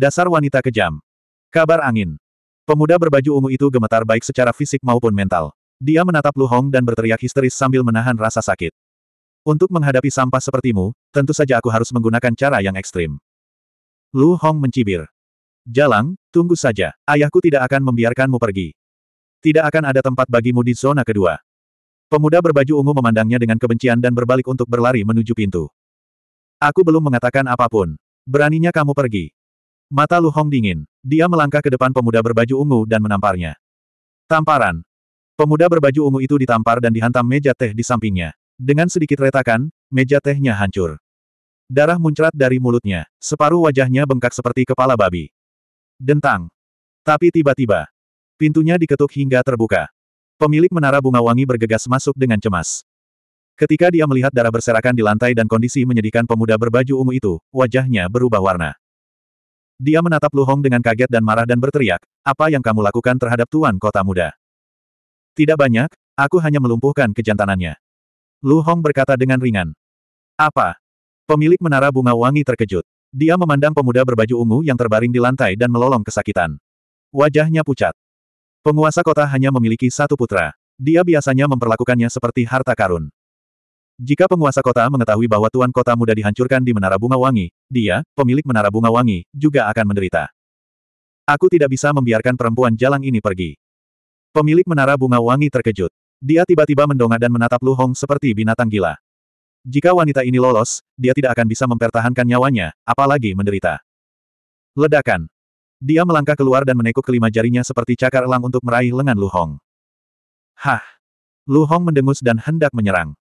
Dasar wanita kejam. Kabar angin. Pemuda berbaju ungu itu gemetar baik secara fisik maupun mental. Dia menatap Lu Hong dan berteriak histeris sambil menahan rasa sakit. Untuk menghadapi sampah sepertimu, tentu saja aku harus menggunakan cara yang ekstrim. Lu Hong mencibir. Jalang, tunggu saja. Ayahku tidak akan membiarkanmu pergi. Tidak akan ada tempat bagimu di zona kedua. Pemuda berbaju ungu memandangnya dengan kebencian dan berbalik untuk berlari menuju pintu. Aku belum mengatakan apapun. Beraninya kamu pergi. Mata Lu Hong dingin. Dia melangkah ke depan pemuda berbaju ungu dan menamparnya. Tamparan. Pemuda berbaju ungu itu ditampar dan dihantam meja teh di sampingnya. Dengan sedikit retakan, meja tehnya hancur. Darah muncrat dari mulutnya, separuh wajahnya bengkak seperti kepala babi. Dentang. Tapi tiba-tiba, pintunya diketuk hingga terbuka. Pemilik menara bunga wangi bergegas masuk dengan cemas. Ketika dia melihat darah berserakan di lantai dan kondisi menyedihkan pemuda berbaju ungu itu, wajahnya berubah warna. Dia menatap Lu Hong dengan kaget dan marah dan berteriak, apa yang kamu lakukan terhadap Tuan Kota Muda? Tidak banyak, aku hanya melumpuhkan kejantanannya. Lu Hong berkata dengan ringan. Apa? Pemilik menara bunga wangi terkejut. Dia memandang pemuda berbaju ungu yang terbaring di lantai dan melolong kesakitan. Wajahnya pucat. Penguasa kota hanya memiliki satu putra. Dia biasanya memperlakukannya seperti harta karun. Jika penguasa kota mengetahui bahwa tuan kota muda dihancurkan di Menara Bunga Wangi, dia, pemilik Menara Bunga Wangi, juga akan menderita. Aku tidak bisa membiarkan perempuan jalang ini pergi. Pemilik Menara Bunga Wangi terkejut. Dia tiba-tiba mendongak dan menatap Lu Hong seperti binatang gila. Jika wanita ini lolos, dia tidak akan bisa mempertahankan nyawanya, apalagi menderita. Ledakan. Dia melangkah keluar dan menekuk kelima jarinya seperti cakar elang untuk meraih lengan Lu Hong. Hah! Lu Hong mendengus dan hendak menyerang.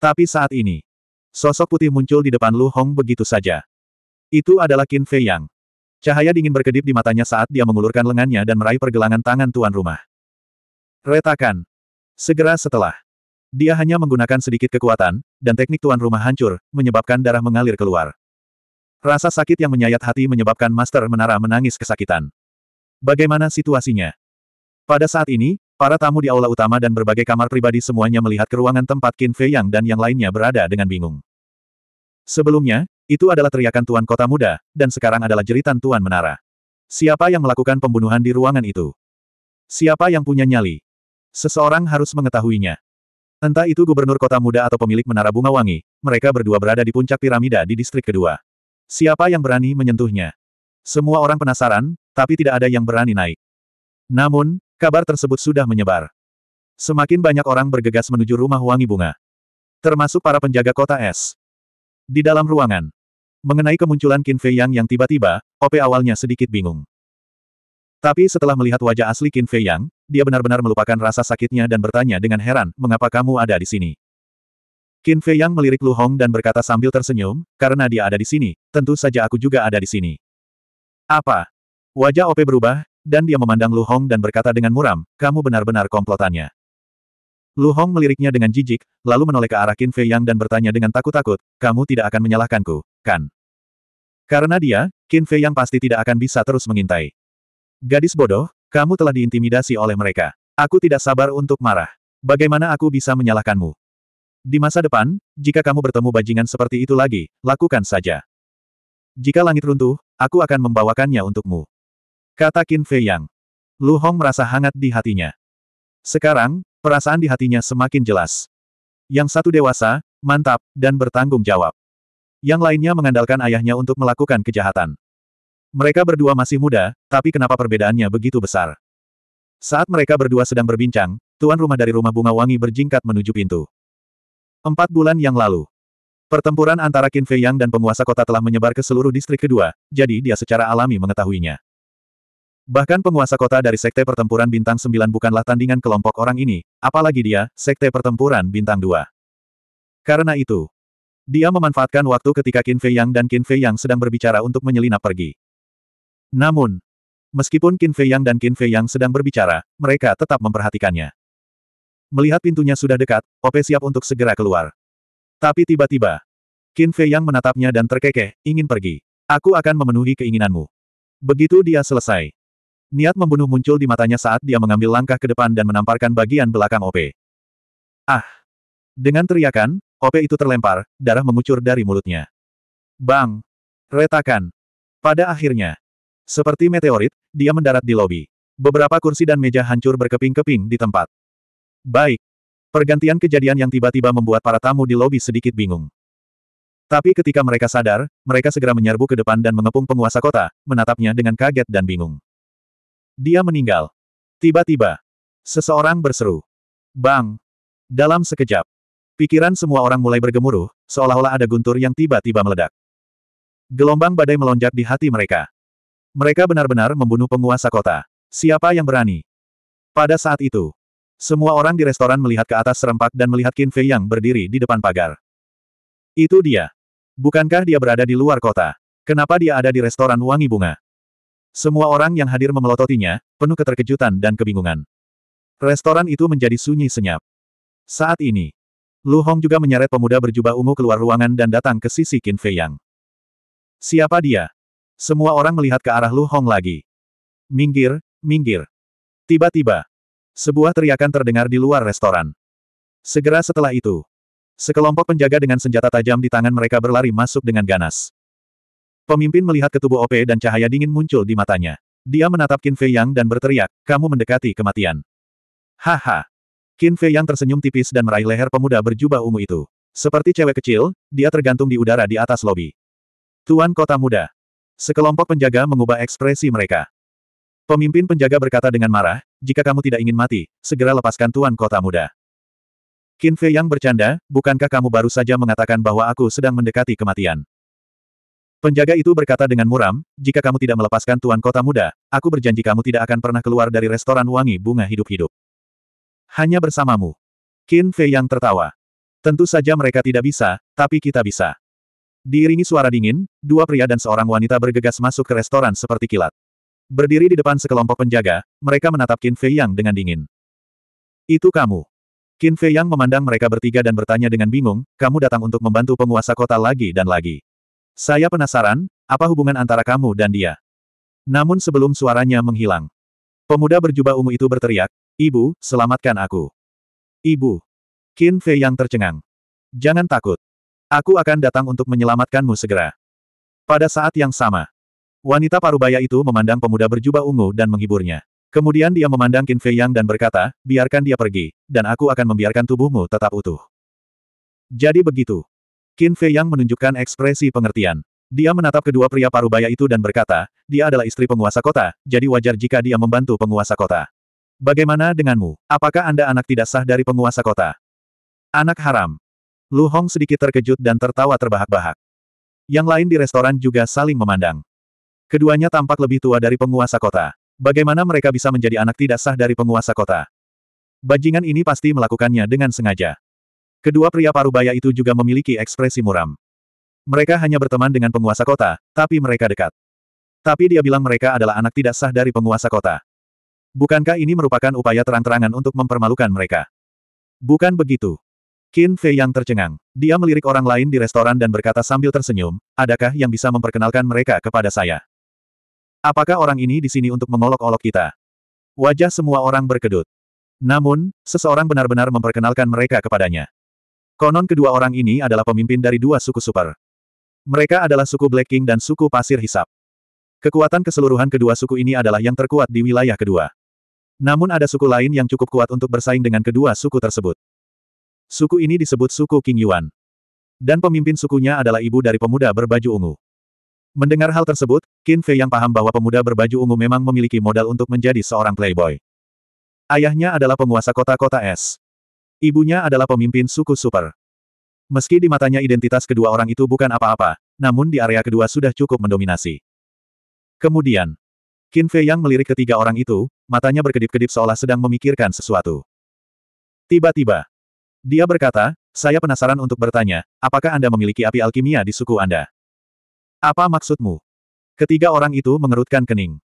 Tapi saat ini, sosok putih muncul di depan Lu Hong begitu saja. Itu adalah Qin Fei Yang. Cahaya dingin berkedip di matanya saat dia mengulurkan lengannya dan meraih pergelangan tangan tuan rumah. Retakan. Segera setelah. Dia hanya menggunakan sedikit kekuatan, dan teknik tuan rumah hancur, menyebabkan darah mengalir keluar. Rasa sakit yang menyayat hati menyebabkan Master Menara menangis kesakitan. Bagaimana situasinya? Pada saat ini, Para tamu di aula utama dan berbagai kamar pribadi semuanya melihat ke ruangan tempat Qin Fei Yang dan yang lainnya berada dengan bingung. Sebelumnya, itu adalah teriakan Tuan Kota Muda, dan sekarang adalah jeritan Tuan Menara. Siapa yang melakukan pembunuhan di ruangan itu? Siapa yang punya nyali? Seseorang harus mengetahuinya. Entah itu gubernur kota muda atau pemilik menara bunga wangi, mereka berdua berada di puncak piramida di distrik kedua. Siapa yang berani menyentuhnya? Semua orang penasaran, tapi tidak ada yang berani naik. Namun, Kabar tersebut sudah menyebar. Semakin banyak orang bergegas menuju rumah wangi bunga. Termasuk para penjaga kota es. Di dalam ruangan. Mengenai kemunculan Qin Fei Yang yang tiba-tiba, Ope awalnya sedikit bingung. Tapi setelah melihat wajah asli Qin Fei Yang, dia benar-benar melupakan rasa sakitnya dan bertanya dengan heran, mengapa kamu ada di sini? Qin Fei Yang melirik Lu Hong dan berkata sambil tersenyum, karena dia ada di sini, tentu saja aku juga ada di sini. Apa? Wajah Ope berubah, dan dia memandang Lu Hong dan berkata dengan muram, kamu benar-benar komplotannya. Lu Hong meliriknya dengan jijik, lalu menoleh ke arah Qin Fei Yang dan bertanya dengan takut-takut, kamu tidak akan menyalahkanku, kan? Karena dia, Qin Fei Yang pasti tidak akan bisa terus mengintai. Gadis bodoh, kamu telah diintimidasi oleh mereka. Aku tidak sabar untuk marah. Bagaimana aku bisa menyalahkanmu? Di masa depan, jika kamu bertemu bajingan seperti itu lagi, lakukan saja. Jika langit runtuh, aku akan membawakannya untukmu. Kata Qin Fei Yang. Lu Hong merasa hangat di hatinya. Sekarang, perasaan di hatinya semakin jelas. Yang satu dewasa, mantap, dan bertanggung jawab. Yang lainnya mengandalkan ayahnya untuk melakukan kejahatan. Mereka berdua masih muda, tapi kenapa perbedaannya begitu besar? Saat mereka berdua sedang berbincang, tuan rumah dari rumah bunga wangi berjingkat menuju pintu. Empat bulan yang lalu. Pertempuran antara Qin Fei Yang dan penguasa kota telah menyebar ke seluruh distrik kedua, jadi dia secara alami mengetahuinya. Bahkan penguasa kota dari Sekte Pertempuran Bintang 9 bukanlah tandingan kelompok orang ini, apalagi dia, Sekte Pertempuran Bintang 2. Karena itu, dia memanfaatkan waktu ketika Qin Fei Yang dan Qin Fei Yang sedang berbicara untuk menyelinap pergi. Namun, meskipun Qin Fei Yang dan Qin Fei Yang sedang berbicara, mereka tetap memperhatikannya. Melihat pintunya sudah dekat, Ope siap untuk segera keluar. Tapi tiba-tiba, Qin Fei Yang menatapnya dan terkekeh, ingin pergi. Aku akan memenuhi keinginanmu. Begitu dia selesai, Niat membunuh muncul di matanya saat dia mengambil langkah ke depan dan menamparkan bagian belakang OP. Ah! Dengan teriakan, OP itu terlempar, darah mengucur dari mulutnya. Bang! Retakan! Pada akhirnya, seperti meteorit, dia mendarat di lobi. Beberapa kursi dan meja hancur berkeping-keping di tempat. Baik. Pergantian kejadian yang tiba-tiba membuat para tamu di lobi sedikit bingung. Tapi ketika mereka sadar, mereka segera menyerbu ke depan dan mengepung penguasa kota, menatapnya dengan kaget dan bingung. Dia meninggal. Tiba-tiba, seseorang berseru. Bang! Dalam sekejap, pikiran semua orang mulai bergemuruh, seolah-olah ada guntur yang tiba-tiba meledak. Gelombang badai melonjak di hati mereka. Mereka benar-benar membunuh penguasa kota. Siapa yang berani? Pada saat itu, semua orang di restoran melihat ke atas serempak dan melihat Qin Fei yang berdiri di depan pagar. Itu dia. Bukankah dia berada di luar kota? Kenapa dia ada di restoran wangi bunga? Semua orang yang hadir memelototinya, penuh keterkejutan dan kebingungan. Restoran itu menjadi sunyi senyap. Saat ini, Lu Hong juga menyeret pemuda berjubah ungu keluar ruangan dan datang ke sisi Qin Fei Yang. Siapa dia? Semua orang melihat ke arah Lu Hong lagi. Minggir, minggir. Tiba-tiba, sebuah teriakan terdengar di luar restoran. Segera setelah itu, sekelompok penjaga dengan senjata tajam di tangan mereka berlari masuk dengan ganas. Pemimpin melihat ketubuh OP dan cahaya dingin muncul di matanya. Dia menatap Qin Fei Yang dan berteriak, kamu mendekati kematian. Haha. Qin Fei Yang tersenyum tipis dan meraih leher pemuda berjubah ungu itu. Seperti cewek kecil, dia tergantung di udara di atas lobi. Tuan Kota Muda. Sekelompok penjaga mengubah ekspresi mereka. Pemimpin penjaga berkata dengan marah, jika kamu tidak ingin mati, segera lepaskan Tuan Kota Muda. Qin Fei Yang bercanda, bukankah kamu baru saja mengatakan bahwa aku sedang mendekati kematian? Penjaga itu berkata dengan muram, jika kamu tidak melepaskan Tuan Kota Muda, aku berjanji kamu tidak akan pernah keluar dari restoran wangi bunga hidup-hidup. Hanya bersamamu. Qin Fei yang tertawa. Tentu saja mereka tidak bisa, tapi kita bisa. Diiringi suara dingin, dua pria dan seorang wanita bergegas masuk ke restoran seperti kilat. Berdiri di depan sekelompok penjaga, mereka menatap Qin Fei Yang dengan dingin. Itu kamu. Qin Fei Yang memandang mereka bertiga dan bertanya dengan bingung, kamu datang untuk membantu penguasa kota lagi dan lagi. Saya penasaran, apa hubungan antara kamu dan dia? Namun sebelum suaranya menghilang, pemuda berjubah ungu itu berteriak, Ibu, selamatkan aku. Ibu. Qin Fei yang tercengang. Jangan takut. Aku akan datang untuk menyelamatkanmu segera. Pada saat yang sama, wanita parubaya itu memandang pemuda berjubah ungu dan menghiburnya. Kemudian dia memandang Qin Fei Yang dan berkata, biarkan dia pergi, dan aku akan membiarkan tubuhmu tetap utuh. Jadi begitu. Qin Fei Yang menunjukkan ekspresi pengertian. Dia menatap kedua pria parubaya itu dan berkata, dia adalah istri penguasa kota, jadi wajar jika dia membantu penguasa kota. Bagaimana denganmu? Apakah Anda anak tidak sah dari penguasa kota? Anak haram. Lu Hong sedikit terkejut dan tertawa terbahak-bahak. Yang lain di restoran juga saling memandang. Keduanya tampak lebih tua dari penguasa kota. Bagaimana mereka bisa menjadi anak tidak sah dari penguasa kota? Bajingan ini pasti melakukannya dengan sengaja. Kedua pria parubaya itu juga memiliki ekspresi muram. Mereka hanya berteman dengan penguasa kota, tapi mereka dekat. Tapi dia bilang mereka adalah anak tidak sah dari penguasa kota. Bukankah ini merupakan upaya terang-terangan untuk mempermalukan mereka? Bukan begitu. Qin Fei yang tercengang. Dia melirik orang lain di restoran dan berkata sambil tersenyum, adakah yang bisa memperkenalkan mereka kepada saya? Apakah orang ini di sini untuk mengolok-olok kita? Wajah semua orang berkedut. Namun, seseorang benar-benar memperkenalkan mereka kepadanya. Konon kedua orang ini adalah pemimpin dari dua suku super. Mereka adalah suku Black King dan suku Pasir Hisap. Kekuatan keseluruhan kedua suku ini adalah yang terkuat di wilayah kedua. Namun ada suku lain yang cukup kuat untuk bersaing dengan kedua suku tersebut. Suku ini disebut suku King Yuan. Dan pemimpin sukunya adalah ibu dari pemuda berbaju ungu. Mendengar hal tersebut, Qin Fei yang paham bahwa pemuda berbaju ungu memang memiliki modal untuk menjadi seorang playboy. Ayahnya adalah penguasa kota-kota es. Ibunya adalah pemimpin suku super. Meski di matanya identitas kedua orang itu bukan apa-apa, namun di area kedua sudah cukup mendominasi. Kemudian, Qin Fei yang melirik ketiga orang itu, matanya berkedip-kedip seolah sedang memikirkan sesuatu. Tiba-tiba, dia berkata, saya penasaran untuk bertanya, apakah Anda memiliki api alkimia di suku Anda? Apa maksudmu? Ketiga orang itu mengerutkan kening.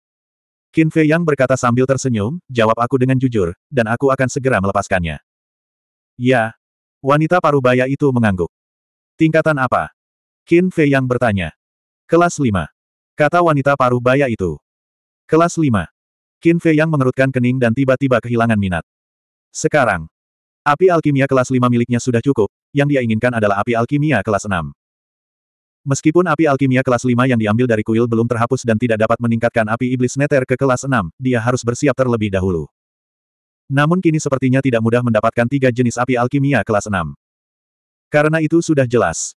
Qin Fei yang berkata sambil tersenyum, jawab aku dengan jujur, dan aku akan segera melepaskannya. Ya. Wanita parubaya itu mengangguk. Tingkatan apa? Qin Fei yang bertanya. Kelas 5. Kata wanita parubaya itu. Kelas 5. Qin Fei yang mengerutkan kening dan tiba-tiba kehilangan minat. Sekarang. Api alkimia kelas 5 miliknya sudah cukup, yang dia inginkan adalah api alkimia kelas 6. Meskipun api alkimia kelas 5 yang diambil dari kuil belum terhapus dan tidak dapat meningkatkan api iblis neter ke kelas 6, dia harus bersiap terlebih dahulu. Namun kini sepertinya tidak mudah mendapatkan tiga jenis api alkimia kelas 6. Karena itu sudah jelas.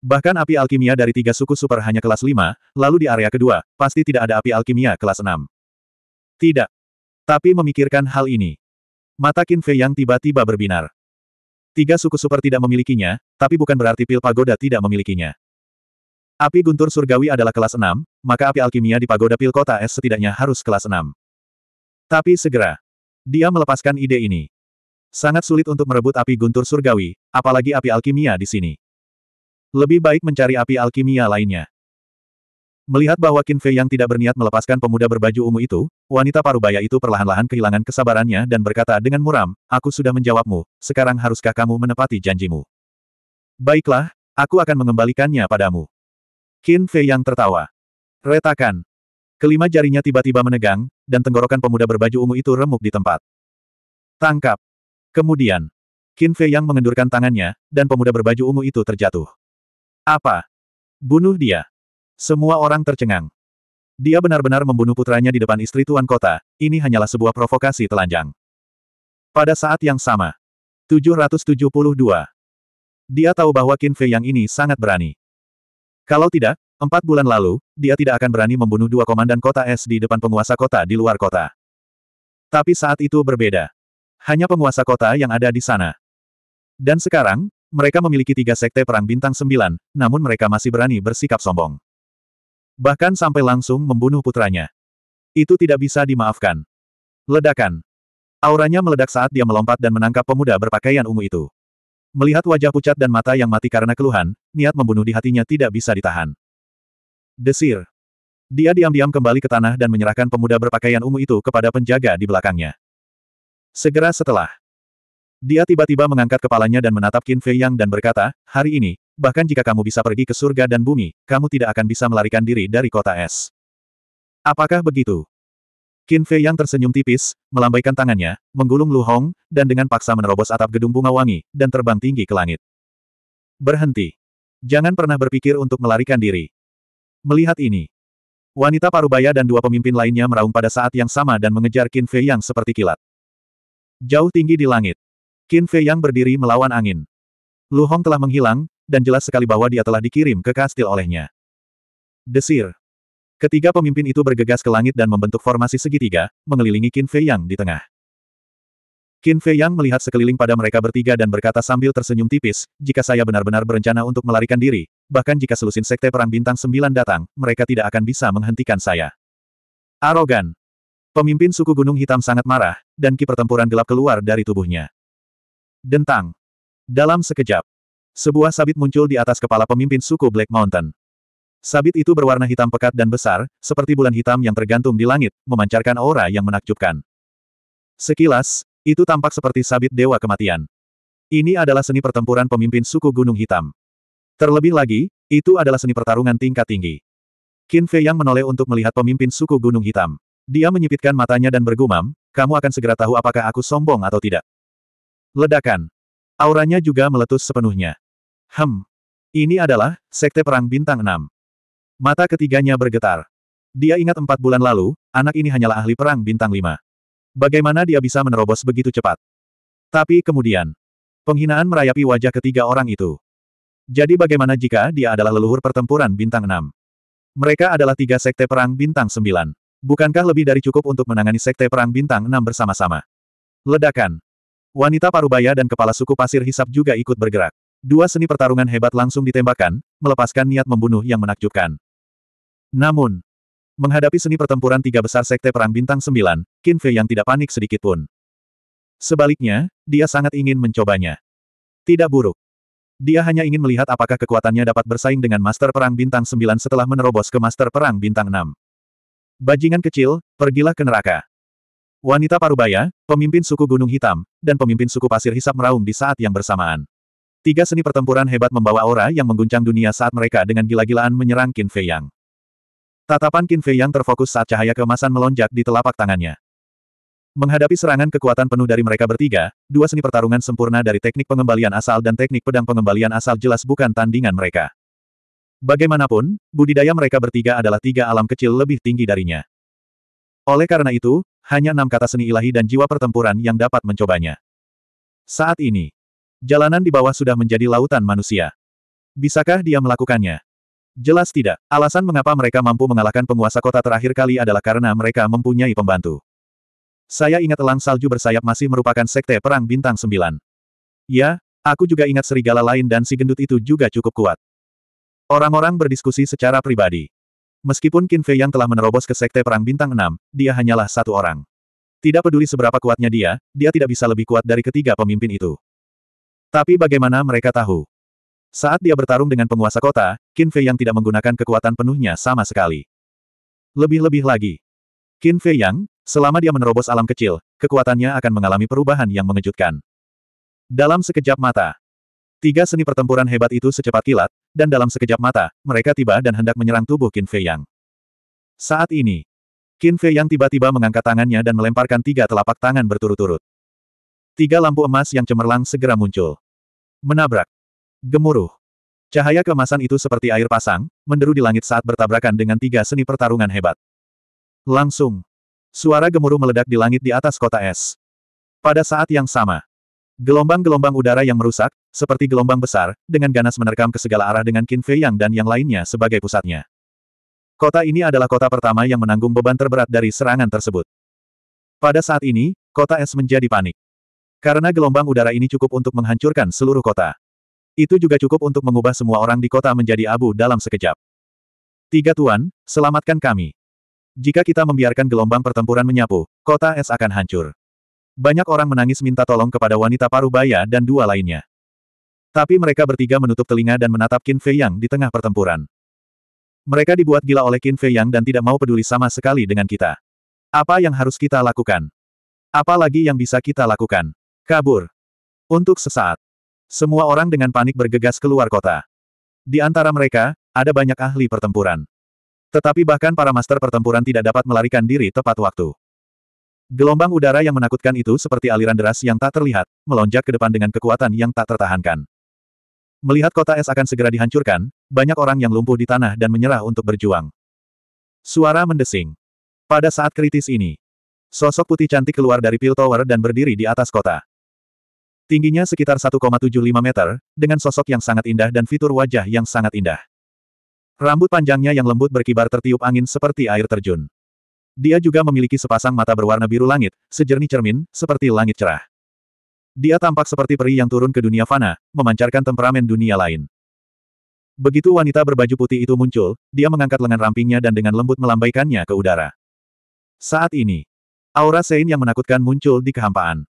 Bahkan api alkimia dari tiga suku super hanya kelas 5, lalu di area kedua, pasti tidak ada api alkimia kelas 6. Tidak. Tapi memikirkan hal ini. Mata Qin Fei yang tiba-tiba berbinar. Tiga suku super tidak memilikinya, tapi bukan berarti pil pagoda tidak memilikinya. Api guntur surgawi adalah kelas 6, maka api alkimia di pagoda pil kota es setidaknya harus kelas 6. Tapi segera, dia melepaskan ide ini. Sangat sulit untuk merebut api guntur surgawi, apalagi api alkimia di sini. Lebih baik mencari api alkimia lainnya. Melihat bahwa Qin Fei yang tidak berniat melepaskan pemuda berbaju ungu itu, wanita parubaya itu perlahan-lahan kehilangan kesabarannya dan berkata dengan muram, Aku sudah menjawabmu, sekarang haruskah kamu menepati janjimu? Baiklah, aku akan mengembalikannya padamu. Qin Fei yang tertawa. Retakan. Kelima jarinya tiba-tiba menegang, dan tenggorokan pemuda berbaju ungu itu remuk di tempat. Tangkap! Kemudian, Qin Fei yang mengendurkan tangannya, dan pemuda berbaju ungu itu terjatuh. Apa? Bunuh dia! Semua orang tercengang. Dia benar-benar membunuh putranya di depan istri tuan kota, ini hanyalah sebuah provokasi telanjang. Pada saat yang sama, 772. Dia tahu bahwa Qin Fei yang ini sangat berani. Kalau tidak, Empat bulan lalu, dia tidak akan berani membunuh dua komandan kota es di depan penguasa kota di luar kota. Tapi saat itu berbeda. Hanya penguasa kota yang ada di sana. Dan sekarang, mereka memiliki tiga sekte perang bintang sembilan, namun mereka masih berani bersikap sombong. Bahkan sampai langsung membunuh putranya. Itu tidak bisa dimaafkan. Ledakan. Auranya meledak saat dia melompat dan menangkap pemuda berpakaian ungu itu. Melihat wajah pucat dan mata yang mati karena keluhan, niat membunuh di hatinya tidak bisa ditahan. Desir. Dia diam-diam kembali ke tanah dan menyerahkan pemuda berpakaian ungu itu kepada penjaga di belakangnya. Segera setelah, dia tiba-tiba mengangkat kepalanya dan menatap Qin Fei Yang dan berkata, hari ini, bahkan jika kamu bisa pergi ke surga dan bumi, kamu tidak akan bisa melarikan diri dari kota es. Apakah begitu? Qin Fei Yang tersenyum tipis, melambaikan tangannya, menggulung Lu Hong, dan dengan paksa menerobos atap gedung bunga wangi, dan terbang tinggi ke langit. Berhenti. Jangan pernah berpikir untuk melarikan diri. Melihat ini, wanita parubaya dan dua pemimpin lainnya meraung pada saat yang sama dan mengejar Qin Fei Yang seperti kilat. Jauh tinggi di langit. Qin Fei Yang berdiri melawan angin. Lu Hong telah menghilang, dan jelas sekali bahwa dia telah dikirim ke kastil olehnya. Desir. Ketiga pemimpin itu bergegas ke langit dan membentuk formasi segitiga, mengelilingi Qin Fei Yang di tengah. Qin Fei Yang melihat sekeliling pada mereka bertiga dan berkata sambil tersenyum tipis, jika saya benar-benar berencana untuk melarikan diri, bahkan jika selusin sekte perang bintang sembilan datang, mereka tidak akan bisa menghentikan saya. Arogan. Pemimpin suku Gunung Hitam sangat marah, dan ki pertempuran gelap keluar dari tubuhnya. Dentang. Dalam sekejap, sebuah sabit muncul di atas kepala pemimpin suku Black Mountain. Sabit itu berwarna hitam pekat dan besar, seperti bulan hitam yang tergantung di langit, memancarkan aura yang menakjubkan. Sekilas, itu tampak seperti sabit dewa kematian. Ini adalah seni pertempuran pemimpin suku Gunung Hitam. Terlebih lagi, itu adalah seni pertarungan tingkat tinggi. Qin Fei Yang menoleh untuk melihat pemimpin suku Gunung Hitam. Dia menyipitkan matanya dan bergumam, kamu akan segera tahu apakah aku sombong atau tidak. Ledakan. Auranya juga meletus sepenuhnya. Hem. Ini adalah, Sekte Perang Bintang 6. Mata ketiganya bergetar. Dia ingat empat bulan lalu, anak ini hanyalah ahli perang bintang 5. Bagaimana dia bisa menerobos begitu cepat? Tapi kemudian, penghinaan merayapi wajah ketiga orang itu. Jadi bagaimana jika dia adalah leluhur pertempuran bintang 6? Mereka adalah tiga sekte perang bintang 9. Bukankah lebih dari cukup untuk menangani sekte perang bintang 6 bersama-sama? Ledakan. Wanita parubaya dan kepala suku pasir hisap juga ikut bergerak. Dua seni pertarungan hebat langsung ditembakkan, melepaskan niat membunuh yang menakjubkan. Namun, menghadapi seni pertempuran tiga besar sekte perang bintang 9, Qin Fei yang tidak panik sedikit pun. Sebaliknya, dia sangat ingin mencobanya. Tidak buruk. Dia hanya ingin melihat apakah kekuatannya dapat bersaing dengan Master Perang Bintang 9 setelah menerobos ke Master Perang Bintang 6. Bajingan kecil, pergilah ke neraka. Wanita Parubaya, pemimpin suku Gunung Hitam, dan pemimpin suku Pasir Hisap meraung di saat yang bersamaan. Tiga seni pertempuran hebat membawa aura yang mengguncang dunia saat mereka dengan gila-gilaan menyerang Qin Fei Yang. Tatapan Qin Fei Yang terfokus saat cahaya kemasan melonjak di telapak tangannya. Menghadapi serangan kekuatan penuh dari mereka bertiga, dua seni pertarungan sempurna dari teknik pengembalian asal dan teknik pedang pengembalian asal jelas bukan tandingan mereka. Bagaimanapun, budidaya mereka bertiga adalah tiga alam kecil lebih tinggi darinya. Oleh karena itu, hanya enam kata seni ilahi dan jiwa pertempuran yang dapat mencobanya. Saat ini, jalanan di bawah sudah menjadi lautan manusia. Bisakah dia melakukannya? Jelas tidak. Alasan mengapa mereka mampu mengalahkan penguasa kota terakhir kali adalah karena mereka mempunyai pembantu. Saya ingat elang salju bersayap masih merupakan sekte perang bintang sembilan. Ya, aku juga ingat serigala lain dan si gendut itu juga cukup kuat. Orang-orang berdiskusi secara pribadi. Meskipun Qin Fei yang telah menerobos ke sekte perang bintang Enam, dia hanyalah satu orang. Tidak peduli seberapa kuatnya dia, dia tidak bisa lebih kuat dari ketiga pemimpin itu. Tapi bagaimana mereka tahu? Saat dia bertarung dengan penguasa kota, Qin Fei Yang tidak menggunakan kekuatan penuhnya sama sekali. Lebih-lebih lagi. Qin Fei Yang, Selama dia menerobos alam kecil, kekuatannya akan mengalami perubahan yang mengejutkan. Dalam sekejap mata, tiga seni pertempuran hebat itu secepat kilat, dan dalam sekejap mata, mereka tiba dan hendak menyerang tubuh Qin Fei Yang. Saat ini, Qin Fei Yang tiba-tiba mengangkat tangannya dan melemparkan tiga telapak tangan berturut-turut. Tiga lampu emas yang cemerlang segera muncul. Menabrak. Gemuruh. Cahaya keemasan itu seperti air pasang, menderu di langit saat bertabrakan dengan tiga seni pertarungan hebat. Langsung suara gemuruh meledak di langit di atas kota es. Pada saat yang sama, gelombang-gelombang udara yang merusak, seperti gelombang besar, dengan ganas menerkam ke segala arah dengan Qin Fei Yang dan yang lainnya sebagai pusatnya. Kota ini adalah kota pertama yang menanggung beban terberat dari serangan tersebut. Pada saat ini, kota es menjadi panik. Karena gelombang udara ini cukup untuk menghancurkan seluruh kota. Itu juga cukup untuk mengubah semua orang di kota menjadi abu dalam sekejap. Tiga tuan, selamatkan kami. Jika kita membiarkan gelombang pertempuran menyapu, kota es akan hancur. Banyak orang menangis minta tolong kepada wanita parubaya dan dua lainnya. Tapi mereka bertiga menutup telinga dan menatap Qin Fei Yang di tengah pertempuran. Mereka dibuat gila oleh Qin Fei Yang dan tidak mau peduli sama sekali dengan kita. Apa yang harus kita lakukan? Apa lagi yang bisa kita lakukan? Kabur. Untuk sesaat. Semua orang dengan panik bergegas keluar kota. Di antara mereka, ada banyak ahli pertempuran. Tetapi bahkan para master pertempuran tidak dapat melarikan diri tepat waktu. Gelombang udara yang menakutkan itu seperti aliran deras yang tak terlihat, melonjak ke depan dengan kekuatan yang tak tertahankan. Melihat kota es akan segera dihancurkan, banyak orang yang lumpuh di tanah dan menyerah untuk berjuang. Suara mendesing. Pada saat kritis ini, sosok putih cantik keluar dari Pil Tower dan berdiri di atas kota. Tingginya sekitar 1,75 meter, dengan sosok yang sangat indah dan fitur wajah yang sangat indah. Rambut panjangnya yang lembut berkibar tertiup angin seperti air terjun. Dia juga memiliki sepasang mata berwarna biru langit, sejernih cermin, seperti langit cerah. Dia tampak seperti peri yang turun ke dunia fana, memancarkan temperamen dunia lain. Begitu wanita berbaju putih itu muncul, dia mengangkat lengan rampingnya dan dengan lembut melambaikannya ke udara. Saat ini, aura Sein yang menakutkan muncul di kehampaan.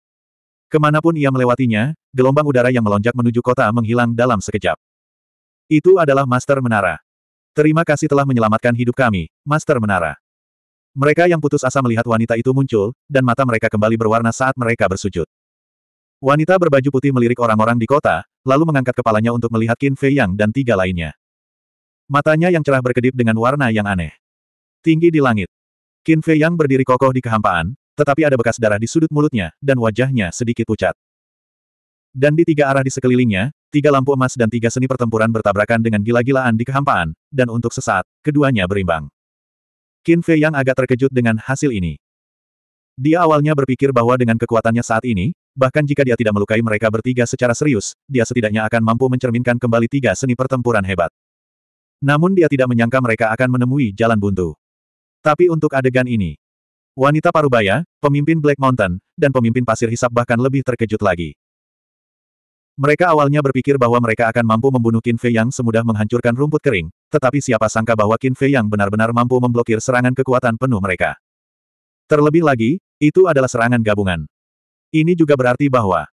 Kemanapun ia melewatinya, gelombang udara yang melonjak menuju kota menghilang dalam sekejap. Itu adalah Master Menara. Terima kasih telah menyelamatkan hidup kami, Master Menara. Mereka yang putus asa melihat wanita itu muncul, dan mata mereka kembali berwarna saat mereka bersujud. Wanita berbaju putih melirik orang-orang di kota, lalu mengangkat kepalanya untuk melihat Qin Fei Yang dan tiga lainnya. Matanya yang cerah berkedip dengan warna yang aneh. Tinggi di langit. Qin Fei Yang berdiri kokoh di kehampaan, tetapi ada bekas darah di sudut mulutnya, dan wajahnya sedikit pucat. Dan di tiga arah di sekelilingnya, tiga lampu emas dan tiga seni pertempuran bertabrakan dengan gila-gilaan di kehampaan, dan untuk sesaat, keduanya berimbang. Qin Fei yang agak terkejut dengan hasil ini. Dia awalnya berpikir bahwa dengan kekuatannya saat ini, bahkan jika dia tidak melukai mereka bertiga secara serius, dia setidaknya akan mampu mencerminkan kembali tiga seni pertempuran hebat. Namun dia tidak menyangka mereka akan menemui jalan buntu. Tapi untuk adegan ini, wanita parubaya, pemimpin Black Mountain, dan pemimpin pasir hisap bahkan lebih terkejut lagi. Mereka awalnya berpikir bahwa mereka akan mampu membunuh Qin Fei Yang semudah menghancurkan rumput kering, tetapi siapa sangka bahwa Qin Fei Yang benar-benar mampu memblokir serangan kekuatan penuh mereka. Terlebih lagi, itu adalah serangan gabungan. Ini juga berarti bahwa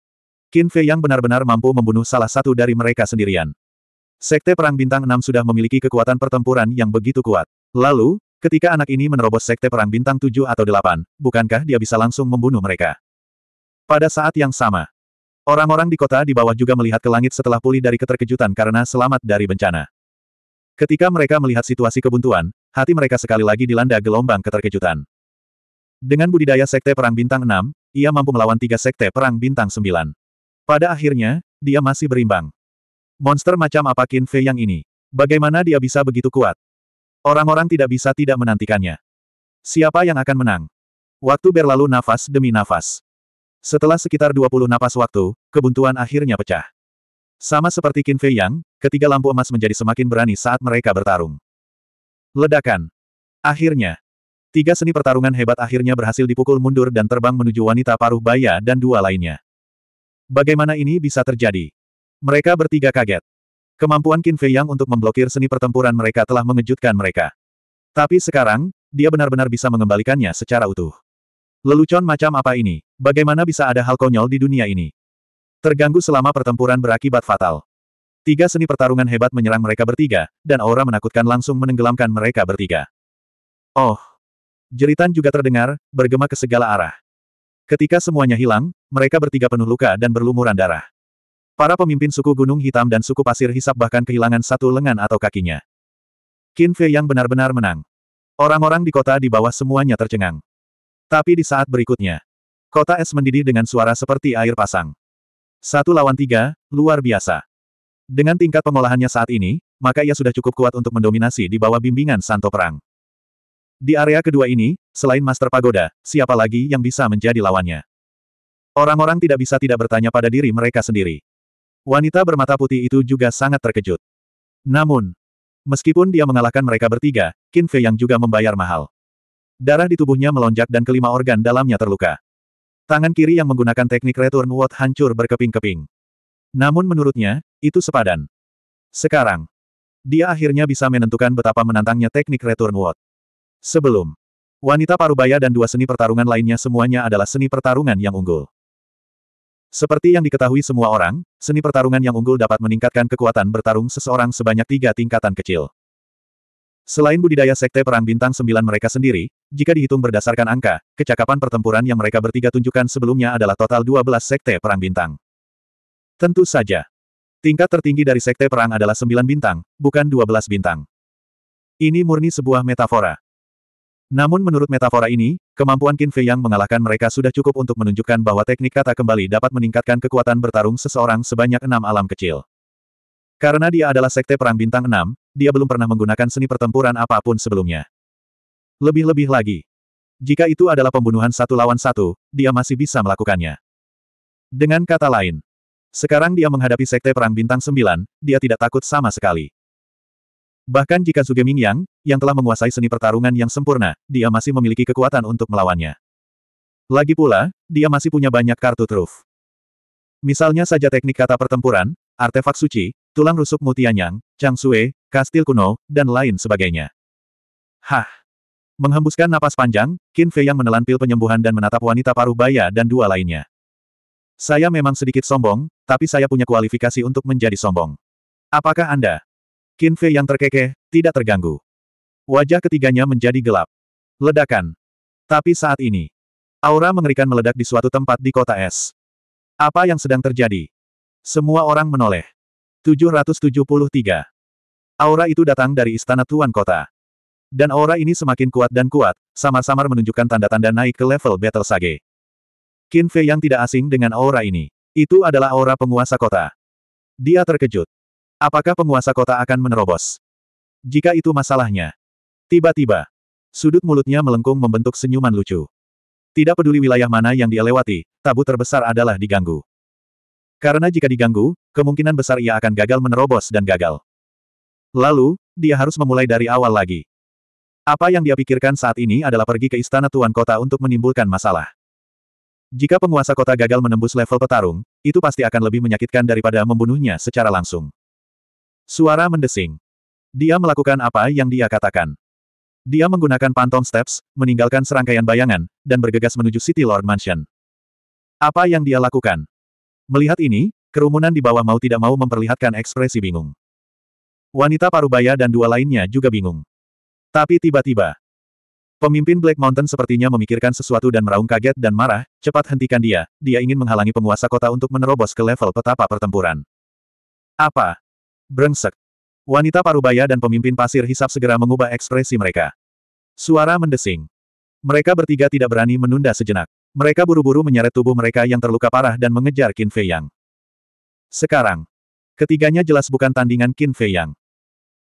Qin Fei Yang benar-benar mampu membunuh salah satu dari mereka sendirian. Sekte Perang Bintang 6 sudah memiliki kekuatan pertempuran yang begitu kuat. Lalu, Ketika anak ini menerobos sekte perang bintang 7 atau 8, bukankah dia bisa langsung membunuh mereka? Pada saat yang sama, Orang-orang di kota di bawah juga melihat ke langit setelah pulih dari keterkejutan karena selamat dari bencana. Ketika mereka melihat situasi kebuntuan, hati mereka sekali lagi dilanda gelombang keterkejutan. Dengan budidaya Sekte Perang Bintang 6, ia mampu melawan tiga Sekte Perang Bintang 9. Pada akhirnya, dia masih berimbang. Monster macam apa Qin Fei yang ini? Bagaimana dia bisa begitu kuat? Orang-orang tidak bisa tidak menantikannya. Siapa yang akan menang? Waktu berlalu nafas demi nafas. Setelah sekitar 20 napas waktu, kebuntuan akhirnya pecah. Sama seperti Qin Fei Yang, ketiga lampu emas menjadi semakin berani saat mereka bertarung. Ledakan. Akhirnya. Tiga seni pertarungan hebat akhirnya berhasil dipukul mundur dan terbang menuju wanita paruh baya dan dua lainnya. Bagaimana ini bisa terjadi? Mereka bertiga kaget. Kemampuan Qin Fei Yang untuk memblokir seni pertempuran mereka telah mengejutkan mereka. Tapi sekarang, dia benar-benar bisa mengembalikannya secara utuh. Lelucon macam apa ini? Bagaimana bisa ada hal konyol di dunia ini? Terganggu selama pertempuran berakibat fatal. Tiga seni pertarungan hebat menyerang mereka bertiga, dan aura menakutkan langsung menenggelamkan mereka bertiga. Oh! Jeritan juga terdengar, bergema ke segala arah. Ketika semuanya hilang, mereka bertiga penuh luka dan berlumuran darah. Para pemimpin suku Gunung Hitam dan suku Pasir Hisap bahkan kehilangan satu lengan atau kakinya. Qin Fei yang benar-benar menang. Orang-orang di kota di bawah semuanya tercengang. Tapi di saat berikutnya, kota es mendidih dengan suara seperti air pasang. Satu lawan tiga, luar biasa. Dengan tingkat pengolahannya saat ini, maka ia sudah cukup kuat untuk mendominasi di bawah bimbingan Santo Perang. Di area kedua ini, selain Master Pagoda, siapa lagi yang bisa menjadi lawannya? Orang-orang tidak bisa tidak bertanya pada diri mereka sendiri. Wanita bermata putih itu juga sangat terkejut. Namun, meskipun dia mengalahkan mereka bertiga, Qin Fei yang juga membayar mahal. Darah di tubuhnya melonjak dan kelima organ dalamnya terluka. Tangan kiri yang menggunakan teknik return wood hancur berkeping-keping. Namun menurutnya, itu sepadan. Sekarang, dia akhirnya bisa menentukan betapa menantangnya teknik return wood. Sebelum, wanita parubaya dan dua seni pertarungan lainnya semuanya adalah seni pertarungan yang unggul. Seperti yang diketahui semua orang, seni pertarungan yang unggul dapat meningkatkan kekuatan bertarung seseorang sebanyak tiga tingkatan kecil. Selain budidaya Sekte Perang Bintang sembilan mereka sendiri, jika dihitung berdasarkan angka, kecakapan pertempuran yang mereka bertiga tunjukkan sebelumnya adalah total 12 Sekte Perang Bintang. Tentu saja. Tingkat tertinggi dari Sekte Perang adalah sembilan bintang, bukan 12 bintang. Ini murni sebuah metafora. Namun menurut metafora ini, kemampuan Qin Fei yang mengalahkan mereka sudah cukup untuk menunjukkan bahwa teknik kata kembali dapat meningkatkan kekuatan bertarung seseorang sebanyak enam alam kecil. Karena dia adalah Sekte Perang Bintang enam dia belum pernah menggunakan seni pertempuran apapun sebelumnya. Lebih-lebih lagi. Jika itu adalah pembunuhan satu lawan satu, dia masih bisa melakukannya. Dengan kata lain, sekarang dia menghadapi Sekte Perang Bintang Sembilan, dia tidak takut sama sekali. Bahkan jika Suge Mingyang, yang telah menguasai seni pertarungan yang sempurna, dia masih memiliki kekuatan untuk melawannya. Lagi pula, dia masih punya banyak kartu truf. Misalnya saja teknik kata pertempuran, artefak suci, tulang rusuk Mutianyang, Sue, kastil kuno, dan lain sebagainya. Hah! Menghembuskan napas panjang, Qin Fei yang menelan pil penyembuhan dan menatap wanita paruh baya dan dua lainnya. Saya memang sedikit sombong, tapi saya punya kualifikasi untuk menjadi sombong. Apakah Anda? Qin Fei yang terkekeh, tidak terganggu. Wajah ketiganya menjadi gelap. Ledakan. Tapi saat ini, aura mengerikan meledak di suatu tempat di kota es. Apa yang sedang terjadi? Semua orang menoleh. 773. Aura itu datang dari istana Tuan Kota. Dan aura ini semakin kuat dan kuat, samar-samar menunjukkan tanda-tanda naik ke level Battle Sage. Qin Fei yang tidak asing dengan aura ini. Itu adalah aura penguasa kota. Dia terkejut. Apakah penguasa kota akan menerobos? Jika itu masalahnya. Tiba-tiba, sudut mulutnya melengkung membentuk senyuman lucu. Tidak peduli wilayah mana yang dia lewati, tabu terbesar adalah diganggu. Karena jika diganggu, kemungkinan besar ia akan gagal menerobos dan gagal. Lalu, dia harus memulai dari awal lagi. Apa yang dia pikirkan saat ini adalah pergi ke istana tuan kota untuk menimbulkan masalah. Jika penguasa kota gagal menembus level petarung, itu pasti akan lebih menyakitkan daripada membunuhnya secara langsung. Suara mendesing. Dia melakukan apa yang dia katakan. Dia menggunakan pantom steps, meninggalkan serangkaian bayangan, dan bergegas menuju City Lord Mansion. Apa yang dia lakukan? Melihat ini, Kerumunan di bawah mau tidak mau memperlihatkan ekspresi bingung. Wanita parubaya dan dua lainnya juga bingung. Tapi tiba-tiba, pemimpin Black Mountain sepertinya memikirkan sesuatu dan meraung kaget dan marah, cepat hentikan dia, dia ingin menghalangi penguasa kota untuk menerobos ke level petapa pertempuran. Apa? Brengsek. Wanita parubaya dan pemimpin pasir hisap segera mengubah ekspresi mereka. Suara mendesing. Mereka bertiga tidak berani menunda sejenak. Mereka buru-buru menyeret tubuh mereka yang terluka parah dan mengejar Qin Fei Yang. Sekarang, ketiganya jelas bukan tandingan Qin Fei Yang.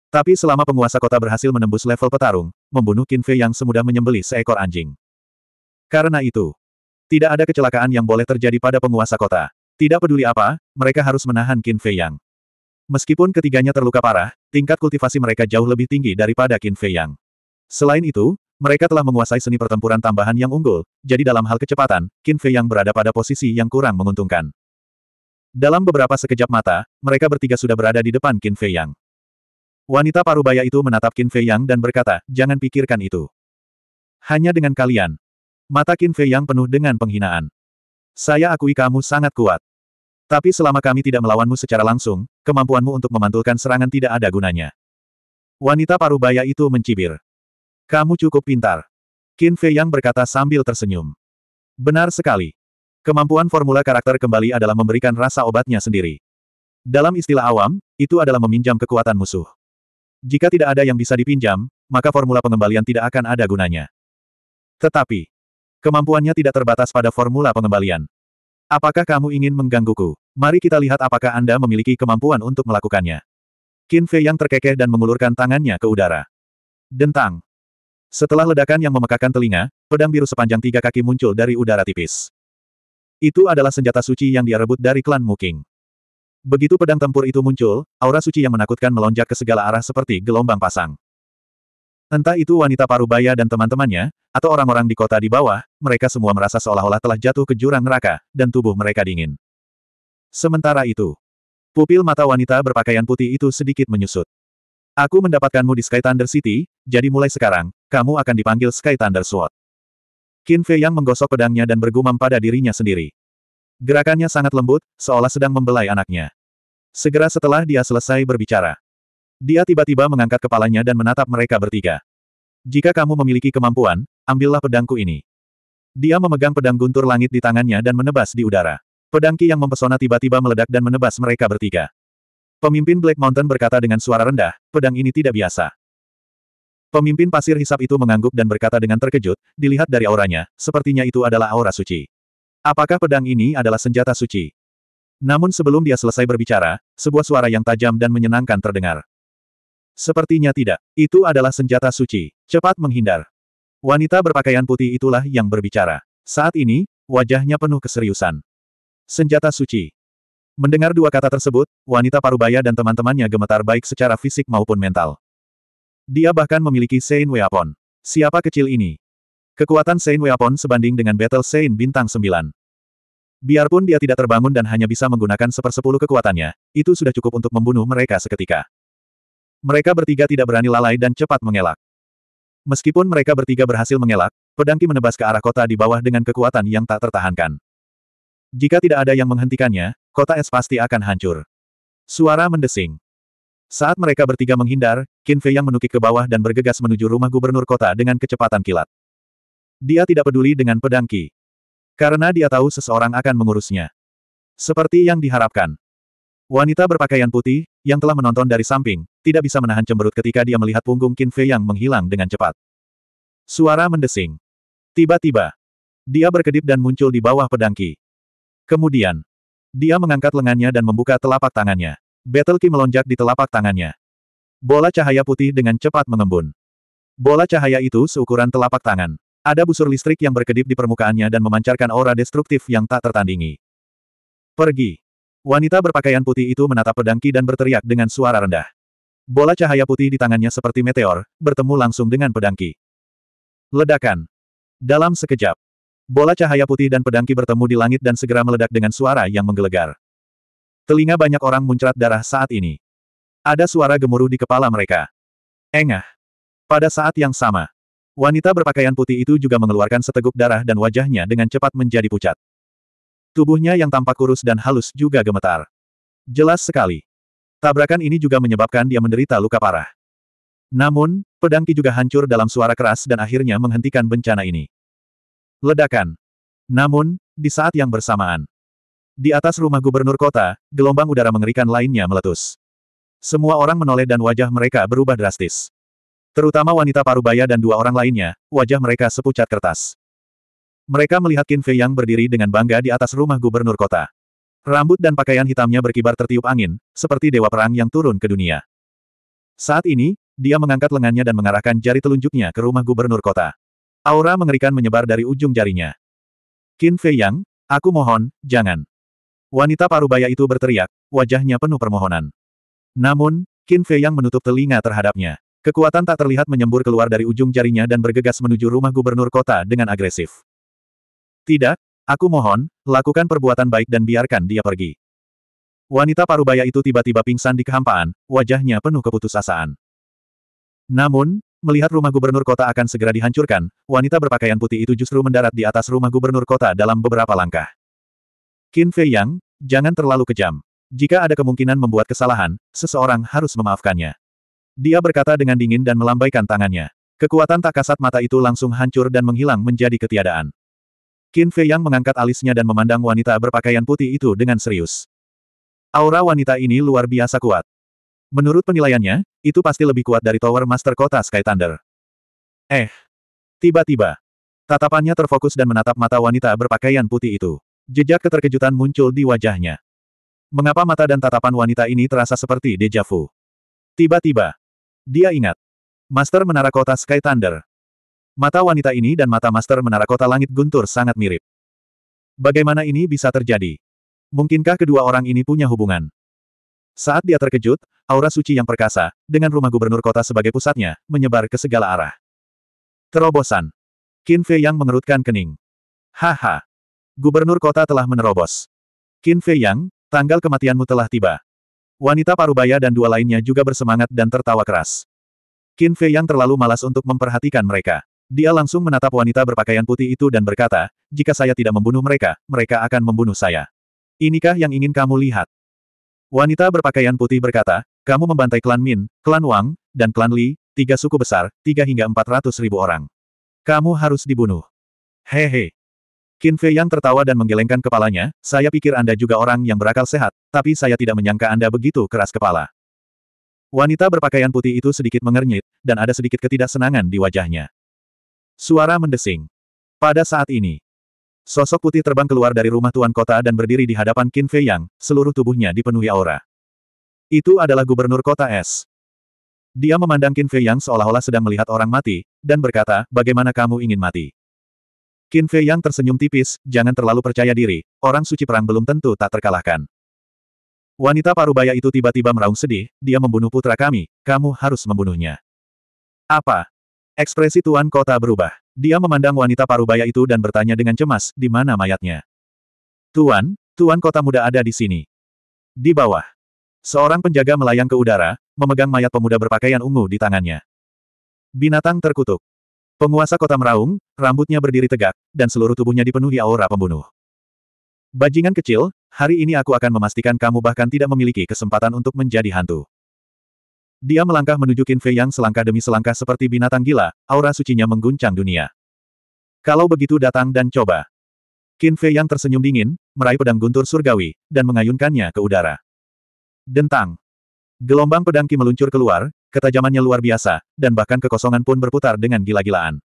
Tapi selama penguasa kota berhasil menembus level petarung, membunuh Qin Fei Yang semudah menyembelih seekor anjing. Karena itu, tidak ada kecelakaan yang boleh terjadi pada penguasa kota. Tidak peduli apa, mereka harus menahan Qin Fei Yang. Meskipun ketiganya terluka parah, tingkat kultivasi mereka jauh lebih tinggi daripada Qin Fei Yang. Selain itu, mereka telah menguasai seni pertempuran tambahan yang unggul, jadi dalam hal kecepatan, Qin Fei Yang berada pada posisi yang kurang menguntungkan. Dalam beberapa sekejap mata, mereka bertiga sudah berada di depan Qin Fei Yang. Wanita parubaya itu menatap Qin Fei Yang dan berkata, jangan pikirkan itu. Hanya dengan kalian. Mata Qin Fei Yang penuh dengan penghinaan. Saya akui kamu sangat kuat. Tapi selama kami tidak melawanmu secara langsung, kemampuanmu untuk memantulkan serangan tidak ada gunanya. Wanita parubaya itu mencibir. Kamu cukup pintar. Qin Fei Yang berkata sambil tersenyum. Benar sekali. Kemampuan formula karakter kembali adalah memberikan rasa obatnya sendiri. Dalam istilah awam, itu adalah meminjam kekuatan musuh. Jika tidak ada yang bisa dipinjam, maka formula pengembalian tidak akan ada gunanya. Tetapi, kemampuannya tidak terbatas pada formula pengembalian. Apakah kamu ingin menggangguku? Mari kita lihat apakah Anda memiliki kemampuan untuk melakukannya. Qin Fei yang terkekeh dan mengulurkan tangannya ke udara. Dentang. Setelah ledakan yang memekakan telinga, pedang biru sepanjang tiga kaki muncul dari udara tipis. Itu adalah senjata suci yang dia rebut dari klan Muking. Begitu pedang tempur itu muncul, aura suci yang menakutkan melonjak ke segala arah seperti gelombang pasang. Entah itu wanita parubaya dan teman-temannya, atau orang-orang di kota di bawah, mereka semua merasa seolah-olah telah jatuh ke jurang neraka, dan tubuh mereka dingin. Sementara itu, pupil mata wanita berpakaian putih itu sedikit menyusut. Aku mendapatkanmu di Sky Thunder City, jadi mulai sekarang, kamu akan dipanggil Sky Thunder Sword. Qin Fei Yang menggosok pedangnya dan bergumam pada dirinya sendiri. Gerakannya sangat lembut, seolah sedang membelai anaknya. Segera setelah dia selesai berbicara, dia tiba-tiba mengangkat kepalanya dan menatap mereka bertiga. Jika kamu memiliki kemampuan, ambillah pedangku ini. Dia memegang pedang guntur langit di tangannya dan menebas di udara. Pedangki yang mempesona tiba-tiba meledak dan menebas mereka bertiga. Pemimpin Black Mountain berkata dengan suara rendah, pedang ini tidak biasa. Pemimpin pasir hisap itu mengangguk dan berkata dengan terkejut, dilihat dari auranya, sepertinya itu adalah aura suci. Apakah pedang ini adalah senjata suci? Namun sebelum dia selesai berbicara, sebuah suara yang tajam dan menyenangkan terdengar. Sepertinya tidak. Itu adalah senjata suci. Cepat menghindar. Wanita berpakaian putih itulah yang berbicara. Saat ini, wajahnya penuh keseriusan. Senjata suci. Mendengar dua kata tersebut, wanita parubaya dan teman-temannya gemetar baik secara fisik maupun mental. Dia bahkan memiliki Sein Weapon. Siapa kecil ini? Kekuatan Sein Weapon sebanding dengan Battle Sein Bintang 9. Biarpun dia tidak terbangun dan hanya bisa menggunakan sepersepuluh kekuatannya, itu sudah cukup untuk membunuh mereka seketika. Mereka bertiga tidak berani lalai dan cepat mengelak. Meskipun mereka bertiga berhasil mengelak, pedangki menebas ke arah kota di bawah dengan kekuatan yang tak tertahankan. Jika tidak ada yang menghentikannya, kota es pasti akan hancur. Suara mendesing. Saat mereka bertiga menghindar, Qin Fei yang menukik ke bawah dan bergegas menuju rumah gubernur kota dengan kecepatan kilat. Dia tidak peduli dengan pedang Qi. Karena dia tahu seseorang akan mengurusnya. Seperti yang diharapkan. Wanita berpakaian putih, yang telah menonton dari samping, tidak bisa menahan cemberut ketika dia melihat punggung Qin Fei yang menghilang dengan cepat. Suara mendesing. Tiba-tiba, dia berkedip dan muncul di bawah pedang Qi. Kemudian, dia mengangkat lengannya dan membuka telapak tangannya. Battle Ki melonjak di telapak tangannya. Bola cahaya putih dengan cepat mengembun. Bola cahaya itu seukuran telapak tangan. Ada busur listrik yang berkedip di permukaannya dan memancarkan aura destruktif yang tak tertandingi. Pergi. Wanita berpakaian putih itu menatap pedang Ki dan berteriak dengan suara rendah. Bola cahaya putih di tangannya seperti meteor, bertemu langsung dengan pedang Ki. Ledakan. Dalam sekejap, bola cahaya putih dan pedang Ki bertemu di langit dan segera meledak dengan suara yang menggelegar. Telinga banyak orang muncrat darah saat ini. Ada suara gemuruh di kepala mereka. Engah. Pada saat yang sama, wanita berpakaian putih itu juga mengeluarkan seteguk darah dan wajahnya dengan cepat menjadi pucat. Tubuhnya yang tampak kurus dan halus juga gemetar. Jelas sekali. Tabrakan ini juga menyebabkan dia menderita luka parah. Namun, pedang Ki juga hancur dalam suara keras dan akhirnya menghentikan bencana ini. Ledakan. Namun, di saat yang bersamaan, di atas rumah gubernur kota, gelombang udara mengerikan lainnya meletus. Semua orang menoleh dan wajah mereka berubah drastis. Terutama wanita parubaya dan dua orang lainnya, wajah mereka sepucat kertas. Mereka melihat Qin Fei yang berdiri dengan bangga di atas rumah gubernur kota. Rambut dan pakaian hitamnya berkibar tertiup angin, seperti dewa perang yang turun ke dunia. Saat ini, dia mengangkat lengannya dan mengarahkan jari telunjuknya ke rumah gubernur kota. Aura mengerikan menyebar dari ujung jarinya. Qin Fei Yang, aku mohon, jangan. Wanita parubaya itu berteriak, wajahnya penuh permohonan. Namun, Qin Fei yang menutup telinga terhadapnya. Kekuatan tak terlihat menyembur keluar dari ujung jarinya dan bergegas menuju rumah gubernur kota dengan agresif. Tidak, aku mohon, lakukan perbuatan baik dan biarkan dia pergi. Wanita parubaya itu tiba-tiba pingsan di kehampaan, wajahnya penuh keputusasaan. Namun, melihat rumah gubernur kota akan segera dihancurkan, wanita berpakaian putih itu justru mendarat di atas rumah gubernur kota dalam beberapa langkah. Qin Fei Yang, jangan terlalu kejam. Jika ada kemungkinan membuat kesalahan, seseorang harus memaafkannya. Dia berkata dengan dingin dan melambaikan tangannya. Kekuatan tak kasat mata itu langsung hancur dan menghilang menjadi ketiadaan. Qin Fei Yang mengangkat alisnya dan memandang wanita berpakaian putih itu dengan serius. Aura wanita ini luar biasa kuat. Menurut penilaiannya, itu pasti lebih kuat dari Tower Master Kota Sky Thunder. Eh. Tiba-tiba. Tatapannya terfokus dan menatap mata wanita berpakaian putih itu. Jejak keterkejutan muncul di wajahnya. Mengapa mata dan tatapan wanita ini terasa seperti Dejavu? Tiba-tiba, dia ingat. Master Menara Kota Sky Thunder. Mata wanita ini dan mata Master Menara Kota Langit Guntur sangat mirip. Bagaimana ini bisa terjadi? Mungkinkah kedua orang ini punya hubungan? Saat dia terkejut, aura suci yang perkasa, dengan rumah gubernur kota sebagai pusatnya, menyebar ke segala arah. Terobosan. Qin Fei yang mengerutkan kening. Haha. Gubernur kota telah menerobos. Qin Fei Yang, tanggal kematianmu telah tiba. Wanita parubaya dan dua lainnya juga bersemangat dan tertawa keras. Qin Fei Yang terlalu malas untuk memperhatikan mereka. Dia langsung menatap wanita berpakaian putih itu dan berkata, jika saya tidak membunuh mereka, mereka akan membunuh saya. Inikah yang ingin kamu lihat? Wanita berpakaian putih berkata, kamu membantai klan Min, klan Wang, dan klan Li, tiga suku besar, tiga hingga empat ratus ribu orang. Kamu harus dibunuh. Hehe. Qin Fei yang tertawa dan menggelengkan kepalanya, saya pikir Anda juga orang yang berakal sehat, tapi saya tidak menyangka Anda begitu keras kepala. Wanita berpakaian putih itu sedikit mengernyit, dan ada sedikit ketidaksenangan di wajahnya. Suara mendesing. Pada saat ini, sosok putih terbang keluar dari rumah tuan kota dan berdiri di hadapan Qin Fei Yang, seluruh tubuhnya dipenuhi aura. Itu adalah gubernur kota S. Dia memandang Qin Fei Yang seolah-olah sedang melihat orang mati, dan berkata, bagaimana kamu ingin mati? Qin Fei yang tersenyum tipis, jangan terlalu percaya diri, orang suci perang belum tentu tak terkalahkan. Wanita parubaya itu tiba-tiba meraung sedih, dia membunuh putra kami, kamu harus membunuhnya. Apa? Ekspresi tuan kota berubah. Dia memandang wanita parubaya itu dan bertanya dengan cemas, di mana mayatnya? Tuan, tuan kota muda ada di sini. Di bawah. Seorang penjaga melayang ke udara, memegang mayat pemuda berpakaian ungu di tangannya. Binatang terkutuk. Penguasa kota meraung, rambutnya berdiri tegak, dan seluruh tubuhnya dipenuhi aura pembunuh. Bajingan kecil, hari ini aku akan memastikan kamu bahkan tidak memiliki kesempatan untuk menjadi hantu. Dia melangkah menuju Qin Fei yang selangkah demi selangkah seperti binatang gila, aura sucinya mengguncang dunia. Kalau begitu datang dan coba. Qin Fei yang tersenyum dingin, meraih pedang guntur surgawi, dan mengayunkannya ke udara. Dentang. Gelombang pedang Qi meluncur keluar, Ketajamannya luar biasa, dan bahkan kekosongan pun berputar dengan gila-gilaan.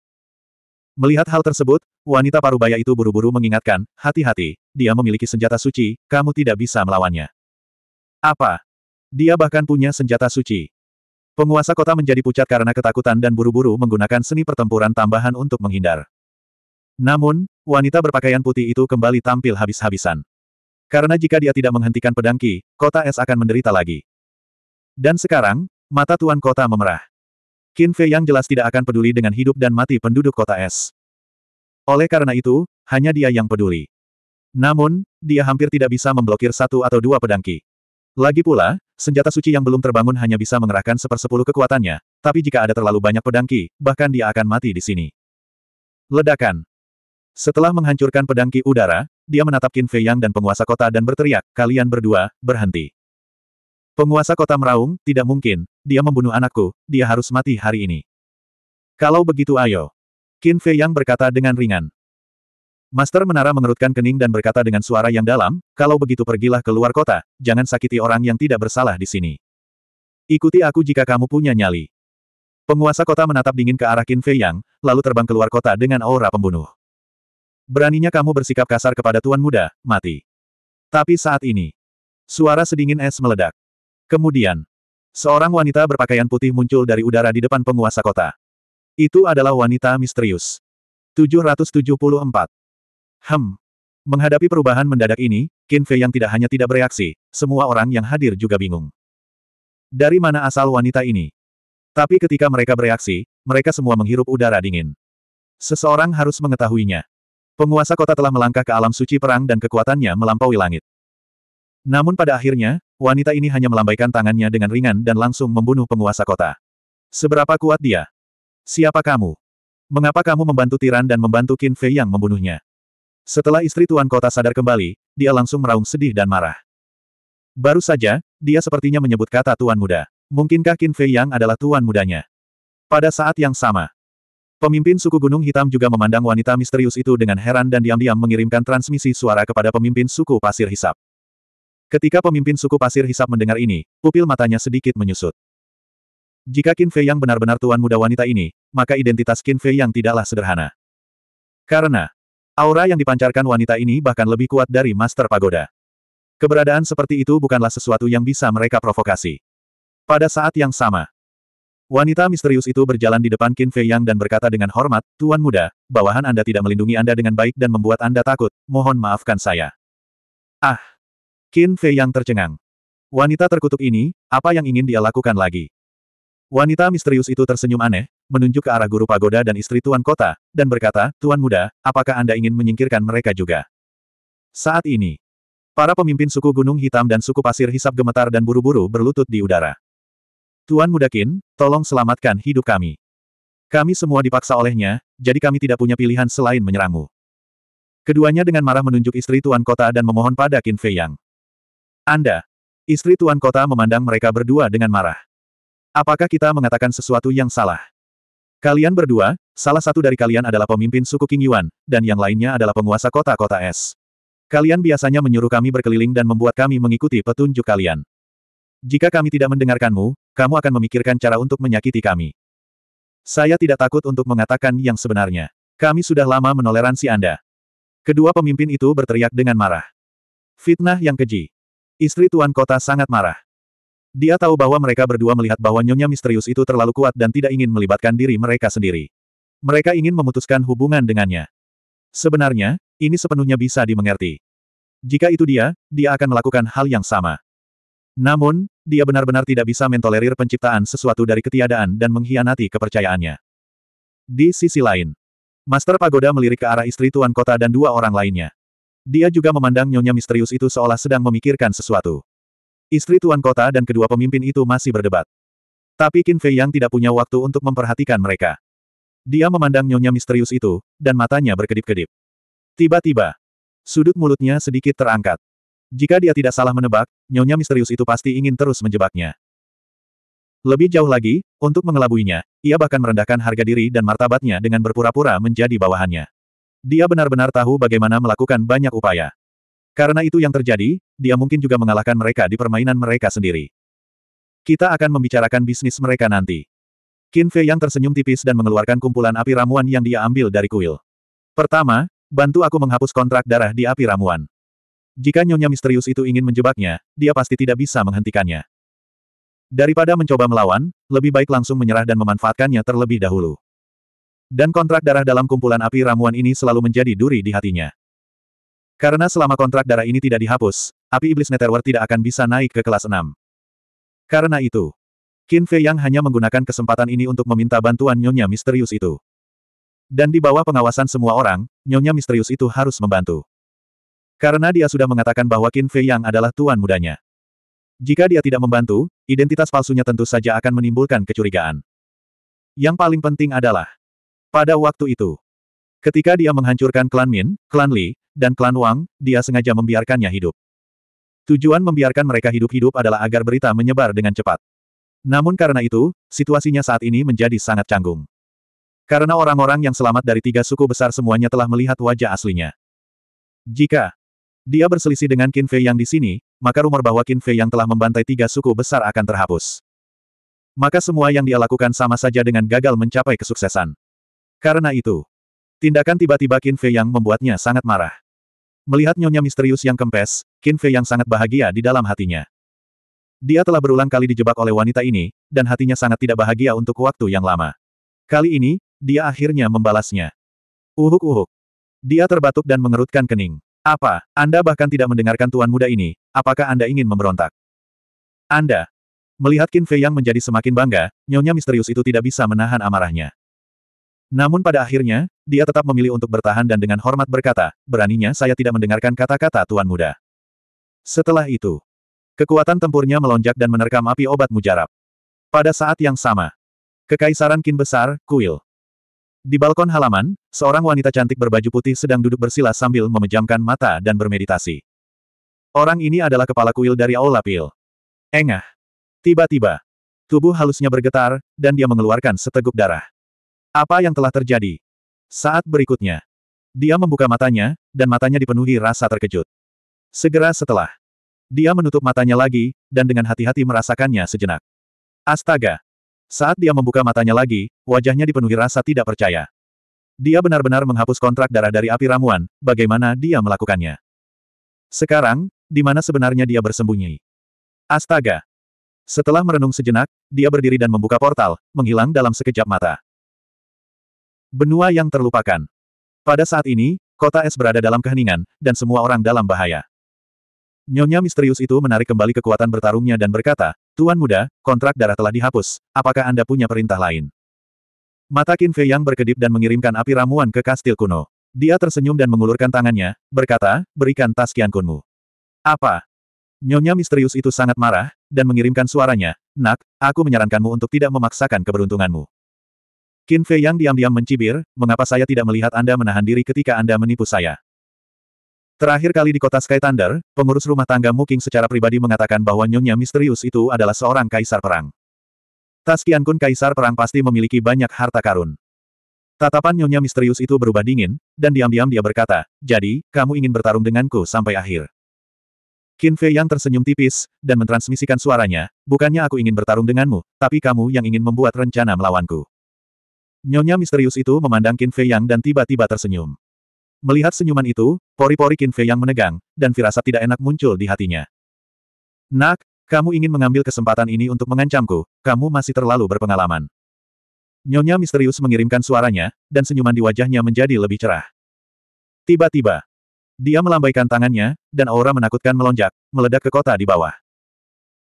Melihat hal tersebut, wanita parubaya itu buru-buru mengingatkan, hati-hati, dia memiliki senjata suci, kamu tidak bisa melawannya. Apa? Dia bahkan punya senjata suci. Penguasa kota menjadi pucat karena ketakutan dan buru-buru menggunakan seni pertempuran tambahan untuk menghindar. Namun, wanita berpakaian putih itu kembali tampil habis-habisan. Karena jika dia tidak menghentikan pedangki, kota es akan menderita lagi. Dan sekarang, Mata Tuan Kota memerah. Qin Fei yang jelas tidak akan peduli dengan hidup dan mati penduduk kota es. Oleh karena itu, hanya dia yang peduli. Namun, dia hampir tidak bisa memblokir satu atau dua pedangki. Lagi pula, senjata suci yang belum terbangun hanya bisa mengerahkan sepersepuluh kekuatannya, tapi jika ada terlalu banyak pedangki, bahkan dia akan mati di sini. Ledakan. Setelah menghancurkan pedangki udara, dia menatap Qin Fei Yang dan penguasa kota dan berteriak, kalian berdua, berhenti. Penguasa kota meraung, tidak mungkin, dia membunuh anakku, dia harus mati hari ini. Kalau begitu ayo. Qin Fei Yang berkata dengan ringan. Master Menara mengerutkan kening dan berkata dengan suara yang dalam, kalau begitu pergilah keluar kota, jangan sakiti orang yang tidak bersalah di sini. Ikuti aku jika kamu punya nyali. Penguasa kota menatap dingin ke arah Qin Fei Yang, lalu terbang keluar kota dengan aura pembunuh. Beraninya kamu bersikap kasar kepada tuan muda, mati. Tapi saat ini, suara sedingin es meledak. Kemudian, seorang wanita berpakaian putih muncul dari udara di depan penguasa kota. Itu adalah wanita misterius. 774. Hem. Menghadapi perubahan mendadak ini, Qin Fei yang tidak hanya tidak bereaksi, semua orang yang hadir juga bingung. Dari mana asal wanita ini? Tapi ketika mereka bereaksi, mereka semua menghirup udara dingin. Seseorang harus mengetahuinya. Penguasa kota telah melangkah ke alam suci perang dan kekuatannya melampaui langit. Namun pada akhirnya, wanita ini hanya melambaikan tangannya dengan ringan dan langsung membunuh penguasa kota. Seberapa kuat dia? Siapa kamu? Mengapa kamu membantu Tiran dan membantu Qin Fei yang membunuhnya? Setelah istri tuan kota sadar kembali, dia langsung meraung sedih dan marah. Baru saja, dia sepertinya menyebut kata tuan muda. Mungkinkah Qin Fei yang adalah tuan mudanya? Pada saat yang sama, pemimpin suku Gunung Hitam juga memandang wanita misterius itu dengan heran dan diam-diam mengirimkan transmisi suara kepada pemimpin suku Pasir Hisap. Ketika pemimpin suku pasir hisap mendengar ini, pupil matanya sedikit menyusut. Jika Qin Fei yang benar-benar tuan muda wanita ini, maka identitas Qin Fei yang tidaklah sederhana. Karena, aura yang dipancarkan wanita ini bahkan lebih kuat dari Master Pagoda. Keberadaan seperti itu bukanlah sesuatu yang bisa mereka provokasi. Pada saat yang sama, wanita misterius itu berjalan di depan Qin Fei Yang dan berkata dengan hormat, Tuan muda, bawahan Anda tidak melindungi Anda dengan baik dan membuat Anda takut, mohon maafkan saya. Ah! Qin Fei yang tercengang. Wanita terkutuk ini, apa yang ingin dia lakukan lagi? Wanita misterius itu tersenyum aneh, menunjuk ke arah guru pagoda dan istri tuan kota, dan berkata, Tuan muda, apakah Anda ingin menyingkirkan mereka juga? Saat ini, para pemimpin suku Gunung Hitam dan suku Pasir Hisap gemetar dan buru-buru berlutut di udara. Tuan muda Qin, tolong selamatkan hidup kami. Kami semua dipaksa olehnya, jadi kami tidak punya pilihan selain menyerangmu. Keduanya dengan marah menunjuk istri tuan kota dan memohon pada Qin Fei Yang. Anda. Istri Tuan Kota memandang mereka berdua dengan marah. Apakah kita mengatakan sesuatu yang salah? Kalian berdua, salah satu dari kalian adalah pemimpin suku King Yuan, dan yang lainnya adalah penguasa kota-kota es. Kalian biasanya menyuruh kami berkeliling dan membuat kami mengikuti petunjuk kalian. Jika kami tidak mendengarkanmu, kamu akan memikirkan cara untuk menyakiti kami. Saya tidak takut untuk mengatakan yang sebenarnya. Kami sudah lama menoleransi Anda. Kedua pemimpin itu berteriak dengan marah. Fitnah yang keji. Istri Tuan Kota sangat marah. Dia tahu bahwa mereka berdua melihat bahwa Nyonya Misterius itu terlalu kuat dan tidak ingin melibatkan diri mereka sendiri. Mereka ingin memutuskan hubungan dengannya. Sebenarnya, ini sepenuhnya bisa dimengerti. Jika itu dia, dia akan melakukan hal yang sama. Namun, dia benar-benar tidak bisa mentolerir penciptaan sesuatu dari ketiadaan dan mengkhianati kepercayaannya. Di sisi lain, Master Pagoda melirik ke arah istri tuan kota dan dua orang lainnya. Dia juga memandang nyonya misterius itu seolah sedang memikirkan sesuatu. Istri tuan kota dan kedua pemimpin itu masih berdebat. Tapi Qin Fei yang tidak punya waktu untuk memperhatikan mereka. Dia memandang nyonya misterius itu, dan matanya berkedip-kedip. Tiba-tiba, sudut mulutnya sedikit terangkat. Jika dia tidak salah menebak, nyonya misterius itu pasti ingin terus menjebaknya. Lebih jauh lagi, untuk mengelabuinya, ia bahkan merendahkan harga diri dan martabatnya dengan berpura-pura menjadi bawahannya. Dia benar-benar tahu bagaimana melakukan banyak upaya. Karena itu yang terjadi, dia mungkin juga mengalahkan mereka di permainan mereka sendiri. Kita akan membicarakan bisnis mereka nanti. Qin Fei yang tersenyum tipis dan mengeluarkan kumpulan api ramuan yang dia ambil dari kuil. Pertama, bantu aku menghapus kontrak darah di api ramuan. Jika nyonya misterius itu ingin menjebaknya, dia pasti tidak bisa menghentikannya. Daripada mencoba melawan, lebih baik langsung menyerah dan memanfaatkannya terlebih dahulu. Dan kontrak darah dalam kumpulan api ramuan ini selalu menjadi duri di hatinya. Karena selama kontrak darah ini tidak dihapus, api iblis Netherworld tidak akan bisa naik ke kelas 6. Karena itu, Qin Fei Yang hanya menggunakan kesempatan ini untuk meminta bantuan Nyonya Misterius itu. Dan di bawah pengawasan semua orang, Nyonya Misterius itu harus membantu. Karena dia sudah mengatakan bahwa Qin Fei Yang adalah tuan mudanya. Jika dia tidak membantu, identitas palsunya tentu saja akan menimbulkan kecurigaan. Yang paling penting adalah, pada waktu itu, ketika dia menghancurkan klan Min, klan Li, dan klan Wang, dia sengaja membiarkannya hidup. Tujuan membiarkan mereka hidup-hidup adalah agar berita menyebar dengan cepat. Namun karena itu, situasinya saat ini menjadi sangat canggung. Karena orang-orang yang selamat dari tiga suku besar semuanya telah melihat wajah aslinya. Jika dia berselisih dengan Qin Fei yang di sini, maka rumor bahwa Qin Fei yang telah membantai tiga suku besar akan terhapus. Maka semua yang dia lakukan sama saja dengan gagal mencapai kesuksesan. Karena itu, tindakan tiba-tiba Qin Fei yang membuatnya sangat marah. Melihat nyonya misterius yang kempes, Qin Fei yang sangat bahagia di dalam hatinya. Dia telah berulang kali dijebak oleh wanita ini, dan hatinya sangat tidak bahagia untuk waktu yang lama. Kali ini, dia akhirnya membalasnya. Uhuk-uhuk. Dia terbatuk dan mengerutkan kening. Apa, Anda bahkan tidak mendengarkan tuan muda ini, apakah Anda ingin memberontak? Anda. Melihat Qin Fei yang menjadi semakin bangga, nyonya misterius itu tidak bisa menahan amarahnya. Namun pada akhirnya, dia tetap memilih untuk bertahan dan dengan hormat berkata, beraninya saya tidak mendengarkan kata-kata Tuan Muda. Setelah itu, kekuatan tempurnya melonjak dan menerkam api obat mujarab. Pada saat yang sama, Kekaisaran Kin Besar, Kuil. Di balkon halaman, seorang wanita cantik berbaju putih sedang duduk bersila sambil memejamkan mata dan bermeditasi. Orang ini adalah kepala kuil dari Aula Pil. Engah. Tiba-tiba, tubuh halusnya bergetar, dan dia mengeluarkan seteguk darah. Apa yang telah terjadi? Saat berikutnya. Dia membuka matanya, dan matanya dipenuhi rasa terkejut. Segera setelah. Dia menutup matanya lagi, dan dengan hati-hati merasakannya sejenak. Astaga! Saat dia membuka matanya lagi, wajahnya dipenuhi rasa tidak percaya. Dia benar-benar menghapus kontrak darah dari api ramuan, bagaimana dia melakukannya. Sekarang, di mana sebenarnya dia bersembunyi? Astaga! Setelah merenung sejenak, dia berdiri dan membuka portal, menghilang dalam sekejap mata. Benua yang terlupakan. Pada saat ini, kota es berada dalam keheningan, dan semua orang dalam bahaya. Nyonya misterius itu menarik kembali kekuatan bertarungnya dan berkata, Tuan muda, kontrak darah telah dihapus, apakah Anda punya perintah lain? Mata Qin Fei yang berkedip dan mengirimkan api ramuan ke kastil kuno. Dia tersenyum dan mengulurkan tangannya, berkata, berikan tas Qian Kunmu. Apa? Nyonya misterius itu sangat marah, dan mengirimkan suaranya, Nak, aku menyarankanmu untuk tidak memaksakan keberuntunganmu. Qin Fei yang diam-diam mencibir, mengapa saya tidak melihat Anda menahan diri ketika Anda menipu saya? Terakhir kali di kota Sky Thunder, pengurus rumah tangga Muking secara pribadi mengatakan bahwa nyonya misterius itu adalah seorang kaisar perang. Tas Kun kaisar perang pasti memiliki banyak harta karun. Tatapan nyonya misterius itu berubah dingin, dan diam-diam dia berkata, jadi, kamu ingin bertarung denganku sampai akhir. Qin Fei yang tersenyum tipis, dan mentransmisikan suaranya, bukannya aku ingin bertarung denganmu, tapi kamu yang ingin membuat rencana melawanku. Nyonya misterius itu memandang Qin Fei Yang dan tiba-tiba tersenyum. Melihat senyuman itu, pori-pori Qin Fei Yang menegang, dan firasat tidak enak muncul di hatinya. Nak, kamu ingin mengambil kesempatan ini untuk mengancamku, kamu masih terlalu berpengalaman. Nyonya misterius mengirimkan suaranya, dan senyuman di wajahnya menjadi lebih cerah. Tiba-tiba, dia melambaikan tangannya, dan aura menakutkan melonjak, meledak ke kota di bawah.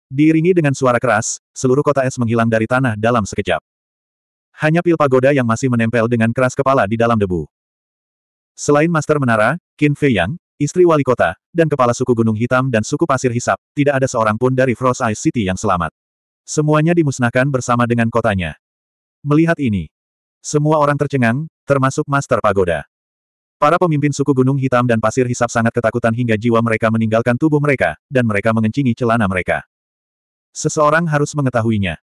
Diiringi dengan suara keras, seluruh kota es menghilang dari tanah dalam sekejap. Hanya pil pagoda yang masih menempel dengan keras kepala di dalam debu. Selain Master Menara, Qin Fei Yang, istri wali kota, dan kepala suku Gunung Hitam dan suku Pasir Hisap, tidak ada seorang pun dari Frost Ice City yang selamat. Semuanya dimusnahkan bersama dengan kotanya. Melihat ini, semua orang tercengang, termasuk Master Pagoda. Para pemimpin suku Gunung Hitam dan Pasir Hisap sangat ketakutan hingga jiwa mereka meninggalkan tubuh mereka, dan mereka mengencingi celana mereka. Seseorang harus mengetahuinya.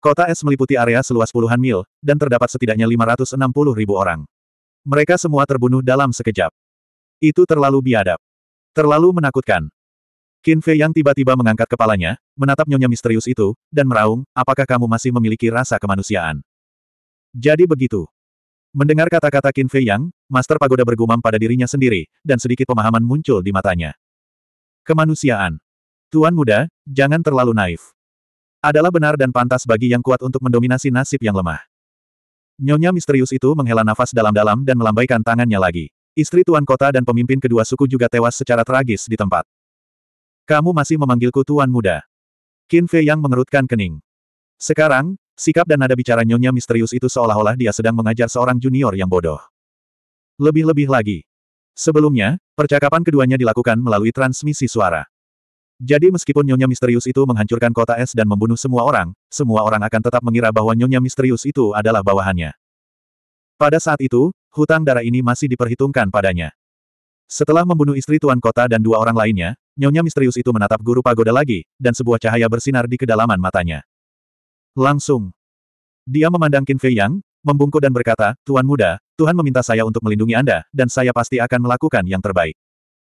Kota es meliputi area seluas puluhan mil, dan terdapat setidaknya 560 ribu orang. Mereka semua terbunuh dalam sekejap. Itu terlalu biadab. Terlalu menakutkan. Qin Fei yang tiba-tiba mengangkat kepalanya, menatap nyonya misterius itu, dan meraung, apakah kamu masih memiliki rasa kemanusiaan? Jadi begitu. Mendengar kata-kata Qin Fei Yang, Master Pagoda bergumam pada dirinya sendiri, dan sedikit pemahaman muncul di matanya. Kemanusiaan. Tuan muda, jangan terlalu naif adalah benar dan pantas bagi yang kuat untuk mendominasi nasib yang lemah. Nyonya misterius itu menghela nafas dalam-dalam dan melambaikan tangannya lagi. Istri tuan kota dan pemimpin kedua suku juga tewas secara tragis di tempat. Kamu masih memanggilku tuan muda. Qin Fei yang mengerutkan kening. Sekarang, sikap dan nada bicara nyonya misterius itu seolah-olah dia sedang mengajar seorang junior yang bodoh. Lebih-lebih lagi. Sebelumnya, percakapan keduanya dilakukan melalui transmisi suara. Jadi meskipun Nyonya Misterius itu menghancurkan kota es dan membunuh semua orang, semua orang akan tetap mengira bahwa Nyonya Misterius itu adalah bawahannya. Pada saat itu, hutang darah ini masih diperhitungkan padanya. Setelah membunuh istri Tuan Kota dan dua orang lainnya, Nyonya Misterius itu menatap Guru Pagoda lagi, dan sebuah cahaya bersinar di kedalaman matanya. Langsung. Dia memandang Qin Fei Yang, membungkuk dan berkata, Tuan Muda, Tuhan meminta saya untuk melindungi Anda, dan saya pasti akan melakukan yang terbaik.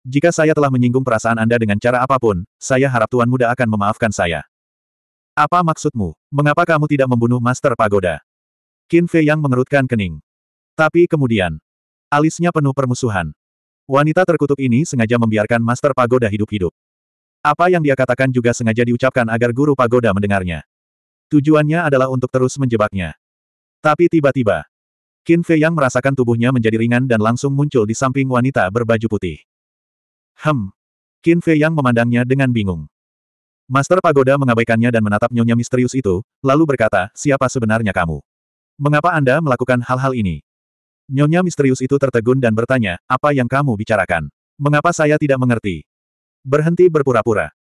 Jika saya telah menyinggung perasaan Anda dengan cara apapun, saya harap Tuan Muda akan memaafkan saya. Apa maksudmu? Mengapa kamu tidak membunuh Master Pagoda? Qin Fei yang mengerutkan kening. Tapi kemudian, alisnya penuh permusuhan. Wanita terkutuk ini sengaja membiarkan Master Pagoda hidup-hidup. Apa yang dia katakan juga sengaja diucapkan agar Guru Pagoda mendengarnya. Tujuannya adalah untuk terus menjebaknya. Tapi tiba-tiba, Qin Fei yang merasakan tubuhnya menjadi ringan dan langsung muncul di samping wanita berbaju putih. Hem. Qin Fei Yang memandangnya dengan bingung. Master Pagoda mengabaikannya dan menatap nyonya misterius itu, lalu berkata, siapa sebenarnya kamu? Mengapa Anda melakukan hal-hal ini? Nyonya misterius itu tertegun dan bertanya, apa yang kamu bicarakan? Mengapa saya tidak mengerti? Berhenti berpura-pura.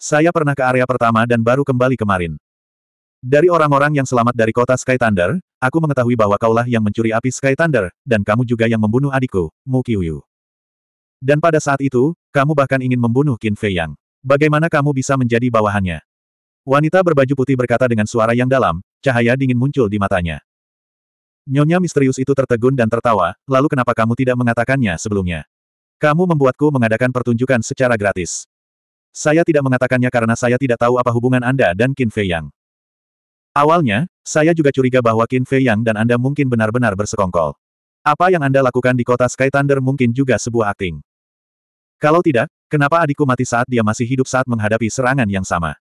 Saya pernah ke area pertama dan baru kembali kemarin. Dari orang-orang yang selamat dari kota Sky Thunder, aku mengetahui bahwa kaulah yang mencuri api Sky Thunder, dan kamu juga yang membunuh adikku, Mu Qiuyu. Dan pada saat itu, kamu bahkan ingin membunuh Qin Fei Yang. Bagaimana kamu bisa menjadi bawahannya? Wanita berbaju putih berkata dengan suara yang dalam, cahaya dingin muncul di matanya. Nyonya misterius itu tertegun dan tertawa, lalu kenapa kamu tidak mengatakannya sebelumnya? Kamu membuatku mengadakan pertunjukan secara gratis. Saya tidak mengatakannya karena saya tidak tahu apa hubungan Anda dan Qin Fei Yang. Awalnya, saya juga curiga bahwa Qin Fei Yang dan Anda mungkin benar-benar bersekongkol. Apa yang Anda lakukan di kota Sky Thunder mungkin juga sebuah akting. Kalau tidak, kenapa adikku mati saat dia masih hidup saat menghadapi serangan yang sama?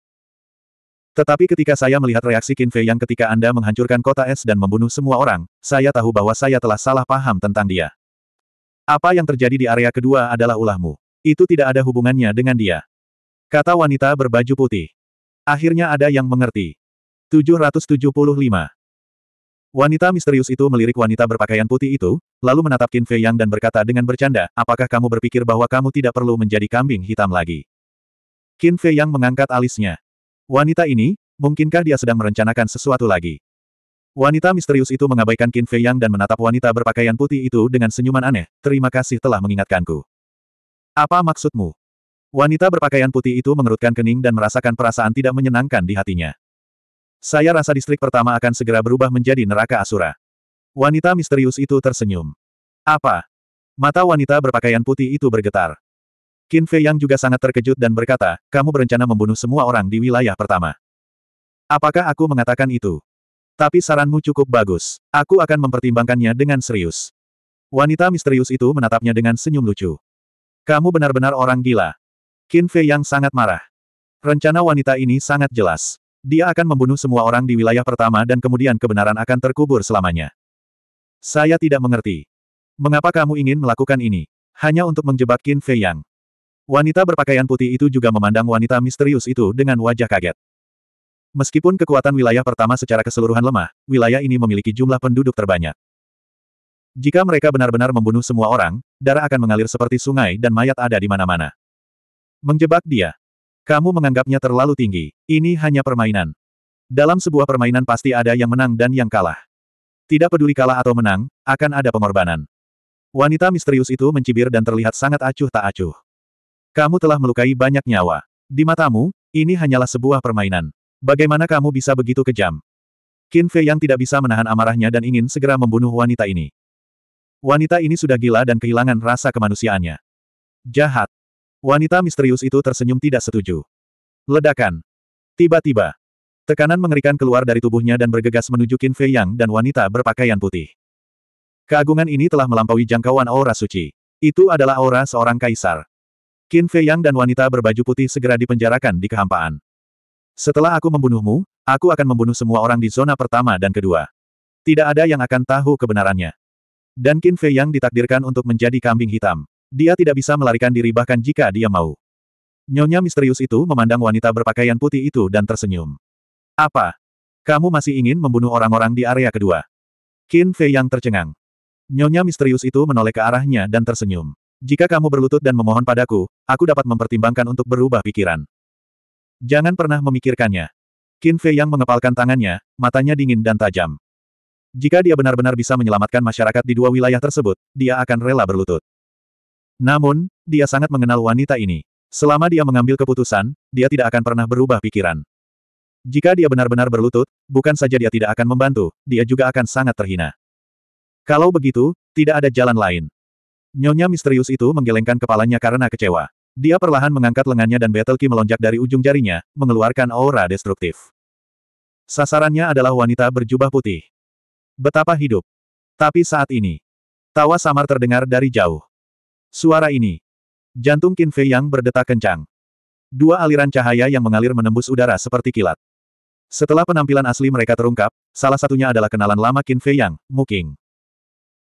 Tetapi ketika saya melihat reaksi Qin yang ketika Anda menghancurkan kota es dan membunuh semua orang, saya tahu bahwa saya telah salah paham tentang dia. Apa yang terjadi di area kedua adalah ulahmu. Itu tidak ada hubungannya dengan dia. Kata wanita berbaju putih. Akhirnya ada yang mengerti. 775. Wanita misterius itu melirik wanita berpakaian putih itu, lalu menatap Qin Fei Yang dan berkata dengan bercanda, apakah kamu berpikir bahwa kamu tidak perlu menjadi kambing hitam lagi? Qin Fei Yang mengangkat alisnya. Wanita ini, mungkinkah dia sedang merencanakan sesuatu lagi? Wanita misterius itu mengabaikan Qin Fei Yang dan menatap wanita berpakaian putih itu dengan senyuman aneh, terima kasih telah mengingatkanku. Apa maksudmu? Wanita berpakaian putih itu mengerutkan kening dan merasakan perasaan tidak menyenangkan di hatinya. Saya rasa distrik pertama akan segera berubah menjadi neraka Asura. Wanita misterius itu tersenyum. Apa? Mata wanita berpakaian putih itu bergetar. Qin Fei yang juga sangat terkejut dan berkata, kamu berencana membunuh semua orang di wilayah pertama. Apakah aku mengatakan itu? Tapi saranmu cukup bagus. Aku akan mempertimbangkannya dengan serius. Wanita misterius itu menatapnya dengan senyum lucu. Kamu benar-benar orang gila. Qin Fei yang sangat marah. Rencana wanita ini sangat jelas. Dia akan membunuh semua orang di wilayah pertama dan kemudian kebenaran akan terkubur selamanya. Saya tidak mengerti. Mengapa kamu ingin melakukan ini? Hanya untuk menjebak Qin Fei Yang. Wanita berpakaian putih itu juga memandang wanita misterius itu dengan wajah kaget. Meskipun kekuatan wilayah pertama secara keseluruhan lemah, wilayah ini memiliki jumlah penduduk terbanyak. Jika mereka benar-benar membunuh semua orang, darah akan mengalir seperti sungai dan mayat ada di mana-mana. Menjebak dia. Kamu menganggapnya terlalu tinggi. Ini hanya permainan. Dalam sebuah permainan pasti ada yang menang dan yang kalah. Tidak peduli kalah atau menang, akan ada pengorbanan. Wanita misterius itu mencibir dan terlihat sangat acuh tak acuh. Kamu telah melukai banyak nyawa. Di matamu, ini hanyalah sebuah permainan. Bagaimana kamu bisa begitu kejam? Qin Fei yang tidak bisa menahan amarahnya dan ingin segera membunuh wanita ini. Wanita ini sudah gila dan kehilangan rasa kemanusiaannya. Jahat. Wanita misterius itu tersenyum tidak setuju. Ledakan. Tiba-tiba. Tekanan mengerikan keluar dari tubuhnya dan bergegas menuju Qin Fei Yang dan wanita berpakaian putih. Keagungan ini telah melampaui jangkauan aura suci. Itu adalah aura seorang kaisar. Qin Fei Yang dan wanita berbaju putih segera dipenjarakan di kehampaan. Setelah aku membunuhmu, aku akan membunuh semua orang di zona pertama dan kedua. Tidak ada yang akan tahu kebenarannya. Dan Qin Fei Yang ditakdirkan untuk menjadi kambing hitam. Dia tidak bisa melarikan diri bahkan jika dia mau. Nyonya misterius itu memandang wanita berpakaian putih itu dan tersenyum. Apa? Kamu masih ingin membunuh orang-orang di area kedua? Qin Fei yang tercengang. Nyonya misterius itu menoleh ke arahnya dan tersenyum. Jika kamu berlutut dan memohon padaku, aku dapat mempertimbangkan untuk berubah pikiran. Jangan pernah memikirkannya. Qin Fei yang mengepalkan tangannya, matanya dingin dan tajam. Jika dia benar-benar bisa menyelamatkan masyarakat di dua wilayah tersebut, dia akan rela berlutut. Namun, dia sangat mengenal wanita ini. Selama dia mengambil keputusan, dia tidak akan pernah berubah pikiran. Jika dia benar-benar berlutut, bukan saja dia tidak akan membantu, dia juga akan sangat terhina. Kalau begitu, tidak ada jalan lain. Nyonya misterius itu menggelengkan kepalanya karena kecewa. Dia perlahan mengangkat lengannya dan Betelki melonjak dari ujung jarinya, mengeluarkan aura destruktif. Sasarannya adalah wanita berjubah putih. Betapa hidup. Tapi saat ini, tawa samar terdengar dari jauh. Suara ini. Jantung Qin Fei yang berdetak kencang. Dua aliran cahaya yang mengalir menembus udara seperti kilat. Setelah penampilan asli mereka terungkap, salah satunya adalah kenalan lama Qin Fei yang, Muking.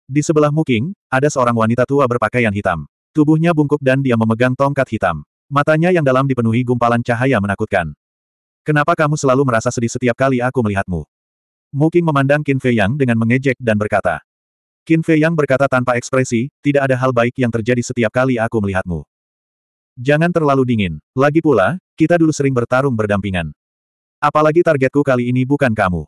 Di sebelah Muking, ada seorang wanita tua berpakaian hitam. Tubuhnya bungkuk dan dia memegang tongkat hitam. Matanya yang dalam dipenuhi gumpalan cahaya menakutkan. Kenapa kamu selalu merasa sedih setiap kali aku melihatmu? Muking memandang Qin Fei Yang dengan mengejek dan berkata. Qin Fei Yang berkata tanpa ekspresi, tidak ada hal baik yang terjadi setiap kali aku melihatmu. Jangan terlalu dingin. Lagi pula, kita dulu sering bertarung berdampingan. Apalagi targetku kali ini bukan kamu.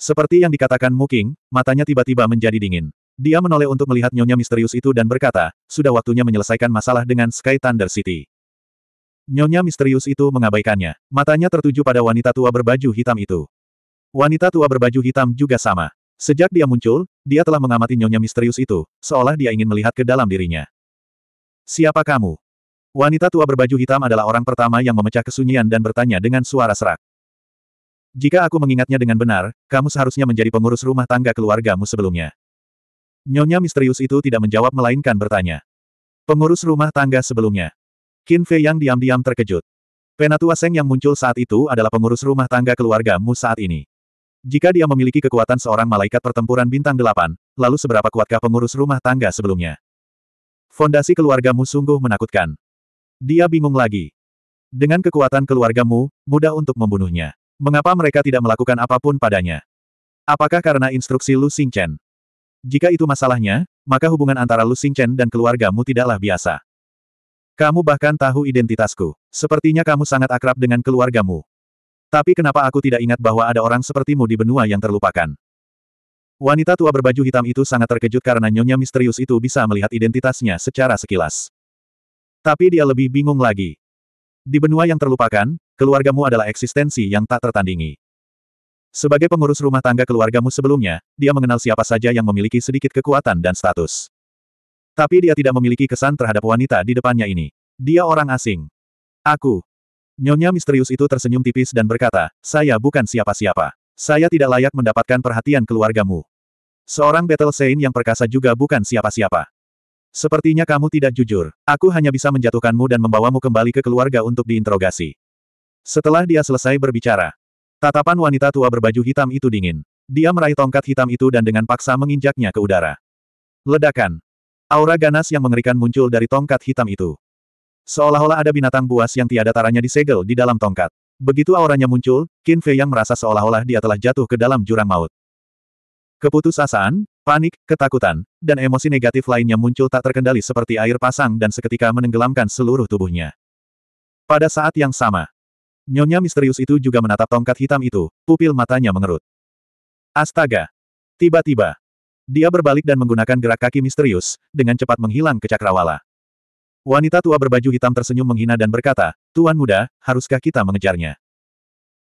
Seperti yang dikatakan Muking, matanya tiba-tiba menjadi dingin. Dia menoleh untuk melihat nyonya misterius itu dan berkata, sudah waktunya menyelesaikan masalah dengan Sky Thunder City. Nyonya misterius itu mengabaikannya. Matanya tertuju pada wanita tua berbaju hitam itu. Wanita tua berbaju hitam juga sama. Sejak dia muncul, dia telah mengamati nyonya misterius itu, seolah dia ingin melihat ke dalam dirinya. Siapa kamu? Wanita tua berbaju hitam adalah orang pertama yang memecah kesunyian dan bertanya dengan suara serak. Jika aku mengingatnya dengan benar, kamu seharusnya menjadi pengurus rumah tangga keluargamu sebelumnya. Nyonya misterius itu tidak menjawab melainkan bertanya. Pengurus rumah tangga sebelumnya. Qin Fei yang diam-diam terkejut. Penatua Seng yang muncul saat itu adalah pengurus rumah tangga keluargamu saat ini. Jika dia memiliki kekuatan seorang malaikat pertempuran bintang delapan, lalu seberapa kuatkah pengurus rumah tangga sebelumnya? Fondasi keluargamu sungguh menakutkan. Dia bingung lagi. Dengan kekuatan keluargamu, mudah untuk membunuhnya. Mengapa mereka tidak melakukan apapun padanya? Apakah karena instruksi Lu Xingchen? Jika itu masalahnya, maka hubungan antara Lu Xingchen dan keluargamu tidaklah biasa. Kamu bahkan tahu identitasku. Sepertinya kamu sangat akrab dengan keluargamu. Tapi kenapa aku tidak ingat bahwa ada orang sepertimu di benua yang terlupakan? Wanita tua berbaju hitam itu sangat terkejut karena nyonya misterius itu bisa melihat identitasnya secara sekilas. Tapi dia lebih bingung lagi. Di benua yang terlupakan, keluargamu adalah eksistensi yang tak tertandingi. Sebagai pengurus rumah tangga keluargamu sebelumnya, dia mengenal siapa saja yang memiliki sedikit kekuatan dan status. Tapi dia tidak memiliki kesan terhadap wanita di depannya ini. Dia orang asing. Aku, Nyonya misterius itu tersenyum tipis dan berkata, saya bukan siapa-siapa. Saya tidak layak mendapatkan perhatian keluargamu. Seorang Battle Saint yang perkasa juga bukan siapa-siapa. Sepertinya kamu tidak jujur. Aku hanya bisa menjatuhkanmu dan membawamu kembali ke keluarga untuk diinterogasi. Setelah dia selesai berbicara, tatapan wanita tua berbaju hitam itu dingin. Dia meraih tongkat hitam itu dan dengan paksa menginjaknya ke udara. Ledakan. Aura ganas yang mengerikan muncul dari tongkat hitam itu. Seolah-olah ada binatang buas yang tiada taranya disegel di dalam tongkat. Begitu auranya muncul, Qin Fei yang merasa seolah-olah dia telah jatuh ke dalam jurang maut. Keputusasaan, panik, ketakutan, dan emosi negatif lainnya muncul tak terkendali seperti air pasang dan seketika menenggelamkan seluruh tubuhnya. Pada saat yang sama, nyonya misterius itu juga menatap tongkat hitam itu, pupil matanya mengerut. Astaga! Tiba-tiba, dia berbalik dan menggunakan gerak kaki misterius, dengan cepat menghilang ke cakrawala. Wanita tua berbaju hitam tersenyum menghina dan berkata, Tuan muda, haruskah kita mengejarnya?